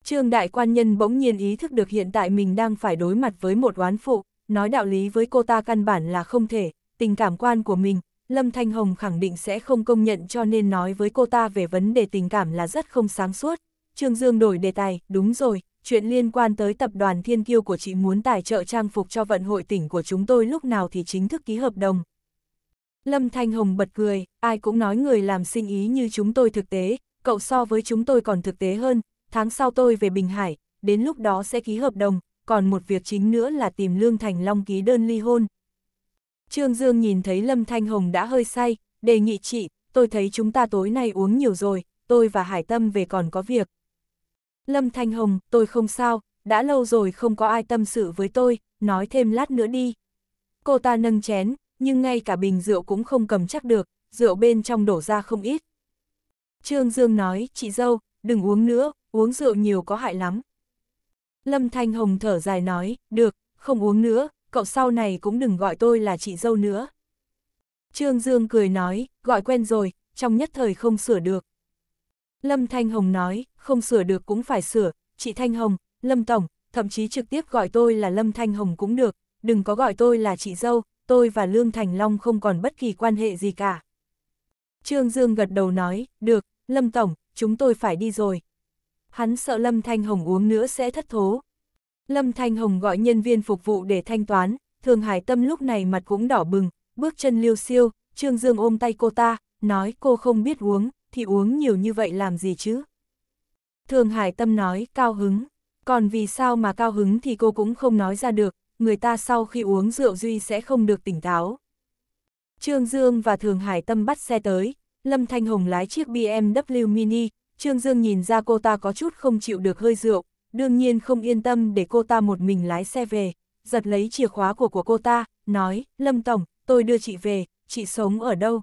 Trương đại quan nhân bỗng nhiên ý thức được hiện tại mình đang phải đối mặt với một oán phụ, nói đạo lý với cô ta căn bản là không thể, tình cảm quan của mình, Lâm Thanh Hồng khẳng định sẽ không công nhận cho nên nói với cô ta về vấn đề tình cảm là rất không sáng suốt. Trương Dương đổi đề tài, đúng rồi, chuyện liên quan tới tập đoàn Thiên Kiêu của chị muốn tài trợ trang phục cho vận hội tỉnh của chúng tôi lúc nào thì chính thức ký hợp đồng. Lâm Thanh Hồng bật cười, ai cũng nói người làm sinh ý như chúng tôi thực tế, cậu so với chúng tôi còn thực tế hơn, tháng sau tôi về Bình Hải, đến lúc đó sẽ ký hợp đồng, còn một việc chính nữa là tìm Lương Thành Long ký đơn ly hôn, Trương Dương nhìn thấy Lâm Thanh Hồng đã hơi say, đề nghị chị, tôi thấy chúng ta tối nay uống nhiều rồi, tôi và Hải Tâm về còn có việc. Lâm Thanh Hồng, tôi không sao, đã lâu rồi không có ai tâm sự với tôi, nói thêm lát nữa đi. Cô ta nâng chén, nhưng ngay cả bình rượu cũng không cầm chắc được, rượu bên trong đổ ra không ít. Trương Dương nói, chị dâu, đừng uống nữa, uống rượu nhiều có hại lắm. Lâm Thanh Hồng thở dài nói, được, không uống nữa, cậu sau này cũng đừng gọi tôi là chị dâu nữa. Trương Dương cười nói, gọi quen rồi, trong nhất thời không sửa được. Lâm Thanh Hồng nói, không sửa được cũng phải sửa, chị Thanh Hồng, Lâm Tổng, thậm chí trực tiếp gọi tôi là Lâm Thanh Hồng cũng được, đừng có gọi tôi là chị dâu, tôi và Lương Thành Long không còn bất kỳ quan hệ gì cả. Trương Dương gật đầu nói, được, Lâm Tổng, chúng tôi phải đi rồi. Hắn sợ Lâm Thanh Hồng uống nữa sẽ thất thố, Lâm Thanh Hồng gọi nhân viên phục vụ để thanh toán, Thường Hải Tâm lúc này mặt cũng đỏ bừng, bước chân liêu siêu, Trương Dương ôm tay cô ta, nói cô không biết uống, thì uống nhiều như vậy làm gì chứ? Thường Hải Tâm nói cao hứng, còn vì sao mà cao hứng thì cô cũng không nói ra được, người ta sau khi uống rượu duy sẽ không được tỉnh táo. Trương Dương và Thường Hải Tâm bắt xe tới, Lâm Thanh Hồng lái chiếc BMW Mini, Trương Dương nhìn ra cô ta có chút không chịu được hơi rượu, đương nhiên không yên tâm để cô ta một mình lái xe về, giật lấy chìa khóa của của cô ta, nói, Lâm Tổng, tôi đưa chị về, chị sống ở đâu?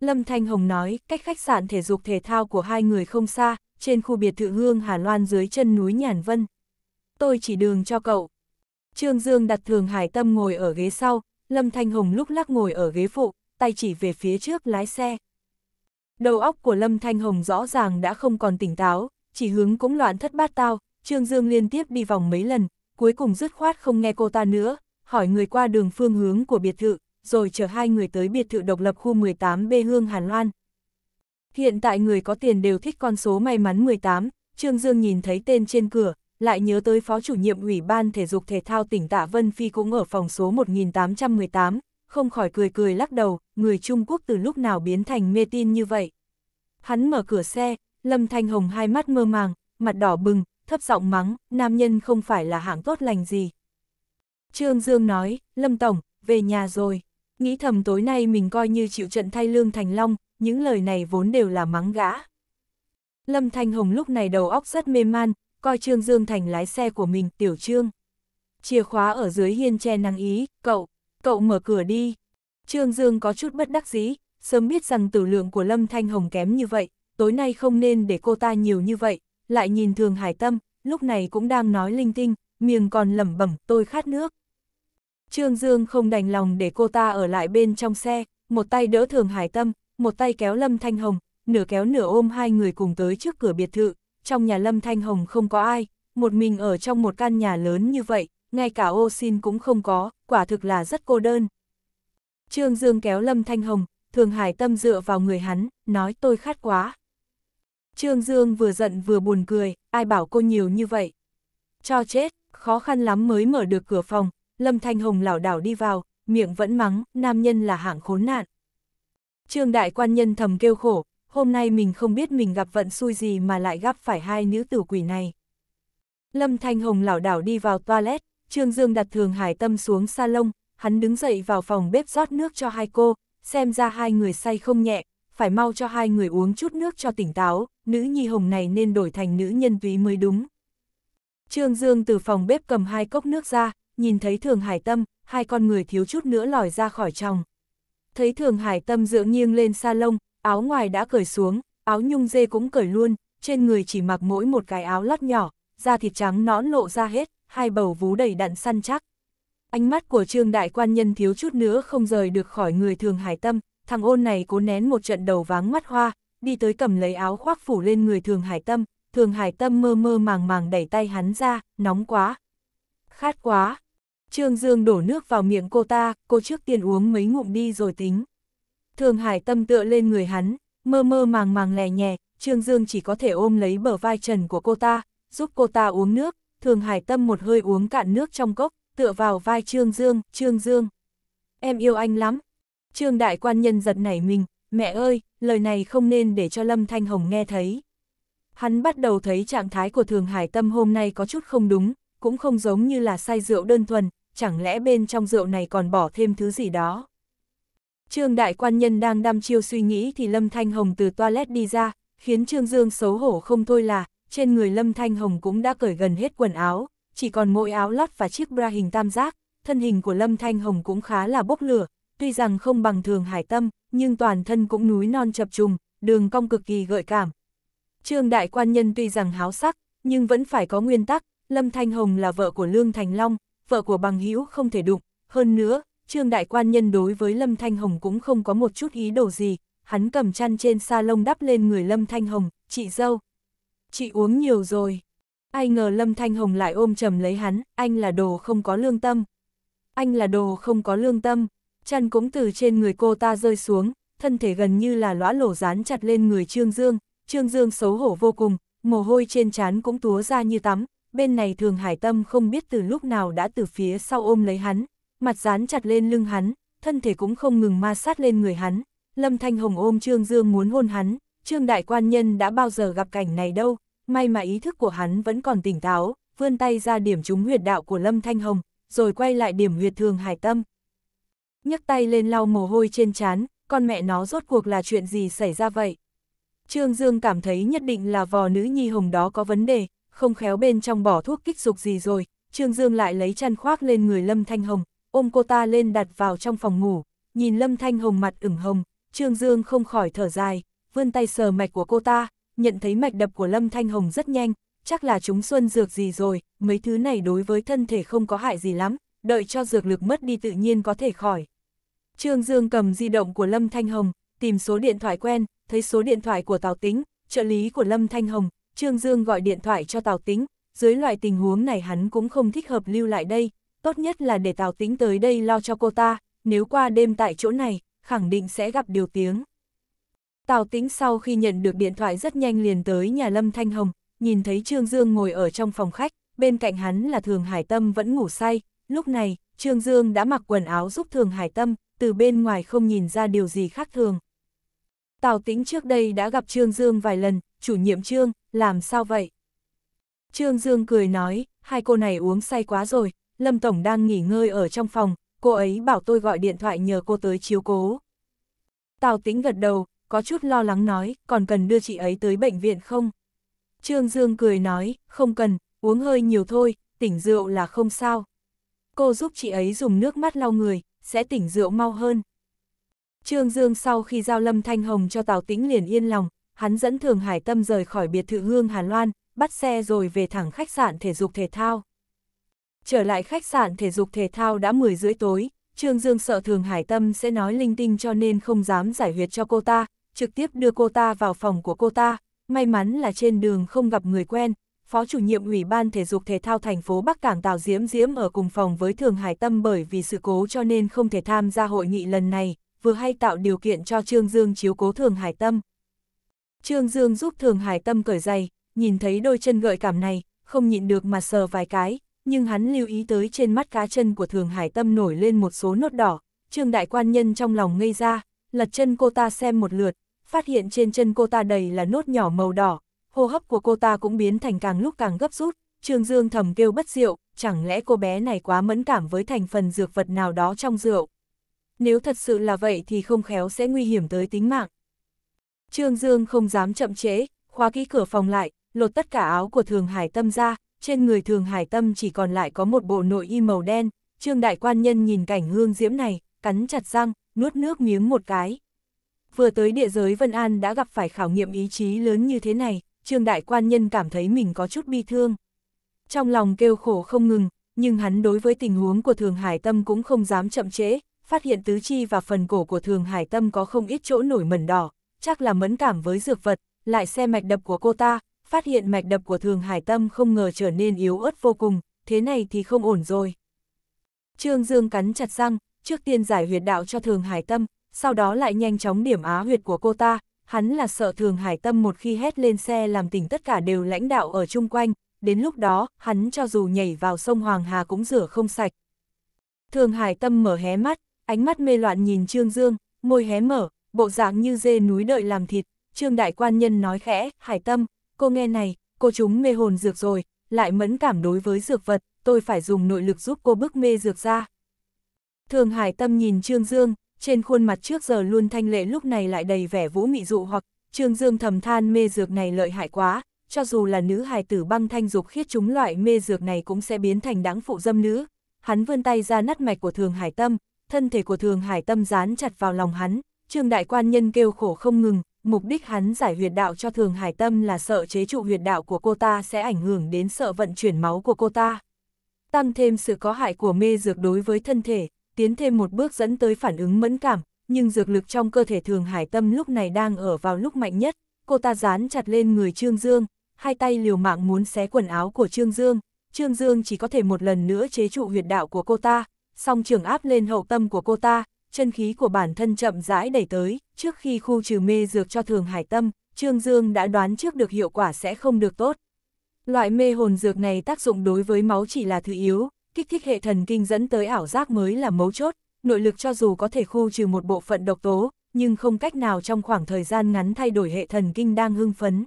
Lâm Thanh Hồng nói, cách khách sạn thể dục thể thao của hai người không xa, trên khu biệt thự Hương Hà Loan dưới chân núi Nhàn Vân. Tôi chỉ đường cho cậu. Trương Dương đặt Thường Hải Tâm ngồi ở ghế sau, Lâm Thanh Hồng lúc lắc ngồi ở ghế phụ, tay chỉ về phía trước lái xe. Đầu óc của Lâm Thanh Hồng rõ ràng đã không còn tỉnh táo, chỉ hướng cũng loạn thất bát tao, Trương Dương liên tiếp đi vòng mấy lần, cuối cùng dứt khoát không nghe cô ta nữa, hỏi người qua đường phương hướng của biệt thự, rồi chở hai người tới biệt thự độc lập khu 18B Hương Hàn Loan. Hiện tại người có tiền đều thích con số may mắn 18, Trương Dương nhìn thấy tên trên cửa, lại nhớ tới phó chủ nhiệm ủy ban thể dục thể thao tỉnh Tạ Vân Phi cũng ở phòng số 1818, không khỏi cười cười lắc đầu, người Trung Quốc từ lúc nào biến thành mê tin như vậy. Hắn mở cửa xe, Lâm Thanh Hồng hai mắt mơ màng, mặt đỏ bừng, thấp giọng mắng, nam nhân không phải là hạng tốt lành gì. Trương Dương nói, Lâm Tổng, về nhà rồi. Nghĩ thầm tối nay mình coi như chịu trận thay Lương Thành Long, những lời này vốn đều là mắng gã. Lâm Thanh Hồng lúc này đầu óc rất mê man, coi Trương Dương Thành lái xe của mình, tiểu Trương. Chìa khóa ở dưới hiên che năng ý, cậu, cậu mở cửa đi. Trương Dương có chút bất đắc dĩ, sớm biết rằng tử lượng của Lâm Thanh Hồng kém như vậy, tối nay không nên để cô ta nhiều như vậy, lại nhìn thường hải tâm, lúc này cũng đang nói linh tinh, miệng còn lẩm bẩm tôi khát nước. Trương Dương không đành lòng để cô ta ở lại bên trong xe, một tay đỡ thường hải tâm, một tay kéo Lâm Thanh Hồng, nửa kéo nửa ôm hai người cùng tới trước cửa biệt thự, trong nhà Lâm Thanh Hồng không có ai, một mình ở trong một căn nhà lớn như vậy, ngay cả ô xin cũng không có, quả thực là rất cô đơn. Trương Dương kéo Lâm Thanh Hồng, Thường Hải Tâm dựa vào người hắn, nói tôi khát quá. Trương Dương vừa giận vừa buồn cười, ai bảo cô nhiều như vậy. Cho chết, khó khăn lắm mới mở được cửa phòng, Lâm Thanh Hồng lảo đảo đi vào, miệng vẫn mắng, nam nhân là hạng khốn nạn. Trương đại quan nhân thầm kêu khổ, hôm nay mình không biết mình gặp vận xui gì mà lại gặp phải hai nữ tử quỷ này. Lâm Thanh Hồng lảo đảo đi vào toilet, Trương Dương đặt thường hải tâm xuống salon, hắn đứng dậy vào phòng bếp rót nước cho hai cô, xem ra hai người say không nhẹ, phải mau cho hai người uống chút nước cho tỉnh táo, nữ nhi hồng này nên đổi thành nữ nhân ví mới đúng. Trương Dương từ phòng bếp cầm hai cốc nước ra, nhìn thấy Thường Hải Tâm, hai con người thiếu chút nữa lòi ra khỏi chồng. Thấy Thường Hải Tâm dựa nghiêng lên sa lông, áo ngoài đã cởi xuống, áo nhung dê cũng cởi luôn, trên người chỉ mặc mỗi một cái áo lót nhỏ, da thịt trắng nõn lộ ra hết, hai bầu vú đầy đặn săn chắc. Ánh mắt của Trương Đại Quan Nhân thiếu chút nữa không rời được khỏi người Thường Hải Tâm, thằng ôn này cố nén một trận đầu váng mắt hoa, đi tới cầm lấy áo khoác phủ lên người Thường Hải Tâm, Thường Hải Tâm mơ mơ màng màng đẩy tay hắn ra, nóng quá. Khát quá. Trương Dương đổ nước vào miệng cô ta, cô trước tiên uống mấy ngụm đi rồi tính. Thường Hải Tâm tựa lên người hắn, mơ mơ màng màng lè nhẹ, Trương Dương chỉ có thể ôm lấy bờ vai trần của cô ta, giúp cô ta uống nước, Thường Hải Tâm một hơi uống cạn nước trong cốc, tựa vào vai Trương Dương, Trương Dương. Em yêu anh lắm. Trương Đại Quan Nhân giật nảy mình, Mẹ ơi, lời này không nên để cho Lâm Thanh Hồng nghe thấy. Hắn bắt đầu thấy trạng thái của Thường Hải Tâm hôm nay có chút không đúng, cũng không giống như là say rượu đơn thuần, chẳng lẽ bên trong rượu này còn bỏ thêm thứ gì đó. Trương Đại Quan Nhân đang đăm chiêu suy nghĩ thì Lâm Thanh Hồng từ toilet đi ra, khiến Trương Dương xấu hổ không thôi là, trên người Lâm Thanh Hồng cũng đã cởi gần hết quần áo, chỉ còn mỗi áo lót và chiếc bra hình tam giác, thân hình của Lâm Thanh Hồng cũng khá là bốc lửa, tuy rằng không bằng thường hải tâm, nhưng toàn thân cũng núi non chập trùng, đường cong cực kỳ gợi cảm. Trương đại quan nhân tuy rằng háo sắc, nhưng vẫn phải có nguyên tắc, Lâm Thanh Hồng là vợ của Lương Thành Long, vợ của bằng hữu không thể đụng, hơn nữa, Trương đại quan nhân đối với Lâm Thanh Hồng cũng không có một chút ý đồ gì, hắn cầm chăn trên sa lông đắp lên người Lâm Thanh Hồng, chị dâu. Chị uống nhiều rồi. Ai ngờ Lâm Thanh Hồng lại ôm chầm lấy hắn, anh là đồ không có lương tâm. Anh là đồ không có lương tâm chăn cũng từ trên người cô ta rơi xuống, thân thể gần như là lõa lổ dán chặt lên người Trương Dương, Trương Dương xấu hổ vô cùng, mồ hôi trên trán cũng túa ra như tắm, bên này thường hải tâm không biết từ lúc nào đã từ phía sau ôm lấy hắn, mặt dán chặt lên lưng hắn, thân thể cũng không ngừng ma sát lên người hắn, Lâm Thanh Hồng ôm Trương Dương muốn hôn hắn, Trương Đại Quan Nhân đã bao giờ gặp cảnh này đâu, may mà ý thức của hắn vẫn còn tỉnh táo, vươn tay ra điểm trúng huyệt đạo của Lâm Thanh Hồng, rồi quay lại điểm huyệt thường hải tâm, nhấc tay lên lau mồ hôi trên trán, con mẹ nó rốt cuộc là chuyện gì xảy ra vậy? Trương Dương cảm thấy nhất định là vò nữ nhi hồng đó có vấn đề, không khéo bên trong bỏ thuốc kích dục gì rồi, Trương Dương lại lấy chăn khoác lên người Lâm Thanh Hồng, ôm cô ta lên đặt vào trong phòng ngủ, nhìn Lâm Thanh Hồng mặt ửng hồng, Trương Dương không khỏi thở dài, vươn tay sờ mạch của cô ta, nhận thấy mạch đập của Lâm Thanh Hồng rất nhanh, chắc là chúng xuân dược gì rồi, mấy thứ này đối với thân thể không có hại gì lắm, đợi cho dược lực mất đi tự nhiên có thể khỏi. Trương Dương cầm di động của Lâm Thanh Hồng, tìm số điện thoại quen, thấy số điện thoại của Tào Tính, trợ lý của Lâm Thanh Hồng, Trương Dương gọi điện thoại cho Tào Tính, dưới loại tình huống này hắn cũng không thích hợp lưu lại đây, tốt nhất là để Tào Tính tới đây lo cho cô ta, nếu qua đêm tại chỗ này, khẳng định sẽ gặp điều tiếng. Tào Tính sau khi nhận được điện thoại rất nhanh liền tới nhà Lâm Thanh Hồng, nhìn thấy Trương Dương ngồi ở trong phòng khách, bên cạnh hắn là Thường Hải Tâm vẫn ngủ say, lúc này, Trương Dương đã mặc quần áo giúp Thường Hải Tâm, từ bên ngoài không nhìn ra điều gì khác thường. Tào Tĩnh trước đây đã gặp Trương Dương vài lần, chủ nhiệm Trương, làm sao vậy? Trương Dương cười nói, hai cô này uống say quá rồi, Lâm Tổng đang nghỉ ngơi ở trong phòng, cô ấy bảo tôi gọi điện thoại nhờ cô tới chiếu cố. Tào Tĩnh gật đầu, có chút lo lắng nói, còn cần đưa chị ấy tới bệnh viện không? Trương Dương cười nói, không cần, uống hơi nhiều thôi, tỉnh rượu là không sao. Cô giúp chị ấy dùng nước mắt lau người, sẽ tỉnh rượu mau hơn. Trương Dương sau khi giao Lâm Thanh Hồng cho Tào Tĩnh liền yên lòng, hắn dẫn Thường Hải Tâm rời khỏi biệt thự Hương Hàn Loan, bắt xe rồi về thẳng khách sạn thể dục thể thao. Trở lại khách sạn thể dục thể thao đã 10 rưỡi tối, Trương Dương sợ Thường Hải Tâm sẽ nói linh tinh cho nên không dám giải huyệt cho cô ta, trực tiếp đưa cô ta vào phòng của cô ta, may mắn là trên đường không gặp người quen, Phó chủ nhiệm Ủy ban Thể dục Thể thao thành phố Bắc Cảng Tào Diễm Diễm ở cùng phòng với Thường Hải Tâm bởi vì sự cố cho nên không thể tham gia hội nghị lần này, vừa hay tạo điều kiện cho Trương Dương chiếu cố Thường Hải Tâm. Trương Dương giúp Thường Hải Tâm cởi giày, nhìn thấy đôi chân gợi cảm này, không nhịn được mà sờ vài cái, nhưng hắn lưu ý tới trên mắt cá chân của Thường Hải Tâm nổi lên một số nốt đỏ, Trương Đại Quan Nhân trong lòng ngây ra, lật chân cô ta xem một lượt, phát hiện trên chân cô ta đầy là nốt nhỏ màu đỏ, hô hấp của cô ta cũng biến thành càng lúc càng gấp rút, Trương Dương thầm kêu bất diệu, chẳng lẽ cô bé này quá mẫn cảm với thành phần dược vật nào đó trong rượu. Nếu thật sự là vậy thì không khéo sẽ nguy hiểm tới tính mạng. Trương Dương không dám chậm chế, khóa kỹ cửa phòng lại, lột tất cả áo của Thường Hải Tâm ra, trên người Thường Hải Tâm chỉ còn lại có một bộ nội y màu đen, Trương Đại Quan Nhân nhìn cảnh hương diễm này, cắn chặt răng, nuốt nước miếng một cái. Vừa tới địa giới Vân An đã gặp phải khảo nghiệm ý chí lớn như thế này, Trương Đại Quan Nhân cảm thấy mình có chút bi thương. Trong lòng kêu khổ không ngừng, nhưng hắn đối với tình huống của Thường Hải Tâm cũng không dám chậm trễ, phát hiện tứ chi và phần cổ của Thường Hải Tâm có không ít chỗ nổi mẩn đỏ, chắc là mẫn cảm với dược vật, lại xem mạch đập của cô ta, phát hiện mạch đập của Thường Hải Tâm không ngờ trở nên yếu ớt vô cùng, thế này thì không ổn rồi. Trương Dương cắn chặt răng, trước tiên giải huyệt đạo cho Thường Hải Tâm, sau đó lại nhanh chóng điểm á huyệt của cô ta, hắn là sợ thường hải tâm một khi hét lên xe làm tỉnh tất cả đều lãnh đạo ở chung quanh, đến lúc đó, hắn cho dù nhảy vào sông Hoàng Hà cũng rửa không sạch. Thường hải tâm mở hé mắt, ánh mắt mê loạn nhìn Trương Dương, môi hé mở, bộ dạng như dê núi đợi làm thịt, Trương Đại Quan Nhân nói khẽ, hải tâm, cô nghe này, cô chúng mê hồn dược rồi, lại mẫn cảm đối với dược vật, tôi phải dùng nội lực giúp cô bức mê dược ra. Thường hải tâm nhìn Trương Dương, trên khuôn mặt trước giờ luôn thanh lệ lúc này lại đầy vẻ vũ mị dụ hoặc, Trương Dương thầm than mê dược này lợi hại quá, cho dù là nữ hài tử băng thanh dục khiết chúng loại mê dược này cũng sẽ biến thành đáng phụ dâm nữ. Hắn vươn tay ra nát mạch của Thường Hải Tâm, thân thể của Thường Hải Tâm dán chặt vào lòng hắn, Trương đại quan nhân kêu khổ không ngừng, mục đích hắn giải huyệt đạo cho Thường Hải Tâm là sợ chế trụ huyệt đạo của cô ta sẽ ảnh hưởng đến sợ vận chuyển máu của cô ta. Tăng thêm sự có hại của mê dược đối với thân thể, tiến thêm một bước dẫn tới phản ứng mẫn cảm, nhưng dược lực trong cơ thể thường hải tâm lúc này đang ở vào lúc mạnh nhất, cô ta dán chặt lên người Trương Dương, hai tay liều mạng muốn xé quần áo của Trương Dương, Trương Dương chỉ có thể một lần nữa chế trụ huyệt đạo của cô ta, song trường áp lên hậu tâm của cô ta, chân khí của bản thân chậm rãi đẩy tới, trước khi khu trừ mê dược cho thường hải tâm, Trương Dương đã đoán trước được hiệu quả sẽ không được tốt. Loại mê hồn dược này tác dụng đối với máu chỉ là thứ yếu, kích thích hệ thần kinh dẫn tới ảo giác mới là mấu chốt, nội lực cho dù có thể khu trừ một bộ phận độc tố, nhưng không cách nào trong khoảng thời gian ngắn thay đổi hệ thần kinh đang hưng phấn.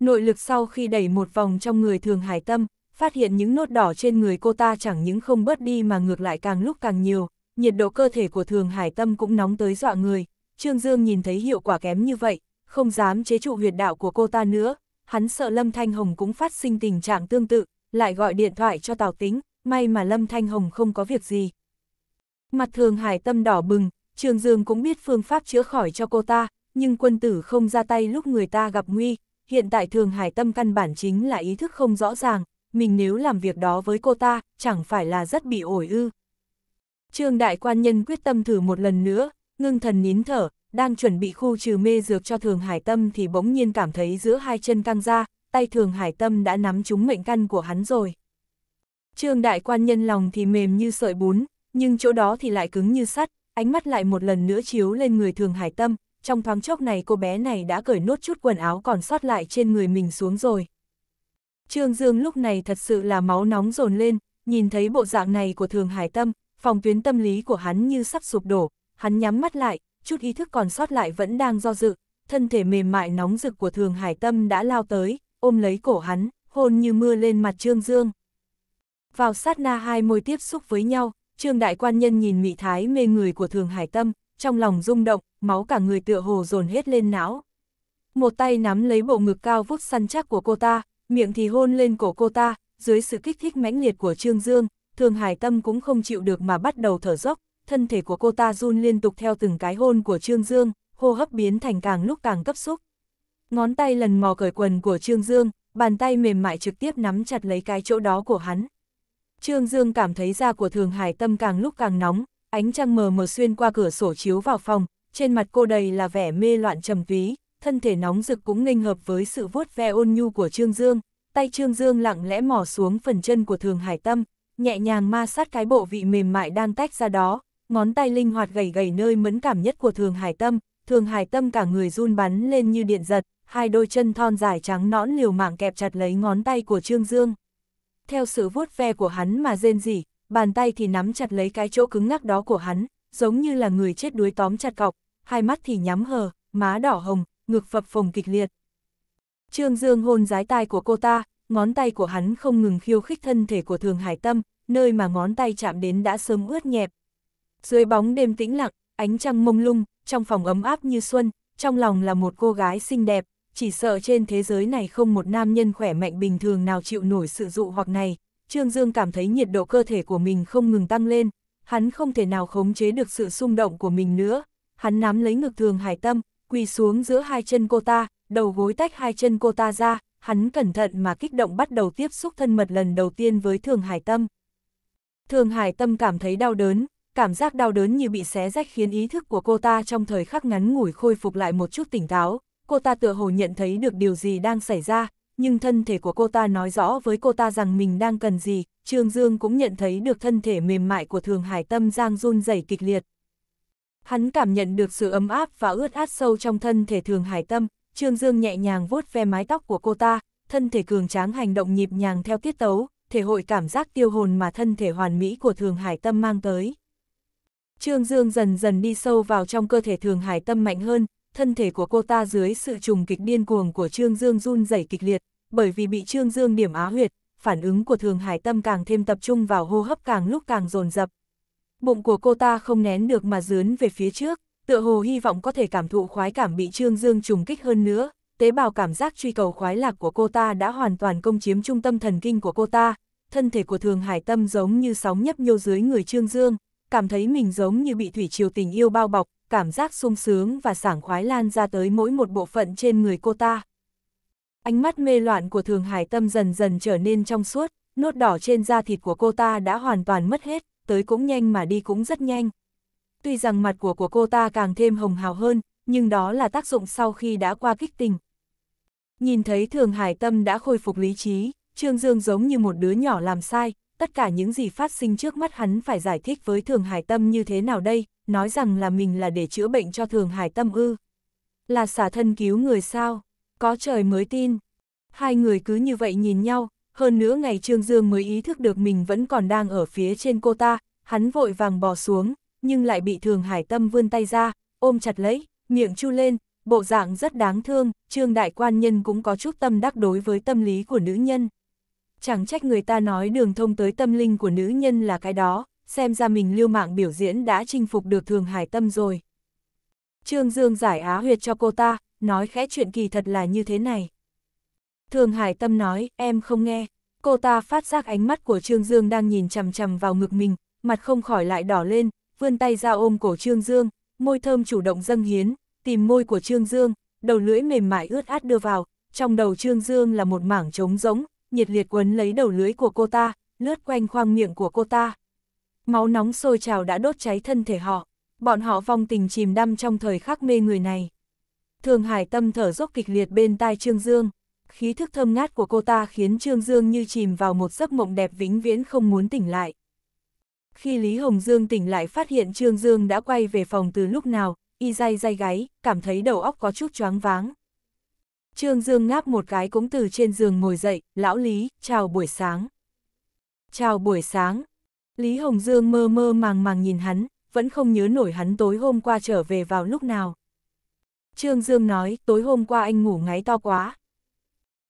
Nội lực sau khi đẩy một vòng trong người thường hải tâm, phát hiện những nốt đỏ trên người cô ta chẳng những không bớt đi mà ngược lại càng lúc càng nhiều, nhiệt độ cơ thể của thường hải tâm cũng nóng tới dọa người, Trương Dương nhìn thấy hiệu quả kém như vậy, không dám chế trụ huyệt đạo của cô ta nữa, hắn sợ Lâm Thanh Hồng cũng phát sinh tình trạng tương tự, lại gọi điện thoại cho Tào Tính, may mà Lâm Thanh Hồng không có việc gì. Mặt thường hải tâm đỏ bừng, Trường Dương cũng biết phương pháp chữa khỏi cho cô ta, nhưng quân tử không ra tay lúc người ta gặp nguy, hiện tại thường hải tâm căn bản chính là ý thức không rõ ràng, mình nếu làm việc đó với cô ta, chẳng phải là rất bị ổi ư. Trương đại quan nhân quyết tâm thử một lần nữa, ngưng thần nín thở, đang chuẩn bị khu trừ mê dược cho thường hải tâm thì bỗng nhiên cảm thấy giữa hai chân căng ra, tay thường hải tâm đã nắm trúng mệnh căn của hắn rồi. Trương đại quan nhân lòng thì mềm như sợi bún, nhưng chỗ đó thì lại cứng như sắt, ánh mắt lại một lần nữa chiếu lên người thường hải tâm, trong thoáng chốc này cô bé này đã cởi nốt chút quần áo còn sót lại trên người mình xuống rồi. Trương Dương lúc này thật sự là máu nóng dồn lên, nhìn thấy bộ dạng này của thường hải tâm, phòng tuyến tâm lý của hắn như sắp sụp đổ, hắn nhắm mắt lại, chút ý thức còn sót lại vẫn đang do dự, thân thể mềm mại nóng rực của thường hải tâm đã lao tới, ôm lấy cổ hắn, hôn như mưa lên mặt Trương Dương vào sát na hai môi tiếp xúc với nhau, trương đại quan nhân nhìn mị thái mê người của thường hải tâm, trong lòng rung động, máu cả người tựa hồ dồn hết lên não. Một tay nắm lấy bộ ngực cao vút săn chắc của cô ta, miệng thì hôn lên cổ cô ta, dưới sự kích thích mãnh liệt của Trương Dương, Thường Hải Tâm cũng không chịu được mà bắt đầu thở dốc, thân thể của cô ta run liên tục theo từng cái hôn của Trương Dương, hô hấp biến thành càng lúc càng cấp xúc. Ngón tay lần mò cởi quần của Trương Dương, bàn tay mềm mại trực tiếp nắm chặt lấy cái chỗ đó của hắn. Trương Dương cảm thấy da của Thường Hải Tâm càng lúc càng nóng, ánh trăng mờ mờ xuyên qua cửa sổ chiếu vào phòng, trên mặt cô đầy là vẻ mê loạn trầm ví, thân thể nóng rực cũng nghênh hợp với sự vuốt ve ôn nhu của Trương Dương, tay Trương Dương lặng lẽ mò xuống phần chân của Thường Hải Tâm, nhẹ nhàng ma sát cái bộ vị mềm mại đang tách ra đó, ngón tay linh hoạt gầy gầy nơi mẫn cảm nhất của Thường Hải Tâm, Thường Hải Tâm cả người run bắn lên như điện giật, hai đôi chân thon dài trắng nõn liều mạng kẹp chặt lấy ngón tay của Trương Dương theo sự vuốt ve của hắn mà rên rỉ, bàn tay thì nắm chặt lấy cái chỗ cứng ngắc đó của hắn, giống như là người chết đuối tóm chặt cọc, hai mắt thì nhắm hờ, má đỏ hồng, ngực phập phồng kịch liệt. Trương Dương hôn giái tai của cô ta, ngón tay của hắn không ngừng khiêu khích thân thể của Thường Hải Tâm, nơi mà ngón tay chạm đến đã sớm ướt nhẹp. Dưới bóng đêm tĩnh lặng, ánh trăng mông lung, trong phòng ấm áp như xuân, trong lòng là một cô gái xinh đẹp, chỉ sợ trên thế giới này không một nam nhân khỏe mạnh bình thường nào chịu nổi sự dụ hoặc này. Trương Dương cảm thấy nhiệt độ cơ thể của mình không ngừng tăng lên, hắn không thể nào khống chế được sự xung động của mình nữa. Hắn nắm lấy ngực thường hải tâm, quỳ xuống giữa hai chân cô ta, đầu gối tách hai chân cô ta ra, hắn cẩn thận mà kích động bắt đầu tiếp xúc thân mật lần đầu tiên với thường hải tâm. Thường hải tâm cảm thấy đau đớn, cảm giác đau đớn như bị xé rách khiến ý thức của cô ta trong thời khắc ngắn ngủi khôi phục lại một chút tỉnh táo, cô ta tựa hồ nhận thấy được điều gì đang xảy ra, nhưng thân thể của cô ta nói rõ với cô ta rằng mình đang cần gì, Trương Dương cũng nhận thấy được thân thể mềm mại của Thường Hải Tâm Giang run rẩy kịch liệt. Hắn cảm nhận được sự ấm áp và ướt át sâu trong thân thể Thường Hải Tâm, Trương Dương nhẹ nhàng vuốt ve mái tóc của cô ta, thân thể cường tráng hành động nhịp nhàng theo tiết tấu, thể hội cảm giác tiêu hồn mà thân thể hoàn mỹ của Thường Hải Tâm mang tới. Trương Dương dần dần đi sâu vào trong cơ thể Thường Hải Tâm mạnh hơn, thân thể của cô ta dưới sự trùng kịch điên cuồng của Trương Dương run rẩy kịch liệt, bởi vì bị Trương Dương điểm á huyệt, phản ứng của Thường Hải Tâm càng thêm tập trung vào hô hấp càng lúc càng dồn dập. Bụng của cô ta không nén được mà dướn về phía trước, tựa hồ hy vọng có thể cảm thụ khoái cảm bị Trương Dương trùng kích hơn nữa, tế bào cảm giác truy cầu khoái lạc của cô ta đã hoàn toàn công chiếm trung tâm thần kinh của cô ta, thân thể của Thường Hải Tâm giống như sóng nhấp nhô dưới người Trương Dương, cảm thấy mình giống như bị thủy triều tình yêu bao bọc, cảm giác sung sướng và sảng khoái lan ra tới mỗi một bộ phận trên người cô ta. Ánh mắt mê loạn của Thường Hải Tâm dần dần trở nên trong suốt, nốt đỏ trên da thịt của cô ta đã hoàn toàn mất hết, tới cũng nhanh mà đi cũng rất nhanh. Tuy rằng mặt của của cô ta càng thêm hồng hào hơn, nhưng đó là tác dụng sau khi đã qua kích tình. Nhìn thấy Thường Hải Tâm đã khôi phục lý trí, Trương Dương giống như một đứa nhỏ làm sai, tất cả những gì phát sinh trước mắt hắn phải giải thích với Thường Hải Tâm như thế nào đây, nói rằng là mình là để chữa bệnh cho thường hải tâm ư. Là xả thân cứu người sao, có trời mới tin. Hai người cứ như vậy nhìn nhau, hơn nữa ngày Trương Dương mới ý thức được mình vẫn còn đang ở phía trên cô ta, hắn vội vàng bò xuống, nhưng lại bị thường hải tâm vươn tay ra, ôm chặt lấy, miệng chu lên, bộ dạng rất đáng thương, Trương Đại Quan Nhân cũng có chút tâm đắc đối với tâm lý của nữ nhân. Chẳng trách người ta nói đường thông tới tâm linh của nữ nhân là cái đó, xem ra mình lưu mạng biểu diễn đã chinh phục được thường hải tâm rồi. Trương Dương giải á huyệt cho cô ta, nói khẽ chuyện kỳ thật là như thế này. Thường hải tâm nói, em không nghe, cô ta phát giác ánh mắt của Trương Dương đang nhìn chằm chằm vào ngực mình, mặt không khỏi lại đỏ lên, vươn tay ra ôm cổ Trương Dương, môi thơm chủ động dâng hiến, tìm môi của Trương Dương, đầu lưỡi mềm mại ướt át đưa vào, trong đầu Trương Dương là một mảng trống rỗng, nhiệt liệt quấn lấy đầu lưỡi của cô ta, lướt quanh khoang miệng của cô ta. Máu nóng sôi trào đã đốt cháy thân thể họ, bọn họ vong tình chìm đắm trong thời khắc mê người này. Thường Hải Tâm thở dốc kịch liệt bên tai Trương Dương, khí thức thơm ngát của cô ta khiến Trương Dương như chìm vào một giấc mộng đẹp vĩnh viễn không muốn tỉnh lại. Khi Lý Hồng Dương tỉnh lại phát hiện Trương Dương đã quay về phòng từ lúc nào, y dai dai gáy, cảm thấy đầu óc có chút choáng váng. Trương Dương ngáp một cái cũng từ trên giường ngồi dậy, lão Lý, chào buổi sáng. Chào buổi sáng, Lý Hồng Dương mơ mơ màng màng nhìn hắn, vẫn không nhớ nổi hắn tối hôm qua trở về vào lúc nào. Trương Dương nói, tối hôm qua anh ngủ ngáy to quá.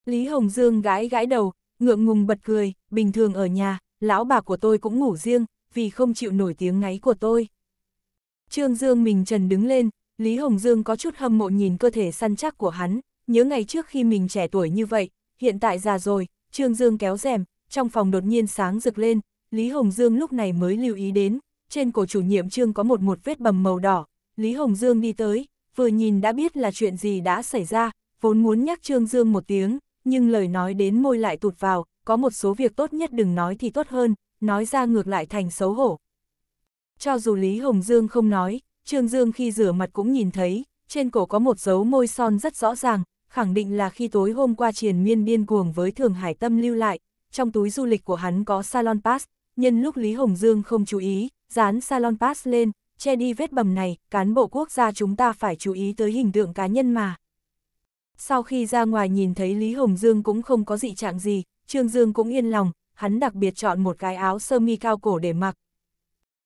Lý Hồng Dương gãi gãi đầu, ngượng ngùng bật cười, bình thường ở nhà, lão bà của tôi cũng ngủ riêng, vì không chịu nổi tiếng ngáy của tôi. Trương Dương mình trần đứng lên, Lý Hồng Dương có chút hâm mộ nhìn cơ thể săn chắc của hắn, nhớ ngày trước khi mình trẻ tuổi như vậy, hiện tại già rồi, Trương Dương kéo rèm, trong phòng đột nhiên sáng rực lên, Lý Hồng Dương lúc này mới lưu ý đến, trên cổ chủ nhiệm trương có một một vết bầm màu đỏ. Lý Hồng Dương đi tới, vừa nhìn đã biết là chuyện gì đã xảy ra, vốn muốn nhắc Trương Dương một tiếng, nhưng lời nói đến môi lại tụt vào, có một số việc tốt nhất đừng nói thì tốt hơn, nói ra ngược lại thành xấu hổ. Cho dù Lý Hồng Dương không nói, Trương Dương khi rửa mặt cũng nhìn thấy, trên cổ có một dấu môi son rất rõ ràng, khẳng định là khi tối hôm qua triền miên điên cuồng với Thường Hải Tâm lưu lại, trong túi du lịch của hắn có salon pass, Nhân lúc Lý Hồng Dương không chú ý, dán salon pass lên, che đi vết bầm này, cán bộ quốc gia chúng ta phải chú ý tới hình tượng cá nhân mà. Sau khi ra ngoài nhìn thấy Lý Hồng Dương cũng không có dị trạng gì, Trương Dương cũng yên lòng, hắn đặc biệt chọn một cái áo sơ mi cao cổ để mặc.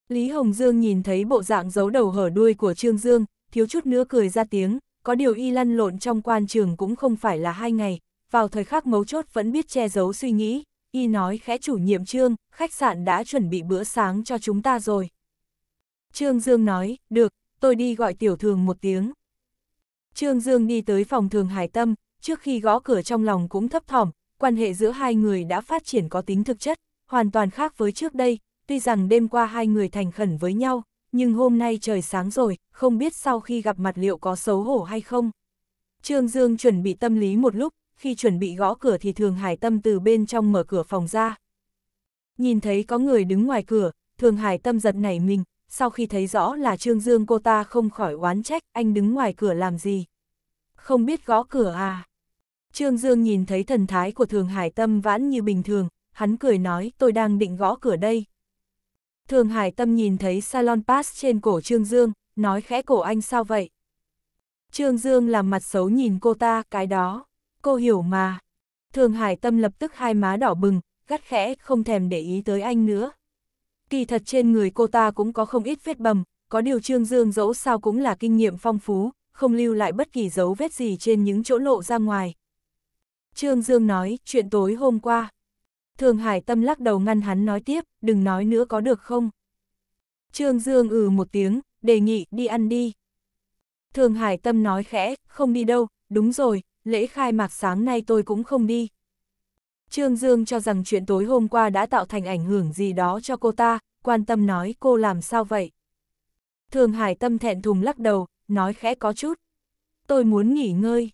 Lý Hồng Dương nhìn thấy bộ dạng giấu đầu hở đuôi của Trương Dương, thiếu chút nữa cười ra tiếng, có điều y lăn lộn trong quan trường cũng không phải là hai ngày, vào thời khắc mấu chốt vẫn biết che giấu suy nghĩ, y nói khẽ chủ nhiệm trương, khách sạn đã chuẩn bị bữa sáng cho chúng ta rồi. Trương Dương nói, được, tôi đi gọi tiểu thường một tiếng. Trương Dương đi tới phòng thường hải tâm, trước khi gõ cửa trong lòng cũng thấp thỏm, quan hệ giữa hai người đã phát triển có tính thực chất, hoàn toàn khác với trước đây, tuy rằng đêm qua hai người thành khẩn với nhau, nhưng hôm nay trời sáng rồi, không biết sau khi gặp mặt liệu có xấu hổ hay không. Trương Dương chuẩn bị tâm lý một lúc, khi chuẩn bị gõ cửa thì Thường Hải Tâm từ bên trong mở cửa phòng ra. Nhìn thấy có người đứng ngoài cửa, Thường Hải Tâm giật nảy mình, sau khi thấy rõ là Trương Dương cô ta không khỏi oán trách anh đứng ngoài cửa làm gì. Không biết gõ cửa à? Trương Dương nhìn thấy thần thái của Thường Hải Tâm vãn như bình thường, hắn cười nói tôi đang định gõ cửa đây. Thường Hải Tâm nhìn thấy salon pass trên cổ Trương Dương, nói khẽ cổ anh sao vậy? Trương Dương làm mặt xấu nhìn cô ta cái đó cô hiểu mà. Thường Hải Tâm lập tức hai má đỏ bừng, gắt khẽ, không thèm để ý tới anh nữa. Kỳ thật trên người cô ta cũng có không ít vết bầm, có điều Trương Dương dẫu sao cũng là kinh nghiệm phong phú, không lưu lại bất kỳ dấu vết gì trên những chỗ lộ ra ngoài. Trương Dương nói, chuyện tối hôm qua. Thường Hải Tâm lắc đầu ngăn hắn nói tiếp, đừng nói nữa có được không? Trương Dương ừ một tiếng, đề nghị, đi ăn đi. Thường Hải Tâm nói khẽ, không đi đâu, đúng rồi, lễ khai mạc sáng nay tôi cũng không đi. Trương Dương cho rằng chuyện tối hôm qua đã tạo thành ảnh hưởng gì đó cho cô ta, quan tâm nói cô làm sao vậy. Thường Hải Tâm thẹn thùng lắc đầu, nói khẽ có chút. Tôi muốn nghỉ ngơi.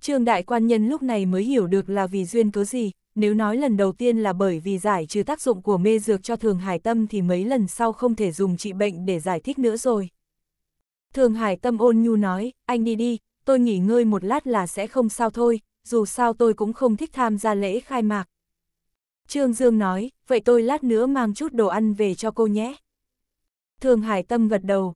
Trương Đại Quan Nhân lúc này mới hiểu được là vì duyên cớ gì, nếu nói lần đầu tiên là bởi vì giải trừ tác dụng của mê dược cho Thường Hải Tâm thì mấy lần sau không thể dùng trị bệnh để giải thích nữa rồi. Thường Hải Tâm ôn nhu nói, anh đi đi, tôi nghỉ ngơi một lát là sẽ không sao thôi, dù sao tôi cũng không thích tham gia lễ khai mạc. Trương Dương nói, vậy tôi lát nữa mang chút đồ ăn về cho cô nhé. Thường Hải Tâm gật đầu.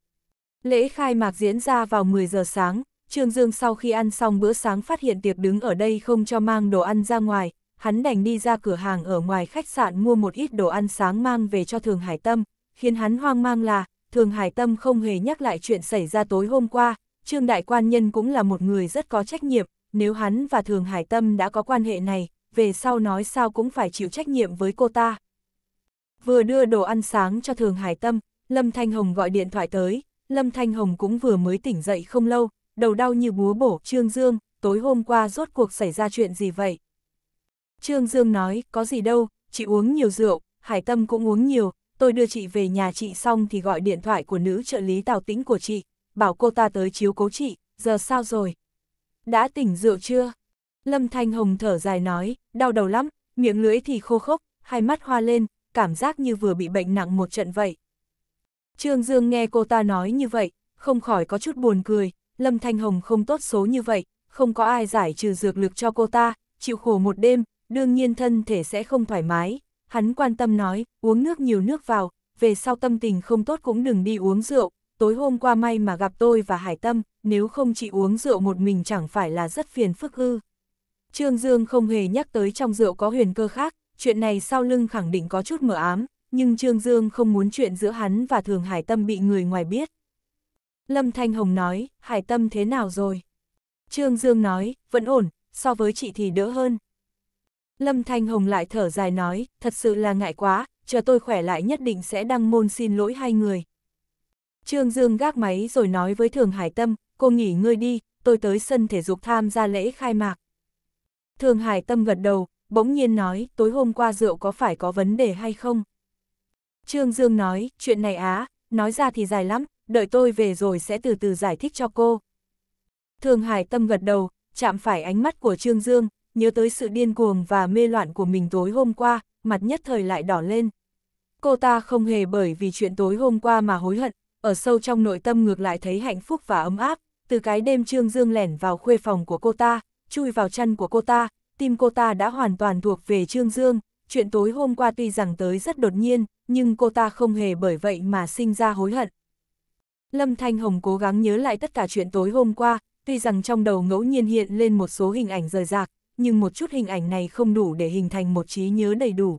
Lễ khai mạc diễn ra vào 10 giờ sáng, Trương Dương sau khi ăn xong bữa sáng phát hiện tiệc đứng ở đây không cho mang đồ ăn ra ngoài, hắn đành đi ra cửa hàng ở ngoài khách sạn mua một ít đồ ăn sáng mang về cho Thường Hải Tâm, khiến hắn hoang mang là, Thường Hải Tâm không hề nhắc lại chuyện xảy ra tối hôm qua, Trương Đại Quan Nhân cũng là một người rất có trách nhiệm, nếu hắn và Thường Hải Tâm đã có quan hệ này, về sau nói sao cũng phải chịu trách nhiệm với cô ta. Vừa đưa đồ ăn sáng cho Thường Hải Tâm, Lâm Thanh Hồng gọi điện thoại tới, Lâm Thanh Hồng cũng vừa mới tỉnh dậy không lâu, đầu đau như búa bổ Trương Dương, tối hôm qua rốt cuộc xảy ra chuyện gì vậy? Trương Dương nói, có gì đâu, chị uống nhiều rượu, Hải Tâm cũng uống nhiều, tôi đưa chị về nhà chị xong thì gọi điện thoại của nữ trợ lý Tào Tĩnh của chị, bảo cô ta tới chiếu cố chị, giờ sao rồi? Đã tỉnh rượu chưa? Lâm Thanh Hồng thở dài nói, đau đầu lắm, miệng lưỡi thì khô khốc, hai mắt hoa lên, cảm giác như vừa bị bệnh nặng một trận vậy. Trương Dương nghe cô ta nói như vậy, không khỏi có chút buồn cười, Lâm Thanh Hồng không tốt số như vậy, không có ai giải trừ dược lực cho cô ta, chịu khổ một đêm, đương nhiên thân thể sẽ không thoải mái. Hắn quan tâm nói, uống nước nhiều nước vào, về sau tâm tình không tốt cũng đừng đi uống rượu, tối hôm qua may mà gặp tôi và Hải Tâm, nếu không chị uống rượu một mình chẳng phải là rất phiền phức ư. Trương Dương không hề nhắc tới trong rượu có huyền cơ khác, chuyện này sau lưng khẳng định có chút mở ám, nhưng Trương Dương không muốn chuyện giữa hắn và Thường Hải Tâm bị người ngoài biết. Lâm Thanh Hồng nói, Hải Tâm thế nào rồi? Trương Dương nói, vẫn ổn, so với chị thì đỡ hơn. Lâm Thanh Hồng lại thở dài nói, thật sự là ngại quá, chờ tôi khỏe lại nhất định sẽ đăng môn xin lỗi hai người. Trương Dương gác máy rồi nói với Thường Hải Tâm, cô nghỉ ngơi đi, tôi tới sân thể dục tham gia lễ khai mạc. Thường Hải Tâm gật đầu, bỗng nhiên nói, tối hôm qua rượu có phải có vấn đề hay không? Trương Dương nói, chuyện này á, nói ra thì dài lắm, đợi tôi về rồi sẽ từ từ giải thích cho cô. Thường Hải Tâm gật đầu, chạm phải ánh mắt của Trương Dương, nhớ tới sự điên cuồng và mê loạn của mình tối hôm qua, mặt nhất thời lại đỏ lên. Cô ta không hề bởi vì chuyện tối hôm qua mà hối hận, ở sâu trong nội tâm ngược lại thấy hạnh phúc và ấm áp, từ cái đêm Trương Dương lẻn vào khuê phòng của cô ta, chui vào chân của cô ta, tim cô ta đã hoàn toàn thuộc về Trương Dương, chuyện tối hôm qua tuy rằng tới rất đột nhiên, nhưng cô ta không hề bởi vậy mà sinh ra hối hận. Lâm Thanh Hồng cố gắng nhớ lại tất cả chuyện tối hôm qua, tuy rằng trong đầu ngẫu nhiên hiện lên một số hình ảnh rời rạc, nhưng một chút hình ảnh này không đủ để hình thành một trí nhớ đầy đủ.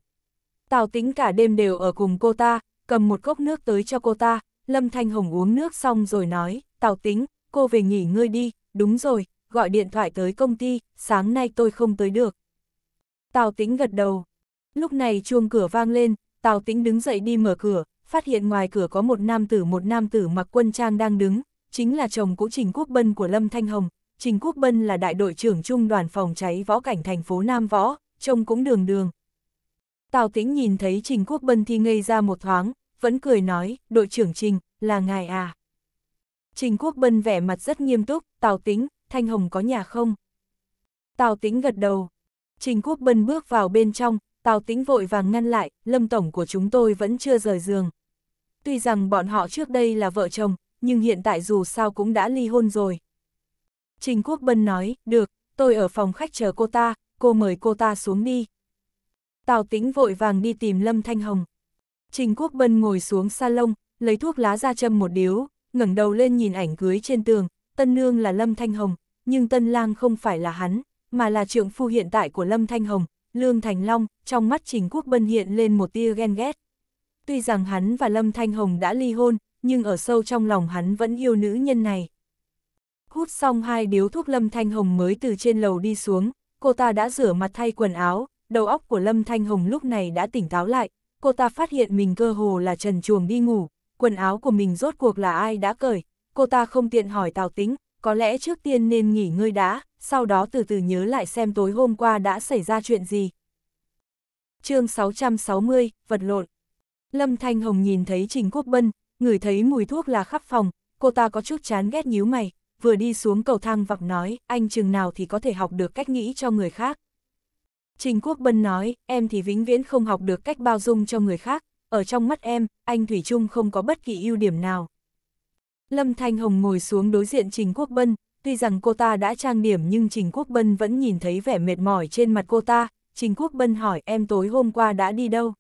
Tào Tĩnh cả đêm đều ở cùng cô ta, cầm một cốc nước tới cho cô ta, Lâm Thanh Hồng uống nước xong rồi nói, Tào Tính, cô về nghỉ ngơi đi, đúng rồi, gọi điện thoại tới công ty, sáng nay tôi không tới được. Tào Tính gật đầu. Lúc này chuông cửa vang lên, Tào Tính đứng dậy đi mở cửa, phát hiện ngoài cửa có một nam tử một nam tử mặc quân trang đang đứng, chính là chồng cũ Trình Quốc Bân của Lâm Thanh Hồng. Trình Quốc Bân là đại đội trưởng trung đoàn phòng cháy võ cảnh thành phố Nam Võ, trông cũng đường đường. Tào Tĩnh nhìn thấy Trình Quốc Bân thì ngây ra một thoáng, vẫn cười nói, đội trưởng Trình, là ngài à. Trình Quốc Bân vẻ mặt rất nghiêm túc, Tào Tính, Thanh Hồng có nhà không? Tào Tính gật đầu. Trình Quốc Bân bước vào bên trong, Tào Tính vội vàng ngăn lại, Lâm Tổng của chúng tôi vẫn chưa rời giường. Tuy rằng bọn họ trước đây là vợ chồng, nhưng hiện tại dù sao cũng đã ly hôn rồi. Trình Quốc Bân nói, được, tôi ở phòng khách chờ cô ta, cô mời cô ta xuống đi. Tào Tính vội vàng đi tìm Lâm Thanh Hồng. Trình Quốc Bân ngồi xuống salon, lấy thuốc lá ra châm một điếu, ngẩng đầu lên nhìn ảnh cưới trên tường, tân nương là Lâm Thanh Hồng, nhưng tân lang không phải là hắn, mà là trượng phu hiện tại của Lâm Thanh Hồng, Lương Thành Long, trong mắt Trình Quốc Bân hiện lên một tia ghen ghét. Tuy rằng hắn và Lâm Thanh Hồng đã ly hôn, nhưng ở sâu trong lòng hắn vẫn yêu nữ nhân này. Hút xong hai điếu thuốc Lâm Thanh Hồng mới từ trên lầu đi xuống, cô ta đã rửa mặt thay quần áo, đầu óc của Lâm Thanh Hồng lúc này đã tỉnh táo lại, cô ta phát hiện mình cơ hồ là trần chuồng đi ngủ, quần áo của mình rốt cuộc là ai đã cởi, cô ta không tiện hỏi Tào Tính, có lẽ trước tiên nên nghỉ ngơi đã, sau đó từ từ nhớ lại xem tối hôm qua đã xảy ra chuyện gì. chương 660, vật lộn. Lâm Thanh Hồng nhìn thấy Trình Quốc Bân, ngửi thấy mùi thuốc là khắp phòng, cô ta có chút chán ghét nhíu mày, vừa đi xuống cầu thang vọc nói, anh chừng nào thì có thể học được cách nghĩ cho người khác. Trình Quốc Bân nói, em thì vĩnh viễn không học được cách bao dung cho người khác, ở trong mắt em, anh Thủy Trung không có bất kỳ ưu điểm nào. Lâm Thanh Hồng ngồi xuống đối diện Trình Quốc Bân, tuy rằng cô ta đã trang điểm nhưng Trình Quốc Bân vẫn nhìn thấy vẻ mệt mỏi trên mặt cô ta, Trình Quốc Bân hỏi em tối hôm qua đã đi đâu.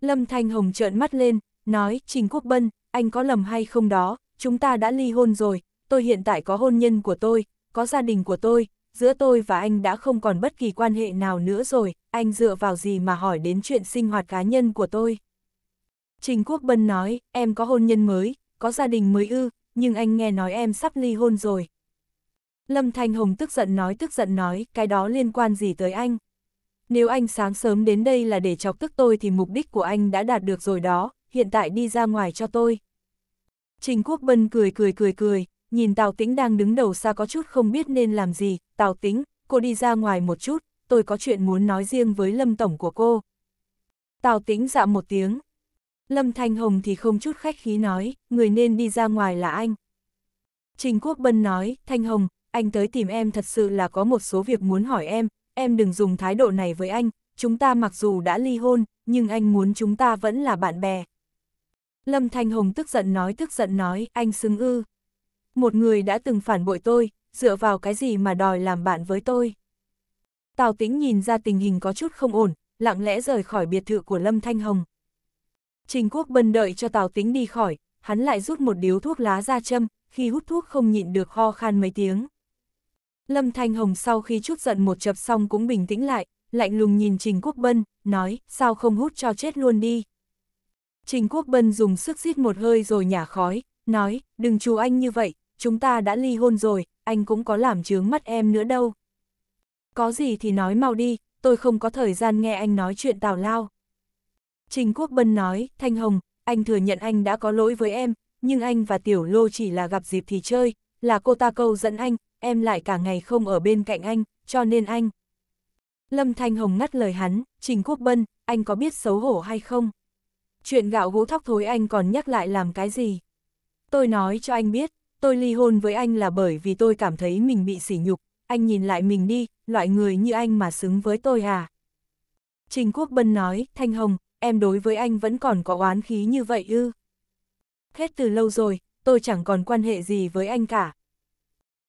Lâm Thanh Hồng trợn mắt lên, nói, Trình Quốc Bân, anh có lầm hay không đó, chúng ta đã ly hôn rồi, tôi hiện tại có hôn nhân của tôi, có gia đình của tôi, giữa tôi và anh đã không còn bất kỳ quan hệ nào nữa rồi, anh dựa vào gì mà hỏi đến chuyện sinh hoạt cá nhân của tôi. Trình Quốc Bân nói, em có hôn nhân mới, có gia đình mới ư, nhưng anh nghe nói em sắp ly hôn rồi. Lâm Thanh Hồng tức giận nói tức giận nói, cái đó liên quan gì tới anh? Nếu anh sáng sớm đến đây là để chọc tức tôi thì mục đích của anh đã đạt được rồi đó, hiện tại đi ra ngoài cho tôi. Trình Quốc Bân cười cười cười cười, nhìn Tào Tĩnh đang đứng đầu xa có chút không biết nên làm gì, Tào Tĩnh, cô đi ra ngoài một chút, tôi có chuyện muốn nói riêng với Lâm Tổng của cô. Tào Tĩnh dạ một tiếng. Lâm Thanh Hồng thì không chút khách khí nói, người nên đi ra ngoài là anh. Trình Quốc Bân nói, Thanh Hồng, anh tới tìm em thật sự là có một số việc muốn hỏi em, em đừng dùng thái độ này với anh, chúng ta mặc dù đã ly hôn, nhưng anh muốn chúng ta vẫn là bạn bè. Lâm Thanh Hồng tức giận nói tức giận nói, anh xứng ư, một người đã từng phản bội tôi, dựa vào cái gì mà đòi làm bạn với tôi. Tào Tĩnh nhìn ra tình hình có chút không ổn, lặng lẽ rời khỏi biệt thự của Lâm Thanh Hồng. Trình Quốc Bân đợi cho Tào Tĩnh đi khỏi, hắn lại rút một điếu thuốc lá ra châm, khi hút thuốc không nhịn được ho khan mấy tiếng. Lâm Thanh Hồng sau khi chút giận một chập xong cũng bình tĩnh lại, lạnh lùng nhìn Trình Quốc Bân, nói, sao không hút cho chết luôn đi. Trình Quốc Bân dùng sức rít một hơi rồi nhả khói, nói, đừng chú anh như vậy, chúng ta đã ly hôn rồi, anh cũng có làm chướng mắt em nữa đâu. Có gì thì nói mau đi, tôi không có thời gian nghe anh nói chuyện tào lao. Trình Quốc Bân nói, Thanh Hồng, anh thừa nhận anh đã có lỗi với em, nhưng anh và Tiểu Lô chỉ là gặp dịp thì chơi, là cô ta câu dẫn anh, em lại cả ngày không ở bên cạnh anh, cho nên anh. Lâm Thanh Hồng ngắt lời hắn, Trình Quốc Bân, anh có biết xấu hổ hay không? Chuyện gạo gỗ thóc thối anh còn nhắc lại làm cái gì? Tôi nói cho anh biết, tôi ly hôn với anh là bởi vì tôi cảm thấy mình bị sỉ nhục, anh nhìn lại mình đi, loại người như anh mà xứng với tôi à. Trình Quốc Bân nói, Thanh Hồng, em đối với anh vẫn còn có oán khí như vậy ư. Hết từ lâu rồi, tôi chẳng còn quan hệ gì với anh cả.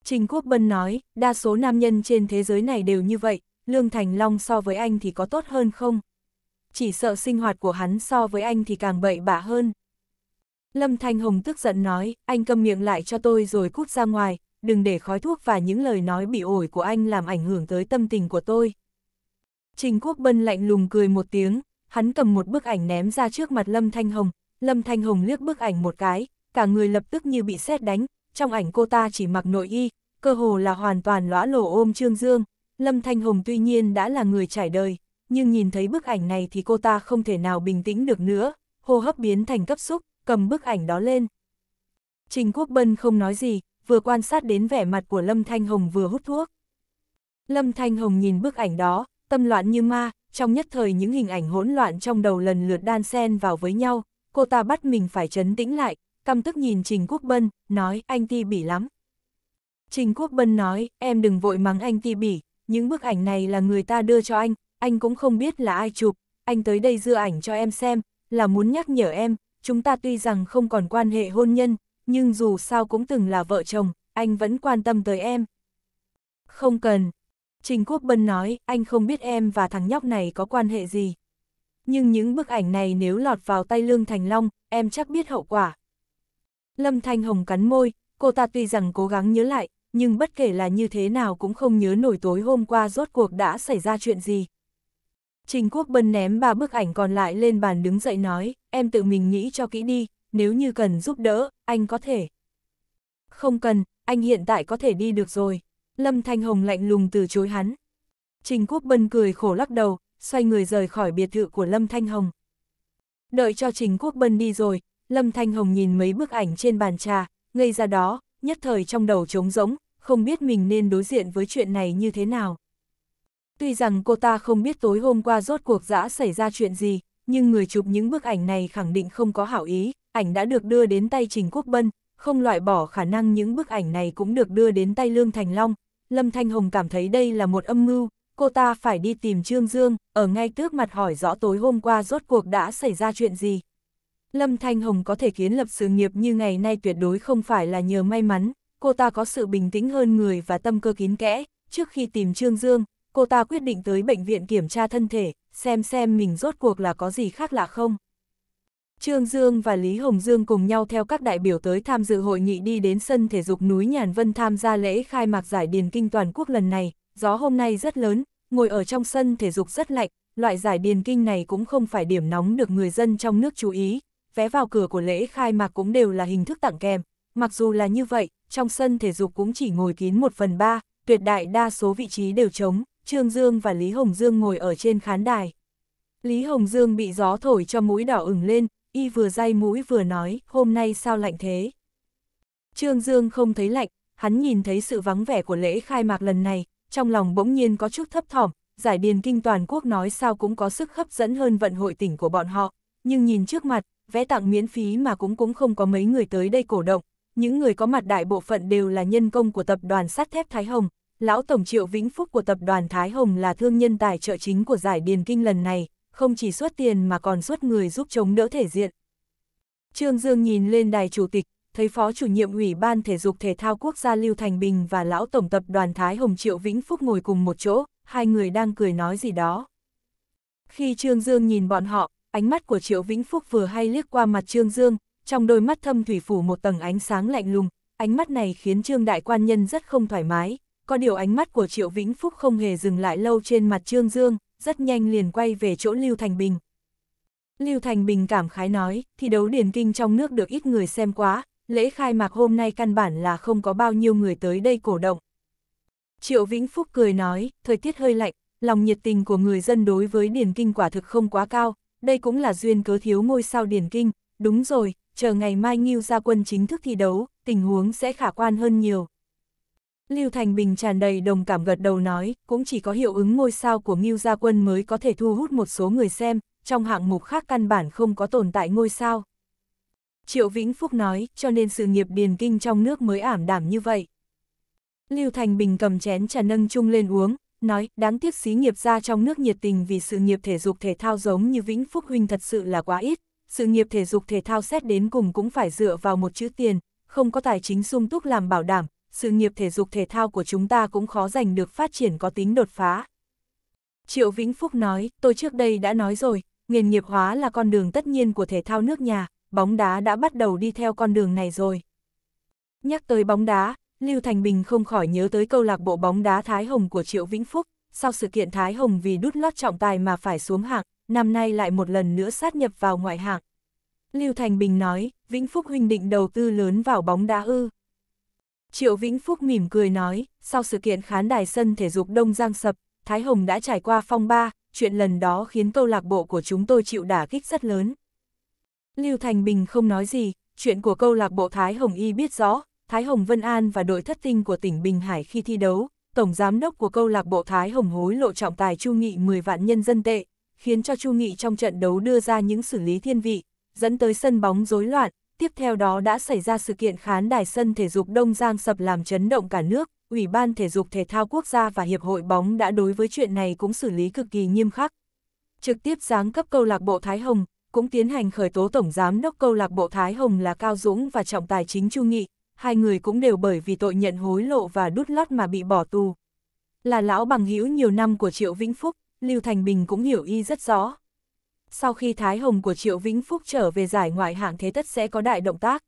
Trình Quốc Bân nói, đa số nam nhân trên thế giới này đều như vậy, Lương Thành Long so với anh thì có tốt hơn không? Chỉ sợ sinh hoạt của hắn so với anh thì càng bậy bạ hơn. Lâm Thanh Hồng tức giận nói, anh câm miệng lại cho tôi rồi cút ra ngoài, đừng để khói thuốc và những lời nói bị ổi của anh làm ảnh hưởng tới tâm tình của tôi. Trình Quốc Bân lạnh lùng cười một tiếng, hắn cầm một bức ảnh ném ra trước mặt Lâm Thanh Hồng, Lâm Thanh Hồng liếc bức ảnh một cái, cả người lập tức như bị xét đánh, trong ảnh cô ta chỉ mặc nội y, cơ hồ là hoàn toàn lõa lổ ôm Trương Dương. Lâm Thanh Hồng tuy nhiên đã là người trải đời, nhưng nhìn thấy bức ảnh này thì cô ta không thể nào bình tĩnh được nữa, hô hấp biến thành cấp xúc, cầm bức ảnh đó lên. Trình Quốc Bân không nói gì, vừa quan sát đến vẻ mặt của Lâm Thanh Hồng vừa hút thuốc. Lâm Thanh Hồng nhìn bức ảnh đó, tâm loạn như ma, trong nhất thời những hình ảnh hỗn loạn trong đầu lần lượt đan xen vào với nhau, cô ta bắt mình phải chấn tĩnh lại, căm tức nhìn Trình Quốc Bân, nói anh ti bỉ lắm. Trình Quốc Bân nói, em đừng vội mắng anh ti bỉ, những bức ảnh này là người ta đưa cho anh, anh cũng không biết là ai chụp, anh tới đây dưa ảnh cho em xem, là muốn nhắc nhở em, chúng ta tuy rằng không còn quan hệ hôn nhân, nhưng dù sao cũng từng là vợ chồng, anh vẫn quan tâm tới em. Không cần. Trình Quốc Bân nói, anh không biết em và thằng nhóc này có quan hệ gì. Nhưng những bức ảnh này nếu lọt vào tay Lương Thành Long, em chắc biết hậu quả. Lâm Thanh Hồng cắn môi, cô ta tuy rằng cố gắng nhớ lại, nhưng bất kể là như thế nào cũng không nhớ nổi tối hôm qua rốt cuộc đã xảy ra chuyện gì. Trình Quốc Bân ném ba bức ảnh còn lại lên bàn đứng dậy nói, em tự mình nghĩ cho kỹ đi, nếu như cần giúp đỡ, anh có thể. Không cần, anh hiện tại có thể đi được rồi. Lâm Thanh Hồng lạnh lùng từ chối hắn. Trình Quốc Bân cười khổ lắc đầu, xoay người rời khỏi biệt thự của Lâm Thanh Hồng. Đợi cho Trình Quốc Bân đi rồi, Lâm Thanh Hồng nhìn mấy bức ảnh trên bàn trà, ngây ra đó, nhất thời trong đầu trống rỗng, không biết mình nên đối diện với chuyện này như thế nào. Tuy rằng cô ta không biết tối hôm qua rốt cuộc dã xảy ra chuyện gì, nhưng người chụp những bức ảnh này khẳng định không có hảo ý, ảnh đã được đưa đến tay Trình Quốc Bân, không loại bỏ khả năng những bức ảnh này cũng được đưa đến tay Lương Thành Long. Lâm Thanh Hồng cảm thấy đây là một âm mưu, cô ta phải đi tìm Trương Dương, ở ngay tước mặt hỏi rõ tối hôm qua rốt cuộc đã xảy ra chuyện gì. Lâm Thanh Hồng có thể kiến lập sự nghiệp như ngày nay tuyệt đối không phải là nhờ may mắn, cô ta có sự bình tĩnh hơn người và tâm cơ kín kẽ, trước khi tìm Trương Dương, cô ta quyết định tới bệnh viện kiểm tra thân thể, xem xem mình rốt cuộc là có gì khác lạ không. Trương Dương và Lý Hồng Dương cùng nhau theo các đại biểu tới tham dự hội nghị đi đến sân thể dục núi Nhàn Vân tham gia lễ khai mạc giải điền kinh toàn quốc lần này, gió hôm nay rất lớn, ngồi ở trong sân thể dục rất lạnh, loại giải điền kinh này cũng không phải điểm nóng được người dân trong nước chú ý, vé vào cửa của lễ khai mạc cũng đều là hình thức tặng kèm, mặc dù là như vậy, trong sân thể dục cũng chỉ ngồi kín một phần ba, tuyệt đại đa số vị trí đều trống. Trương Dương và Lý Hồng Dương ngồi ở trên khán đài. Lý Hồng Dương bị gió thổi cho mũi đỏ ửng lên, y vừa day mũi vừa nói, hôm nay sao lạnh thế? Trương Dương không thấy lạnh, hắn nhìn thấy sự vắng vẻ của lễ khai mạc lần này, trong lòng bỗng nhiên có chút thấp thỏm, giải điền kinh toàn quốc nói sao cũng có sức hấp dẫn hơn vận hội tỉnh của bọn họ, nhưng nhìn trước mặt, vé tặng miễn phí mà cũng cũng không có mấy người tới đây cổ động, những người có mặt đại bộ phận đều là nhân công của tập đoàn sắt thép Thái Hồng, Lão Tổng Triệu Vĩnh Phúc của tập đoàn Thái Hồng là thương nhân tài trợ chính của giải Điền Kinh lần này, không chỉ xuất tiền mà còn xuất người giúp chống đỡ thể diện. Trương Dương nhìn lên đài chủ tịch, thấy Phó chủ nhiệm Ủy ban Thể dục Thể thao Quốc gia Lưu Thành Bình và Lão Tổng tập đoàn Thái Hồng Triệu Vĩnh Phúc ngồi cùng một chỗ, hai người đang cười nói gì đó. Khi Trương Dương nhìn bọn họ, ánh mắt của Triệu Vĩnh Phúc vừa hay liếc qua mặt Trương Dương, trong đôi mắt thâm thủy phủ một tầng ánh sáng lạnh lùng, ánh mắt này khiến Trương Đại Quan Nhân rất không thoải mái, có điều ánh mắt của Triệu Vĩnh Phúc không hề dừng lại lâu trên mặt Trương Dương, rất nhanh liền quay về chỗ Lưu Thành Bình. Lưu Thành Bình cảm khái nói, thi đấu điền kinh trong nước được ít người xem quá, lễ khai mạc hôm nay căn bản là không có bao nhiêu người tới đây cổ động. Triệu Vĩnh Phúc cười nói, thời tiết hơi lạnh, lòng nhiệt tình của người dân đối với điền kinh quả thực không quá cao, đây cũng là duyên cớ thiếu ngôi sao điền kinh, đúng rồi, chờ ngày mai Nghiêu ra quân chính thức thi đấu, tình huống sẽ khả quan hơn nhiều. Lưu Thành Bình tràn đầy đồng cảm gật đầu nói, cũng chỉ có hiệu ứng ngôi sao của Ngưu Gia Quân mới có thể thu hút một số người xem, trong hạng mục khác căn bản không có tồn tại ngôi sao. Triệu Vĩnh Phúc nói, cho nên sự nghiệp điền kinh trong nước mới ảm đảm như vậy. Lưu Thành Bình cầm chén trà nâng chung lên uống, nói, đáng tiếc xí nghiệp gia trong nước nhiệt tình vì sự nghiệp thể dục thể thao giống như Vĩnh Phúc Huynh thật sự là quá ít, sự nghiệp thể dục thể thao xét đến cùng cũng phải dựa vào một chữ tiền, không có tài chính sung túc làm bảo đảm, sự nghiệp thể dục thể thao của chúng ta cũng khó giành được phát triển có tính đột phá. Triệu Vĩnh Phúc nói, tôi trước đây đã nói rồi, nghề nghiệp hóa là con đường tất nhiên của thể thao nước nhà, bóng đá đã bắt đầu đi theo con đường này rồi. Nhắc tới bóng đá, Lưu Thành Bình không khỏi nhớ tới câu lạc bộ bóng đá Thái Hồng của Triệu Vĩnh Phúc, sau sự kiện Thái Hồng vì đút lót trọng tài mà phải xuống hạng, năm nay lại một lần nữa sát nhập vào ngoại hạng. Lưu Thành Bình nói, Vĩnh Phúc huynh định đầu tư lớn vào bóng đá ư. Triệu Vĩnh Phúc mỉm cười nói, sau sự kiện khán đài sân thể dục Đông Giang sập, Thái Hồng đã trải qua phong ba, chuyện lần đó khiến câu lạc bộ của chúng tôi chịu đả kích rất lớn. Lưu Thành Bình không nói gì, chuyện của câu lạc bộ Thái Hồng Y biết rõ, Thái Hồng Vân An và đội thất tinh của tỉnh Bình Hải khi thi đấu, Tổng Giám đốc của câu lạc bộ Thái Hồng hối lộ trọng tài Chu Nghị 10 vạn nhân dân tệ, khiến cho Chu Nghị trong trận đấu đưa ra những xử lý thiên vị, dẫn tới sân bóng rối loạn, Tiếp theo đó đã xảy ra sự kiện khán đài sân thể dục Đông Giang sập làm chấn động cả nước, Ủy ban Thể dục Thể thao Quốc gia và Hiệp hội bóng đã đối với chuyện này cũng xử lý cực kỳ nghiêm khắc. Trực tiếp giáng cấp câu lạc bộ Thái Hồng, cũng tiến hành khởi tố Tổng Giám đốc câu lạc bộ Thái Hồng là Cao Dũng và Trọng Tài Chính Chu Nghị, hai người cũng đều bởi vì tội nhận hối lộ và đút lót mà bị bỏ tù. Là lão bằng hữu nhiều năm của Triệu Vĩnh Phúc, Lưu Thành Bình cũng hiểu y rất rõ, sau khi Thái Hồng của Triệu Vĩnh Phúc trở về giải ngoại hạng thế tất sẽ có đại động tác.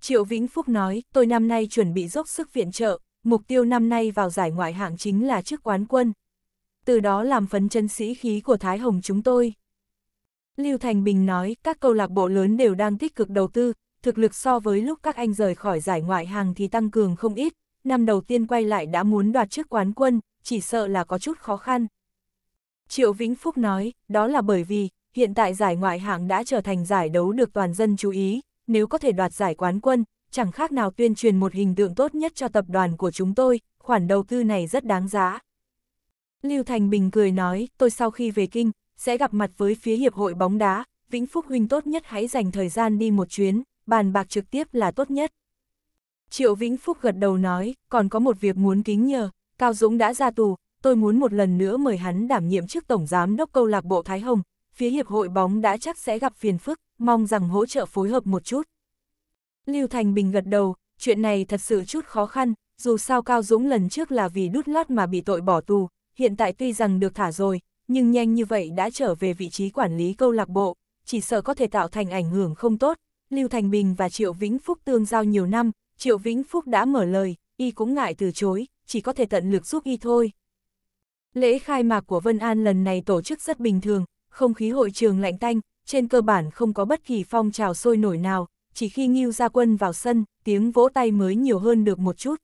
Triệu Vĩnh Phúc nói, tôi năm nay chuẩn bị dốc sức viện trợ, mục tiêu năm nay vào giải ngoại hạng chính là chức quán quân. Từ đó làm phấn chân sĩ khí của Thái Hồng chúng tôi. Lưu Thành Bình nói, các câu lạc bộ lớn đều đang tích cực đầu tư, thực lực so với lúc các anh rời khỏi giải ngoại hạng thì tăng cường không ít, năm đầu tiên quay lại đã muốn đoạt chức quán quân, chỉ sợ là có chút khó khăn. Triệu Vĩnh Phúc nói, đó là bởi vì, hiện tại giải ngoại hạng đã trở thành giải đấu được toàn dân chú ý, nếu có thể đoạt giải quán quân, chẳng khác nào tuyên truyền một hình tượng tốt nhất cho tập đoàn của chúng tôi, khoản đầu tư này rất đáng giá. Lưu Thành Bình cười nói, tôi sau khi về kinh, sẽ gặp mặt với phía hiệp hội bóng đá, Vĩnh Phúc huynh tốt nhất hãy dành thời gian đi một chuyến, bàn bạc trực tiếp là tốt nhất. Triệu Vĩnh Phúc gật đầu nói, còn có một việc muốn kính nhờ, Cao Dũng đã ra tù, tôi muốn một lần nữa mời hắn đảm nhiệm chức tổng giám đốc câu lạc bộ Thái Hồng, phía hiệp hội bóng đã chắc sẽ gặp phiền phức, mong rằng hỗ trợ phối hợp một chút. Lưu Thành Bình gật đầu, chuyện này thật sự chút khó khăn, dù sao Cao Dũng lần trước là vì đút lót mà bị tội bỏ tù, hiện tại tuy rằng được thả rồi, nhưng nhanh như vậy đã trở về vị trí quản lý câu lạc bộ, chỉ sợ có thể tạo thành ảnh hưởng không tốt. Lưu Thành Bình và Triệu Vĩnh Phúc tương giao nhiều năm, Triệu Vĩnh Phúc đã mở lời, y cũng ngại từ chối, chỉ có thể tận lực giúp y thôi. Lễ khai mạc của Vân An lần này tổ chức rất bình thường, không khí hội trường lạnh tanh, trên cơ bản không có bất kỳ phong trào sôi nổi nào, chỉ khi Ngưu Gia Quân vào sân, tiếng vỗ tay mới nhiều hơn được một chút.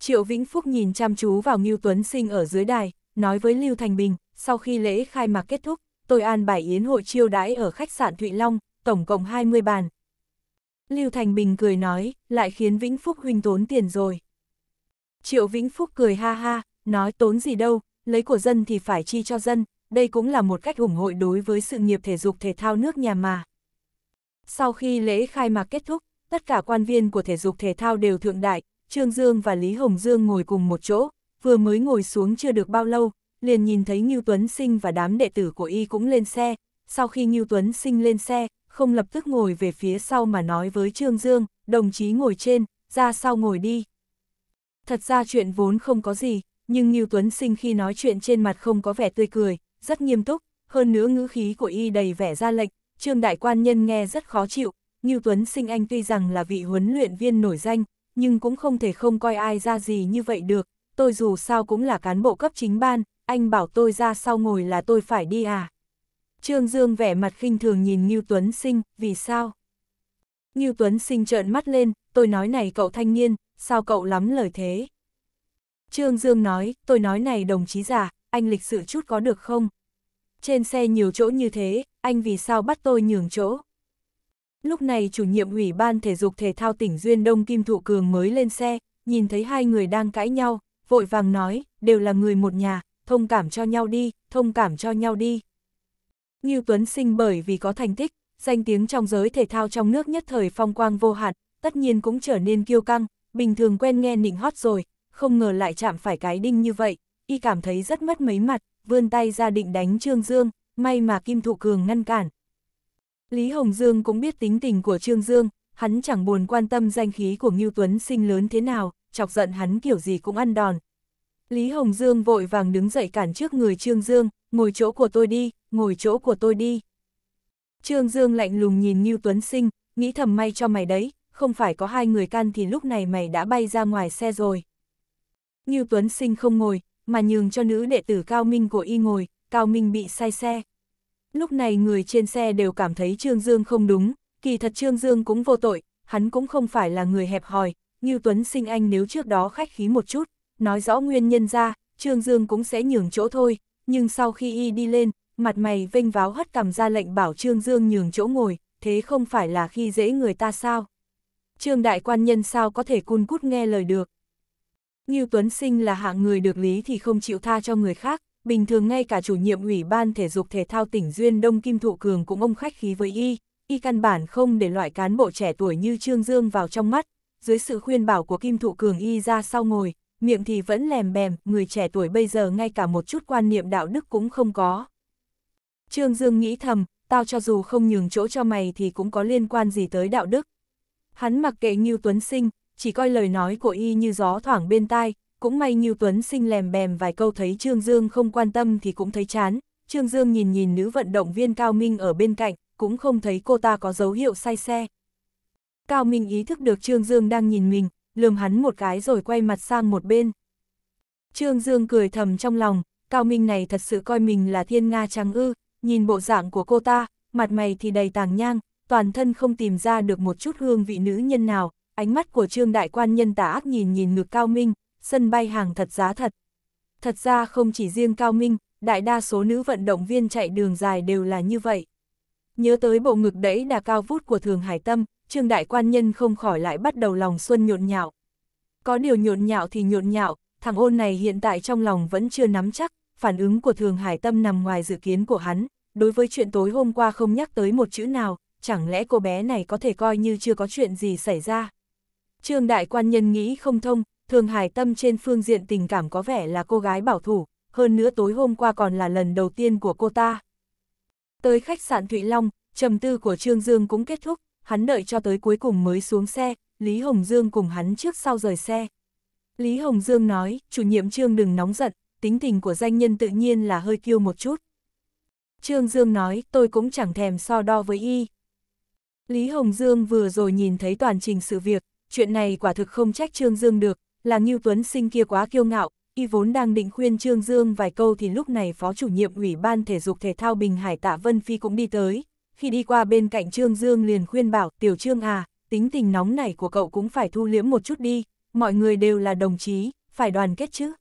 Triệu Vĩnh Phúc nhìn chăm chú vào Ngưu Tuấn Sinh ở dưới đài, nói với Lưu Thành Bình, sau khi lễ khai mạc kết thúc, tôi an bài yến hội chiêu đãi ở khách sạn Thụy Long, tổng cộng 20 bàn. Lưu Thành Bình cười nói, lại khiến Vĩnh Phúc huynh tốn tiền rồi. Triệu Vĩnh Phúc cười ha ha, nói tốn gì đâu, lấy của dân thì phải chi cho dân, đây cũng là một cách ủng hộ đối với sự nghiệp thể dục thể thao nước nhà mà. Sau khi lễ khai mạc kết thúc, tất cả quan viên của thể dục thể thao đều thượng đại, Trương Dương và Lý Hồng Dương ngồi cùng một chỗ, vừa mới ngồi xuống chưa được bao lâu, liền nhìn thấy Ngưu Tuấn Sinh và đám đệ tử của y cũng lên xe. Sau khi Ngưu Tuấn Sinh lên xe, không lập tức ngồi về phía sau mà nói với Trương Dương, đồng chí ngồi trên, ra sau ngồi đi. Thật ra chuyện vốn không có gì, nhưng Ngưu Tuấn Sinh khi nói chuyện trên mặt không có vẻ tươi cười, rất nghiêm túc, hơn nữa ngữ khí của y đầy vẻ ra lệnh, Trương đại quan nhân nghe rất khó chịu, Ngưu Tuấn Sinh anh tuy rằng là vị huấn luyện viên nổi danh, nhưng cũng không thể không coi ai ra gì như vậy được, tôi dù sao cũng là cán bộ cấp chính ban, anh bảo tôi ra sau ngồi là tôi phải đi à. Trương Dương vẻ mặt khinh thường nhìn Ngưu Tuấn Sinh, vì sao? Ngưu Tuấn Sinh trợn mắt lên, tôi nói này cậu thanh niên, sao cậu lắm lời thế? Trương Dương nói, tôi nói này đồng chí già, anh lịch sự chút có được không? Trên xe nhiều chỗ như thế, anh vì sao bắt tôi nhường chỗ? Lúc này chủ nhiệm ủy ban thể dục thể thao tỉnh Duyên Đông Kim Thụ Cường mới lên xe, nhìn thấy hai người đang cãi nhau, vội vàng nói, đều là người một nhà, thông cảm cho nhau đi, thông cảm cho nhau đi. Như Tuấn sinh bởi vì có thành tích, danh tiếng trong giới thể thao trong nước nhất thời phong quang vô hạn, tất nhiên cũng trở nên kiêu căng, bình thường quen nghe nịnh hót rồi, không ngờ lại chạm phải cái đinh như vậy, y cảm thấy rất mất mấy mặt, vươn tay ra định đánh Trương Dương, may mà Kim Thụ Cường ngăn cản. Lý Hồng Dương cũng biết tính tình của Trương Dương, hắn chẳng buồn quan tâm danh khí của Ngưu Tuấn sinh lớn thế nào, chọc giận hắn kiểu gì cũng ăn đòn. Lý Hồng Dương vội vàng đứng dậy cản trước người Trương Dương, ngồi chỗ của tôi đi, ngồi chỗ của tôi đi. Trương Dương lạnh lùng nhìn Ngưu Tuấn sinh, nghĩ thầm may cho mày đấy, không phải có hai người can thì lúc này mày đã bay ra ngoài xe rồi. Như Tuấn Sinh không ngồi, mà nhường cho nữ đệ tử Cao Minh của y ngồi, Cao Minh bị sai xe. Lúc này người trên xe đều cảm thấy Trương Dương không đúng, kỳ thật Trương Dương cũng vô tội, hắn cũng không phải là người hẹp hòi, như Tuấn Sinh Anh nếu trước đó khách khí một chút, nói rõ nguyên nhân ra, Trương Dương cũng sẽ nhường chỗ thôi, nhưng sau khi y đi lên, mặt mày vênh váo hất cầm ra lệnh bảo Trương Dương nhường chỗ ngồi, thế không phải là khi dễ người ta sao? Trương đại quan nhân sao có thể cun cút nghe lời được? Ngưu Tuấn Sinh là hạng người được lý thì không chịu tha cho người khác, bình thường ngay cả chủ nhiệm ủy ban thể dục thể thao tỉnh Duyên Đông Kim Thụ Cường cũng ông khách khí với y, y căn bản không để loại cán bộ trẻ tuổi như Trương Dương vào trong mắt, dưới sự khuyên bảo của Kim Thụ Cường y ra sau ngồi, miệng thì vẫn lèm bèm, người trẻ tuổi bây giờ ngay cả một chút quan niệm đạo đức cũng không có. Trương Dương nghĩ thầm, tao cho dù không nhường chỗ cho mày thì cũng có liên quan gì tới đạo đức. Hắn mặc kệ Ngưu Tuấn Sinh, chỉ coi lời nói của y như gió thoảng bên tai, cũng may như Tuấn sinh lèm bèm vài câu thấy Trương Dương không quan tâm thì cũng thấy chán, Trương Dương nhìn nhìn nữ vận động viên Cao Minh ở bên cạnh, cũng không thấy cô ta có dấu hiệu say xe. Cao Minh ý thức được Trương Dương đang nhìn mình, lườm hắn một cái rồi quay mặt sang một bên. Trương Dương cười thầm trong lòng, Cao Minh này thật sự coi mình là thiên Nga trắng ư, nhìn bộ dạng của cô ta, mặt mày thì đầy tàng nhang, toàn thân không tìm ra được một chút hương vị nữ nhân nào, ánh mắt của trương đại quan nhân tà ác nhìn nhìn ngược Cao Minh, sân bay hàng thật giá thật. Thật ra không chỉ riêng Cao Minh, đại đa số nữ vận động viên chạy đường dài đều là như vậy. Nhớ tới bộ ngực đẫy đà cao vút của Thường Hải Tâm, trương đại quan nhân không khỏi lại bắt đầu lòng xuân nhộn nhạo. Có điều nhộn nhạo thì nhộn nhạo, thằng ôn này hiện tại trong lòng vẫn chưa nắm chắc, phản ứng của Thường Hải Tâm nằm ngoài dự kiến của hắn, đối với chuyện tối hôm qua không nhắc tới một chữ nào, chẳng lẽ cô bé này có thể coi như chưa có chuyện gì xảy ra. Trương đại quan nhân nghĩ không thông, Thường Hải Tâm trên phương diện tình cảm có vẻ là cô gái bảo thủ, hơn nữa tối hôm qua còn là lần đầu tiên của cô ta. Tới khách sạn Thụy Long, trầm tư của Trương Dương cũng kết thúc, hắn đợi cho tới cuối cùng mới xuống xe, Lý Hồng Dương cùng hắn trước sau rời xe. Lý Hồng Dương nói, chủ nhiệm Trương đừng nóng giận, tính tình của danh nhân tự nhiên là hơi kiêu một chút. Trương Dương nói, tôi cũng chẳng thèm so đo với y. Lý Hồng Dương vừa rồi nhìn thấy toàn trình sự việc, chuyện này quả thực không trách Trương Dương được, là Ngưu Tuấn Sinh kia quá kiêu ngạo, y vốn đang định khuyên Trương Dương vài câu thì lúc này Phó chủ nhiệm Ủy ban Thể dục Thể thao Bình Hải Tạ Vân Phi cũng đi tới, khi đi qua bên cạnh Trương Dương liền khuyên bảo Tiểu Trương à, tính tình nóng này của cậu cũng phải thu liễm một chút đi, mọi người đều là đồng chí, phải đoàn kết chứ.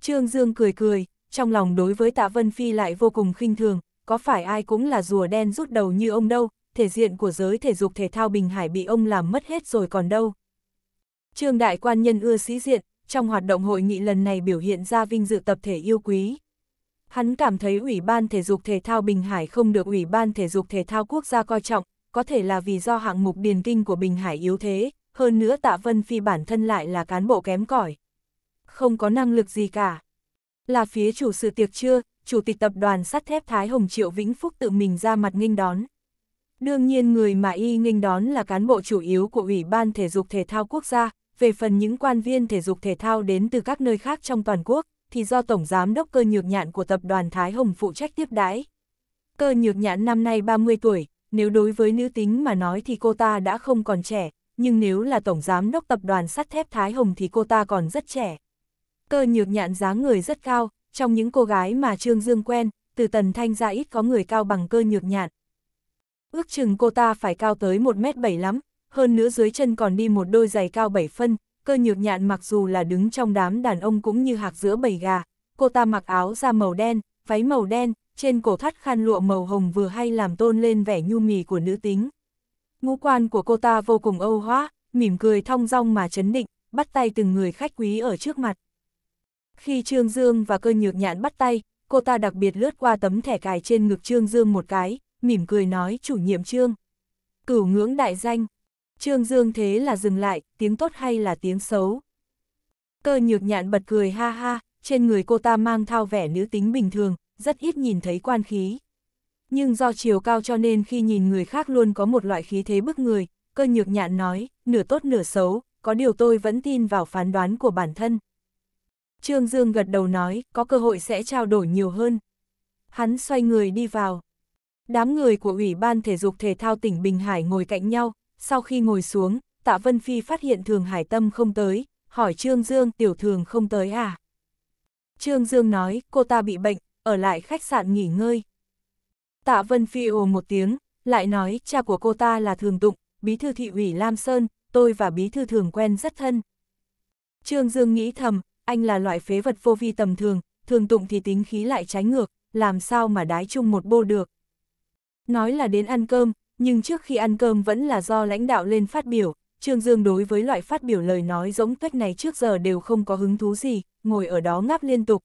Trương Dương cười cười, trong lòng đối với Tạ Vân Phi lại vô cùng khinh thường, có phải ai cũng là rùa đen rút đầu như ông đâu, thể diện của giới thể dục thể thao Bình Hải bị ông làm mất hết rồi còn đâu. Trương Đại Quan Nhân ưa sĩ diện, trong hoạt động hội nghị lần này biểu hiện ra vinh dự tập thể yêu quý. Hắn cảm thấy Ủy ban Thể dục Thể thao Bình Hải không được Ủy ban Thể dục Thể thao Quốc gia coi trọng, có thể là vì do hạng mục điền kinh của Bình Hải yếu thế, hơn nữa tạ Vân Phi bản thân lại là cán bộ kém cỏi Không có năng lực gì cả. Là phía chủ sự tiệc chưa, Chủ tịch tập đoàn sắt thép Thái Hồng Triệu Vĩnh Phúc tự mình ra mặt nghênh đón. Đương nhiên người mà y nghênh đón là cán bộ chủ yếu của Ủy ban Thể dục Thể thao Quốc gia, về phần những quan viên thể dục thể thao đến từ các nơi khác trong toàn quốc, thì do Tổng Giám đốc Cơ Nhược Nhạn của Tập đoàn Thái Hồng phụ trách tiếp đãi. Cơ Nhược Nhạn năm nay 30 tuổi, nếu đối với nữ tính mà nói thì cô ta đã không còn trẻ, nhưng nếu là Tổng Giám đốc Tập đoàn Sắt Thép Thái Hồng thì cô ta còn rất trẻ. Cơ Nhược Nhạn dáng người rất cao, trong những cô gái mà Trương Dương quen, từ Tần Thanh ra ít có người cao bằng Cơ Nhược Nhạn, Ước chừng cô ta phải cao tới 1m7 lắm, hơn nữa dưới chân còn đi một đôi giày cao 7 phân, cơ nhược nhạn mặc dù là đứng trong đám đàn ông cũng như hạc giữa bầy gà. Cô ta mặc áo da màu đen, váy màu đen, trên cổ thắt khăn lụa màu hồng vừa hay làm tôn lên vẻ nhu mì của nữ tính. Ngũ quan của cô ta vô cùng âu hóa, mỉm cười thong dong mà chấn định, bắt tay từng người khách quý ở trước mặt. Khi Trương Dương và cơ nhược nhạn bắt tay, cô ta đặc biệt lướt qua tấm thẻ cài trên ngực Trương Dương một cái, mỉm cười nói chủ nhiệm trương. Cửu ngưỡng đại danh, trương dương thế là dừng lại, tiếng tốt hay là tiếng xấu. Cơ nhược nhạn bật cười ha ha, trên người cô ta mang thao vẻ nữ tính bình thường, rất ít nhìn thấy quan khí. Nhưng do chiều cao cho nên khi nhìn người khác luôn có một loại khí thế bức người, cơ nhược nhạn nói, nửa tốt nửa xấu, có điều tôi vẫn tin vào phán đoán của bản thân. Trương Dương gật đầu nói, có cơ hội sẽ trao đổi nhiều hơn. Hắn xoay người đi vào. Đám người của Ủy ban Thể dục Thể thao tỉnh Bình Hải ngồi cạnh nhau, sau khi ngồi xuống, Tạ Vân Phi phát hiện Thường Hải Tâm không tới, hỏi Trương Dương tiểu thường không tới à? Trương Dương nói cô ta bị bệnh, ở lại khách sạn nghỉ ngơi. Tạ Vân Phi ồ một tiếng, lại nói cha của cô ta là Thường Tụng, bí thư thị ủy Lam Sơn, tôi và bí thư thường quen rất thân. Trương Dương nghĩ thầm, anh là loại phế vật vô vi tầm thường, Thường Tụng thì tính khí lại trái ngược, làm sao mà đái chung một bô được. Nói là đến ăn cơm, nhưng trước khi ăn cơm vẫn là do lãnh đạo lên phát biểu, Trương Dương đối với loại phát biểu lời nói giống tuếch này trước giờ đều không có hứng thú gì, ngồi ở đó ngáp liên tục.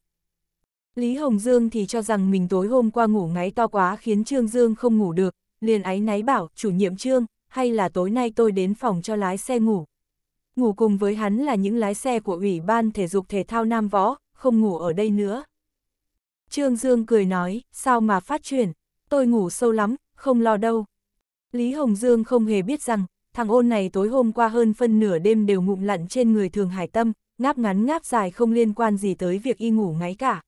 Lý Hồng Dương thì cho rằng mình tối hôm qua ngủ ngáy to quá khiến Trương Dương không ngủ được, liền áy náy bảo, chủ nhiệm Trương, hay là tối nay tôi đến phòng cho lái xe ngủ. Ngủ cùng với hắn là những lái xe của Ủy ban Thể dục Thể thao Nam Võ, không ngủ ở đây nữa. Trương Dương cười nói, sao mà phát truyền? tôi ngủ sâu lắm, không lo đâu. Lý Hồng Dương không hề biết rằng, thằng ôn này tối hôm qua hơn phân nửa đêm đều ngụm lặn trên người thường hải tâm, ngáp ngắn ngáp dài không liên quan gì tới việc y ngủ ngáy cả.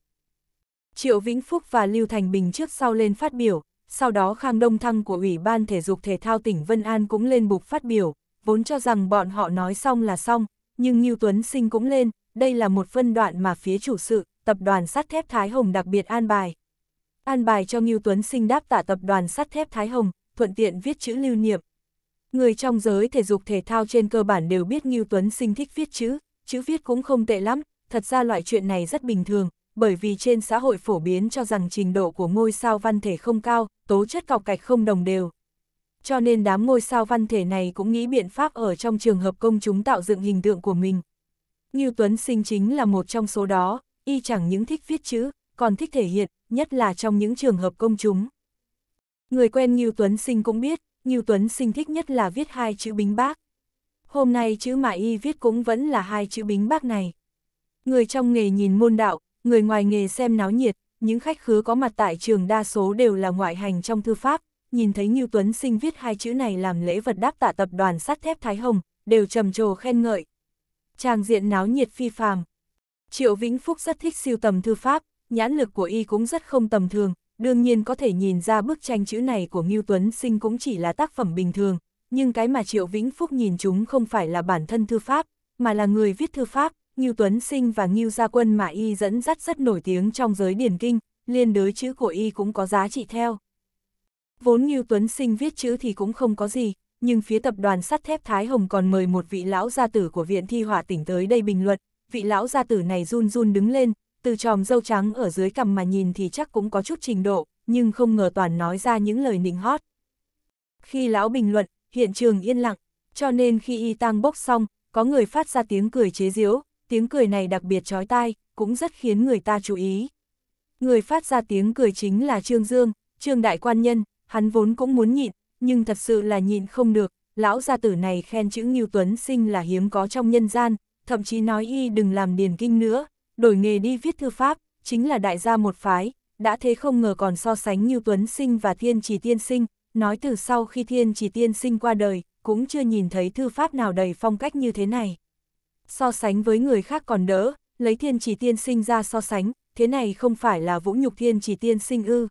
Triệu Vĩnh Phúc và Lưu Thành Bình trước sau lên phát biểu, sau đó Khang Đông Thăng của Ủy ban Thể dục Thể thao tỉnh Vân An cũng lên bục phát biểu, vốn cho rằng bọn họ nói xong là xong, nhưng như Tuấn Sinh cũng lên, đây là một phân đoạn mà phía chủ sự, tập đoàn sắt thép Thái Hồng đặc biệt an bài an bài cho Ngưu Tuấn Sinh đáp tạ tập đoàn sắt thép Thái Hồng, thuận tiện viết chữ lưu niệm. Người trong giới thể dục thể thao trên cơ bản đều biết Ngưu Tuấn Sinh thích viết chữ, chữ viết cũng không tệ lắm, thật ra loại chuyện này rất bình thường, bởi vì trên xã hội phổ biến cho rằng trình độ của ngôi sao văn thể không cao, tố chất cọc cạch không đồng đều. Cho nên đám ngôi sao văn thể này cũng nghĩ biện pháp ở trong trường hợp công chúng tạo dựng hình tượng của mình. Ngưu Tuấn Sinh chính là một trong số đó, y chẳng những thích viết chữ, còn thích thể hiện, nhất là trong những trường hợp công chúng. Người quen Ngưu Tuấn Sinh cũng biết, Ngưu Tuấn Sinh thích nhất là viết hai chữ bính bác. Hôm nay chữ mà y viết cũng vẫn là hai chữ bính bác này. Người trong nghề nhìn môn đạo, người ngoài nghề xem náo nhiệt, những khách khứa có mặt tại trường đa số đều là ngoại hành trong thư pháp, nhìn thấy Ngưu Tuấn Sinh viết hai chữ này làm lễ vật đáp tạ tập đoàn sắt thép Thái Hồng, đều trầm trồ khen ngợi. tràng diện náo nhiệt phi phàm. Triệu Vĩnh Phúc rất thích siêu tầm thư pháp, nhãn lực của y cũng rất không tầm thường, đương nhiên có thể nhìn ra bức tranh chữ này của Ngưu Tuấn Sinh cũng chỉ là tác phẩm bình thường, nhưng cái mà Triệu Vĩnh Phúc nhìn chúng không phải là bản thân thư pháp, mà là người viết thư pháp, Ngưu Tuấn Sinh và Ngưu Gia Quân mà y dẫn dắt rất nổi tiếng trong giới điển kinh, liên đới chữ của y cũng có giá trị theo. Vốn Ngưu Tuấn Sinh viết chữ thì cũng không có gì, nhưng phía tập đoàn sắt thép Thái Hồng còn mời một vị lão gia tử của Viện Thi Họa tỉnh tới đây bình luận, vị lão gia tử này run run đứng lên, từ tròm dâu trắng ở dưới cằm mà nhìn thì chắc cũng có chút trình độ, nhưng không ngờ toàn nói ra những lời nịnh hót. Khi lão bình luận, hiện trường yên lặng, cho nên khi y tang bốc xong, có người phát ra tiếng cười chế giễu, tiếng cười này đặc biệt chói tai, cũng rất khiến người ta chú ý. Người phát ra tiếng cười chính là Trương Dương, Trương Đại Quan Nhân, hắn vốn cũng muốn nhịn, nhưng thật sự là nhịn không được, lão gia tử này khen chữ Ngưu Tuấn Sinh là hiếm có trong nhân gian, thậm chí nói y đừng làm điền kinh nữa, đổi nghề đi viết thư pháp, chính là đại gia một phái, đã thế không ngờ còn so sánh như Tuấn Sinh và Thiên trì Tiên Sinh, nói từ sau khi Thiên trì Tiên Sinh qua đời, cũng chưa nhìn thấy thư pháp nào đầy phong cách như thế này. So sánh với người khác còn đỡ, lấy Thiên trì Tiên Sinh ra so sánh, thế này không phải là vũ nhục Thiên trì Tiên Sinh ư.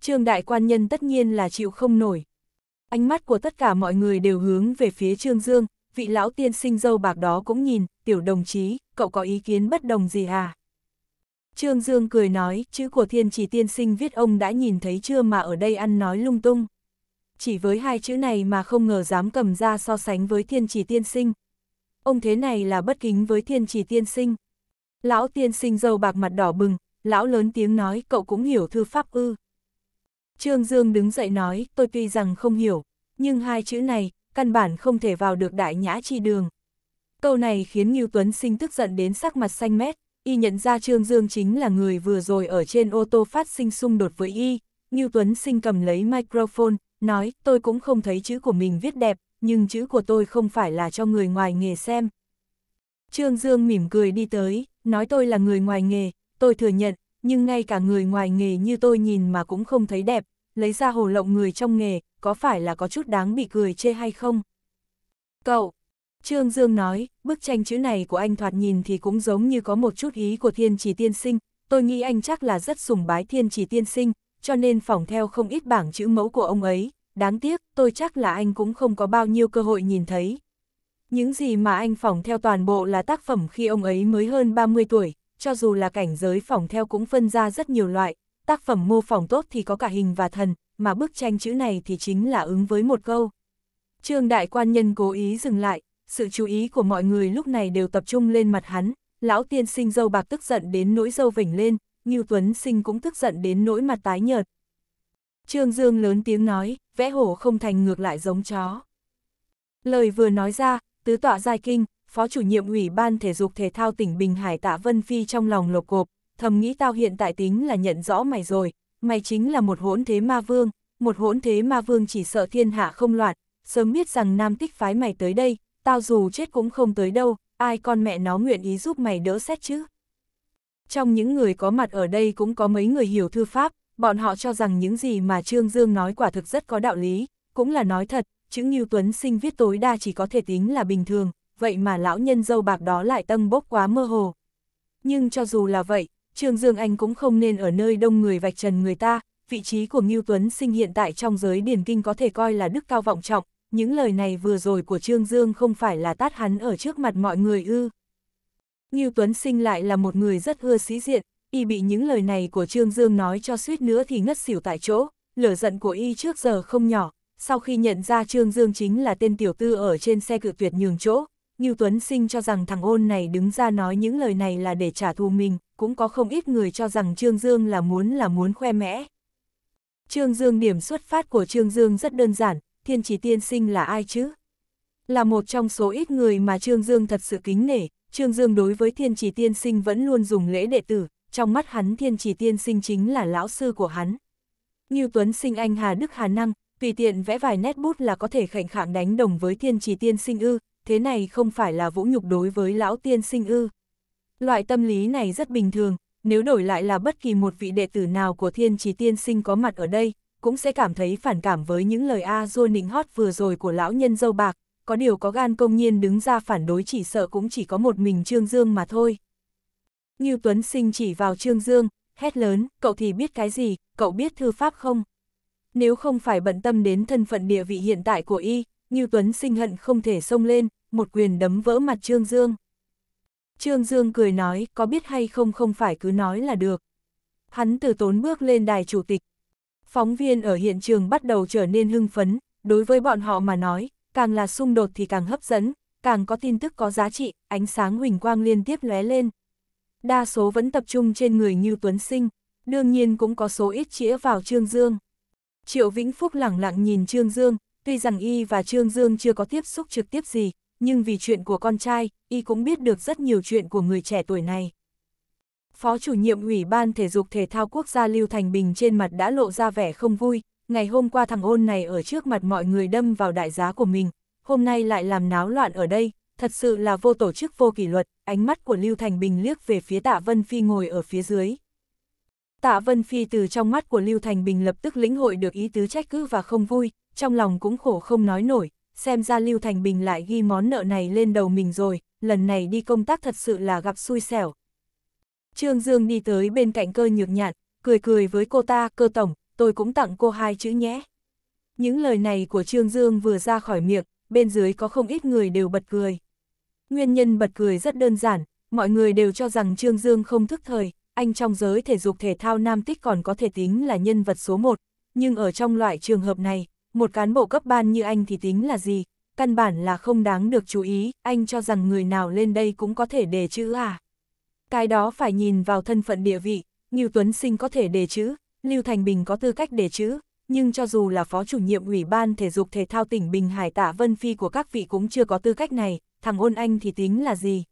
Trương Đại Quan Nhân tất nhiên là chịu không nổi. Ánh mắt của tất cả mọi người đều hướng về phía Trương Dương, vị lão tiên sinh dâu bạc đó cũng nhìn, tiểu đồng chí, cậu có ý kiến bất đồng gì à? Trương Dương cười nói, chữ của thiên chỉ tiên sinh viết ông đã nhìn thấy chưa mà ở đây ăn nói lung tung. Chỉ với hai chữ này mà không ngờ dám cầm ra so sánh với thiên chỉ tiên sinh. Ông thế này là bất kính với thiên chỉ tiên sinh. Lão tiên sinh dâu bạc mặt đỏ bừng, lão lớn tiếng nói cậu cũng hiểu thư pháp ư. Trương Dương đứng dậy nói tôi tuy rằng không hiểu, nhưng hai chữ này căn bản không thể vào được đại nhã chi đường. Câu này khiến Ngưu Tuấn Sinh tức giận đến sắc mặt xanh mét, y nhận ra Trương Dương chính là người vừa rồi ở trên ô tô phát sinh xung đột với y. Ngưu Tuấn Sinh cầm lấy microphone, nói tôi cũng không thấy chữ của mình viết đẹp, nhưng chữ của tôi không phải là cho người ngoài nghề xem. Trương Dương mỉm cười đi tới, nói tôi là người ngoài nghề, tôi thừa nhận, nhưng ngay cả người ngoài nghề như tôi nhìn mà cũng không thấy đẹp, lấy ra hồ lộng người trong nghề, có phải là có chút đáng bị cười chê hay không? Cậu, Trương Dương nói, bức tranh chữ này của anh thoạt nhìn thì cũng giống như có một chút ý của thiên chỉ tiên sinh, tôi nghĩ anh chắc là rất sùng bái thiên chỉ tiên sinh, cho nên phỏng theo không ít bảng chữ mẫu của ông ấy, đáng tiếc tôi chắc là anh cũng không có bao nhiêu cơ hội nhìn thấy. Những gì mà anh phỏng theo toàn bộ là tác phẩm khi ông ấy mới hơn 30 tuổi, cho dù là cảnh giới phỏng theo cũng phân ra rất nhiều loại, tác phẩm mô phỏng tốt thì có cả hình và thần, mà bức tranh chữ này thì chính là ứng với một câu. Trương đại quan nhân cố ý dừng lại, sự chú ý của mọi người lúc này đều tập trung lên mặt hắn, lão tiên sinh dâu bạc tức giận đến nỗi dâu vỉnh lên, Ngưu Tuấn sinh cũng tức giận đến nỗi mặt tái nhợt. Trương Dương lớn tiếng nói, vẽ hổ không thành ngược lại giống chó. Lời vừa nói ra, tứ tọa giai kinh, phó chủ nhiệm ủy ban thể dục thể thao tỉnh Bình Hải tạ Vân Phi trong lòng lộc cộp, thầm nghĩ tao hiện tại tính là nhận rõ mày rồi, mày chính là một hỗn thế ma vương, một hỗn thế ma vương chỉ sợ thiên hạ không loạn, sớm biết rằng nam tích phái mày tới đây, tao dù chết cũng không tới đâu, ai con mẹ nó nguyện ý giúp mày đỡ xét chứ. Trong những người có mặt ở đây cũng có mấy người hiểu thư pháp, bọn họ cho rằng những gì mà Trương Dương nói quả thực rất có đạo lý, cũng là nói thật, chữ như Tuấn sinh viết tối đa chỉ có thể tính là bình thường, vậy mà lão nhân dâu bạc đó lại tâm bốc quá mơ hồ. Nhưng cho dù là vậy, Trương Dương Anh cũng không nên ở nơi đông người vạch trần người ta, vị trí của Ngưu Tuấn Sinh hiện tại trong giới điển kinh có thể coi là đức cao vọng trọng, những lời này vừa rồi của Trương Dương không phải là tát hắn ở trước mặt mọi người ư. Ngưu Tuấn Sinh lại là một người rất ưa sĩ diện, y bị những lời này của Trương Dương nói cho suýt nữa thì ngất xỉu tại chỗ, lửa giận của y trước giờ không nhỏ, sau khi nhận ra Trương Dương chính là tên tiểu tư ở trên xe cự tuyệt nhường chỗ, Ngưu Tuấn Sinh cho rằng thằng ôn này đứng ra nói những lời này là để trả thù mình, cũng có không ít người cho rằng Trương Dương là muốn là muốn khoe mẽ. Trương Dương điểm xuất phát của Trương Dương rất đơn giản, thiên chỉ tiên sinh là ai chứ? Là một trong số ít người mà Trương Dương thật sự kính nể, Trương Dương đối với thiên chỉ tiên sinh vẫn luôn dùng lễ đệ tử, trong mắt hắn thiên chỉ tiên sinh chính là lão sư của hắn. Ngưu Tuấn sinh anh Hà Đức Hà Năng, tùy tiện vẽ vài nét bút là có thể khảnh khạng đánh đồng với thiên chỉ tiên sinh ư, thế này không phải là vũ nhục đối với lão tiên sinh ư. Loại tâm lý này rất bình thường, nếu đổi lại là bất kỳ một vị đệ tử nào của thiên trí tiên sinh có mặt ở đây, cũng sẽ cảm thấy phản cảm với những lời a dua nịnh hót vừa rồi của lão nhân dâu bạc, có điều có gan công nhiên đứng ra phản đối chỉ sợ cũng chỉ có một mình Trương Dương mà thôi. Như Tuấn Sinh chỉ vào Trương Dương, hét lớn, cậu thì biết cái gì, cậu biết thư pháp không? Nếu không phải bận tâm đến thân phận địa vị hiện tại của y, Như Tuấn Sinh hận không thể xông lên, một quyền đấm vỡ mặt Trương Dương. Trương Dương cười nói, có biết hay không không phải cứ nói là được. Hắn từ tốn bước lên đài chủ tịch. Phóng viên ở hiện trường bắt đầu trở nên hưng phấn, đối với bọn họ mà nói, càng là xung đột thì càng hấp dẫn, càng có tin tức có giá trị, ánh sáng huỳnh quang liên tiếp lóe lên. Đa số vẫn tập trung trên người như Tuấn Sinh, đương nhiên cũng có số ít chĩa vào Trương Dương. Triệu Vĩnh Phúc lẳng lặng nhìn Trương Dương, tuy rằng y và Trương Dương chưa có tiếp xúc trực tiếp gì, nhưng vì chuyện của con trai, y cũng biết được rất nhiều chuyện của người trẻ tuổi này. Phó chủ nhiệm Ủy ban Thể dục Thể thao Quốc gia Lưu Thành Bình trên mặt đã lộ ra vẻ không vui, ngày hôm qua thằng ôn này ở trước mặt mọi người đâm vào đại giá của mình, hôm nay lại làm náo loạn ở đây, thật sự là vô tổ chức vô kỷ luật, ánh mắt của Lưu Thành Bình liếc về phía Tạ Vân Phi ngồi ở phía dưới. Tạ Vân Phi từ trong mắt của Lưu Thành Bình lập tức lĩnh hội được ý tứ trách cứ và không vui, trong lòng cũng khổ không nói nổi, xem ra Lưu Thành Bình lại ghi món nợ này lên đầu mình rồi, lần này đi công tác thật sự là gặp xui xẻo. Trương Dương đi tới bên cạnh cơ nhược nhạn cười cười với cô ta, cơ tổng, tôi cũng tặng cô hai chữ nhé. Những lời này của Trương Dương vừa ra khỏi miệng, bên dưới có không ít người đều bật cười. Nguyên nhân bật cười rất đơn giản, mọi người đều cho rằng Trương Dương không thức thời, anh trong giới thể dục thể thao nam tích còn có thể tính là nhân vật số 1, nhưng ở trong loại trường hợp này, một cán bộ cấp ban như anh thì tính là gì, căn bản là không đáng được chú ý, anh cho rằng người nào lên đây cũng có thể đề chữ à. Cái đó phải nhìn vào thân phận địa vị, Ngưu Tuấn Sinh có thể đề chữ, Lưu Thành Bình có tư cách đề chữ, nhưng cho dù là phó chủ nhiệm ủy ban thể dục thể thao tỉnh Bình Hải Tạ Vân Phi của các vị cũng chưa có tư cách này, thằng ôn anh thì tính là gì.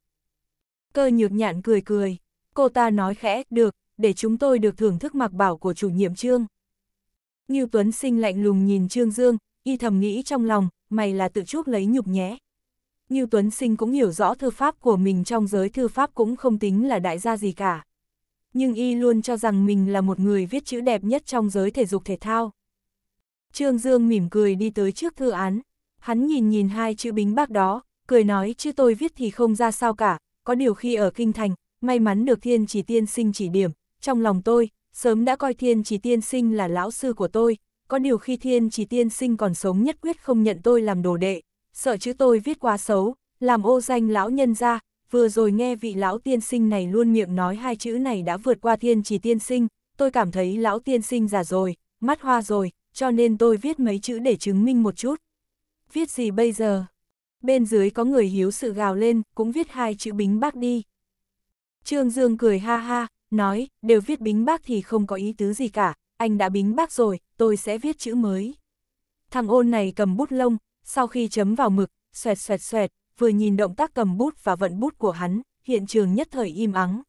Cơ nhược nhạn cười cười, cô ta nói khẽ, được, để chúng tôi được thưởng thức mặc bảo của chủ nhiệm trương. Như Tuấn Sinh lạnh lùng nhìn Trương Dương, y thầm nghĩ trong lòng, mày là tự chuốc lấy nhục nhé. Như Tuấn Sinh cũng hiểu rõ thư pháp của mình trong giới thư pháp cũng không tính là đại gia gì cả. Nhưng y luôn cho rằng mình là một người viết chữ đẹp nhất trong giới thể dục thể thao. Trương Dương mỉm cười đi tới trước thư án. Hắn nhìn nhìn hai chữ bính bác đó, cười nói chứ tôi viết thì không ra sao cả, có điều khi ở Kinh Thành, may mắn được thiên chỉ tiên sinh chỉ điểm, trong lòng tôi, sớm đã coi thiên chỉ tiên sinh là lão sư của tôi, có điều khi thiên chỉ tiên sinh còn sống nhất quyết không nhận tôi làm đồ đệ, sợ chữ tôi viết quá xấu, làm ô danh lão nhân ra, vừa rồi nghe vị lão tiên sinh này luôn miệng nói hai chữ này đã vượt qua thiên chỉ tiên sinh, tôi cảm thấy lão tiên sinh già rồi, mắt hoa rồi, cho nên tôi viết mấy chữ để chứng minh một chút. Viết gì bây giờ? Bên dưới có người hiếu sự gào lên, cũng viết hai chữ bính bác đi. Trương Dương cười ha ha, nói, đều viết bính bác thì không có ý tứ gì cả, anh đã bính bác rồi, tôi sẽ viết chữ mới. Thằng ôn này cầm bút lông, sau khi chấm vào mực, xoẹt xoẹt xoẹt, vừa nhìn động tác cầm bút và vận bút của hắn, hiện trường nhất thời im ắng.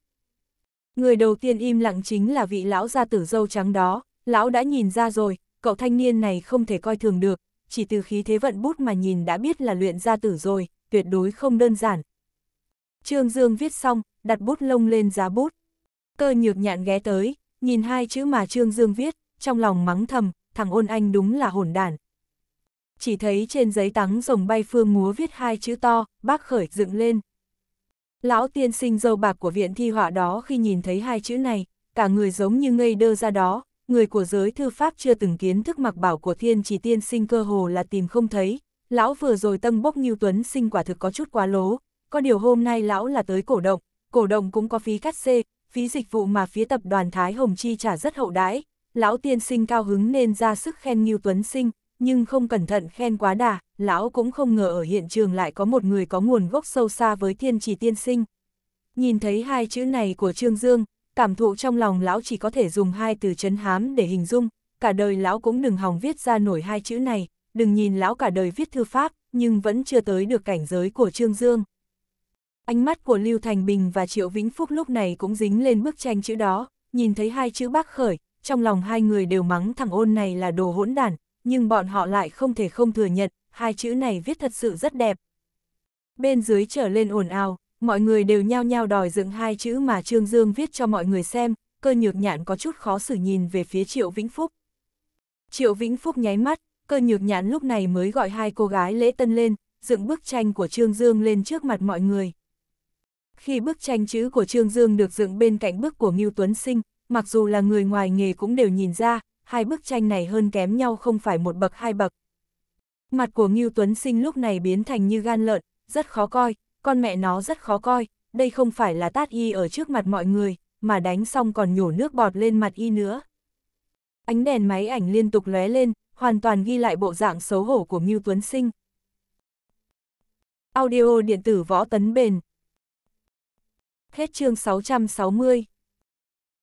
Người đầu tiên im lặng chính là vị lão gia tử dâu trắng đó, lão đã nhìn ra rồi, cậu thanh niên này không thể coi thường được, chỉ từ khí thế vận bút mà nhìn đã biết là luyện gia tử rồi, tuyệt đối không đơn giản. Trương Dương viết xong, đặt bút lông lên giá bút. Cơ nhược nhạn ghé tới, nhìn hai chữ mà Trương Dương viết, trong lòng mắng thầm, thằng ôn anh đúng là hồn đản. Chỉ thấy trên giấy tắng rồng bay phương múa viết hai chữ to, bác khởi dựng lên. Lão tiên sinh dâu bạc của viện thi họa đó khi nhìn thấy hai chữ này, cả người giống như ngây đơ ra đó, người của giới thư pháp chưa từng kiến thức mặc bảo của thiên chỉ tiên sinh cơ hồ là tìm không thấy. Lão vừa rồi tâm bốc như Tuấn sinh quả thực có chút quá lố, có điều hôm nay lão là tới cổ động, cổ động cũng có phí cắt xê, phí dịch vụ mà phía tập đoàn Thái Hồng chi trả rất hậu đãi, lão tiên sinh cao hứng nên ra sức khen Ngưu Tuấn Sinh, nhưng không cẩn thận khen quá đà, lão cũng không ngờ ở hiện trường lại có một người có nguồn gốc sâu xa với thiên chỉ tiên sinh. Nhìn thấy hai chữ này của Trương Dương, cảm thụ trong lòng lão chỉ có thể dùng hai từ chấn hám để hình dung, cả đời lão cũng đừng hòng viết ra nổi hai chữ này, đừng nhìn lão cả đời viết thư pháp, nhưng vẫn chưa tới được cảnh giới của Trương Dương. Ánh mắt của Lưu Thành Bình và Triệu Vĩnh Phúc lúc này cũng dính lên bức tranh chữ đó, nhìn thấy hai chữ bác khởi, trong lòng hai người đều mắng thằng ôn này là đồ hỗn đản, nhưng bọn họ lại không thể không thừa nhận, hai chữ này viết thật sự rất đẹp. Bên dưới trở lên ồn ào, mọi người đều nhao nhao đòi dựng hai chữ mà Trương Dương viết cho mọi người xem, cơ nhược nhạn có chút khó xử nhìn về phía Triệu Vĩnh Phúc. Triệu Vĩnh Phúc nháy mắt, cơ nhược nhãn lúc này mới gọi hai cô gái lễ tân lên, dựng bức tranh của Trương Dương lên trước mặt mọi người. Khi bức tranh chữ của Trương Dương được dựng bên cạnh bức của Ngưu Tuấn Sinh, mặc dù là người ngoài nghề cũng đều nhìn ra, hai bức tranh này hơn kém nhau không phải một bậc hai bậc. Mặt của Ngưu Tuấn Sinh lúc này biến thành như gan lợn, rất khó coi, con mẹ nó rất khó coi, đây không phải là tát y ở trước mặt mọi người, mà đánh xong còn nhổ nước bọt lên mặt y nữa. Ánh đèn máy ảnh liên tục lóe lên, hoàn toàn ghi lại bộ dạng xấu hổ của Ngưu Tuấn Sinh. Audio điện tử võ tấn bền Hết chương 660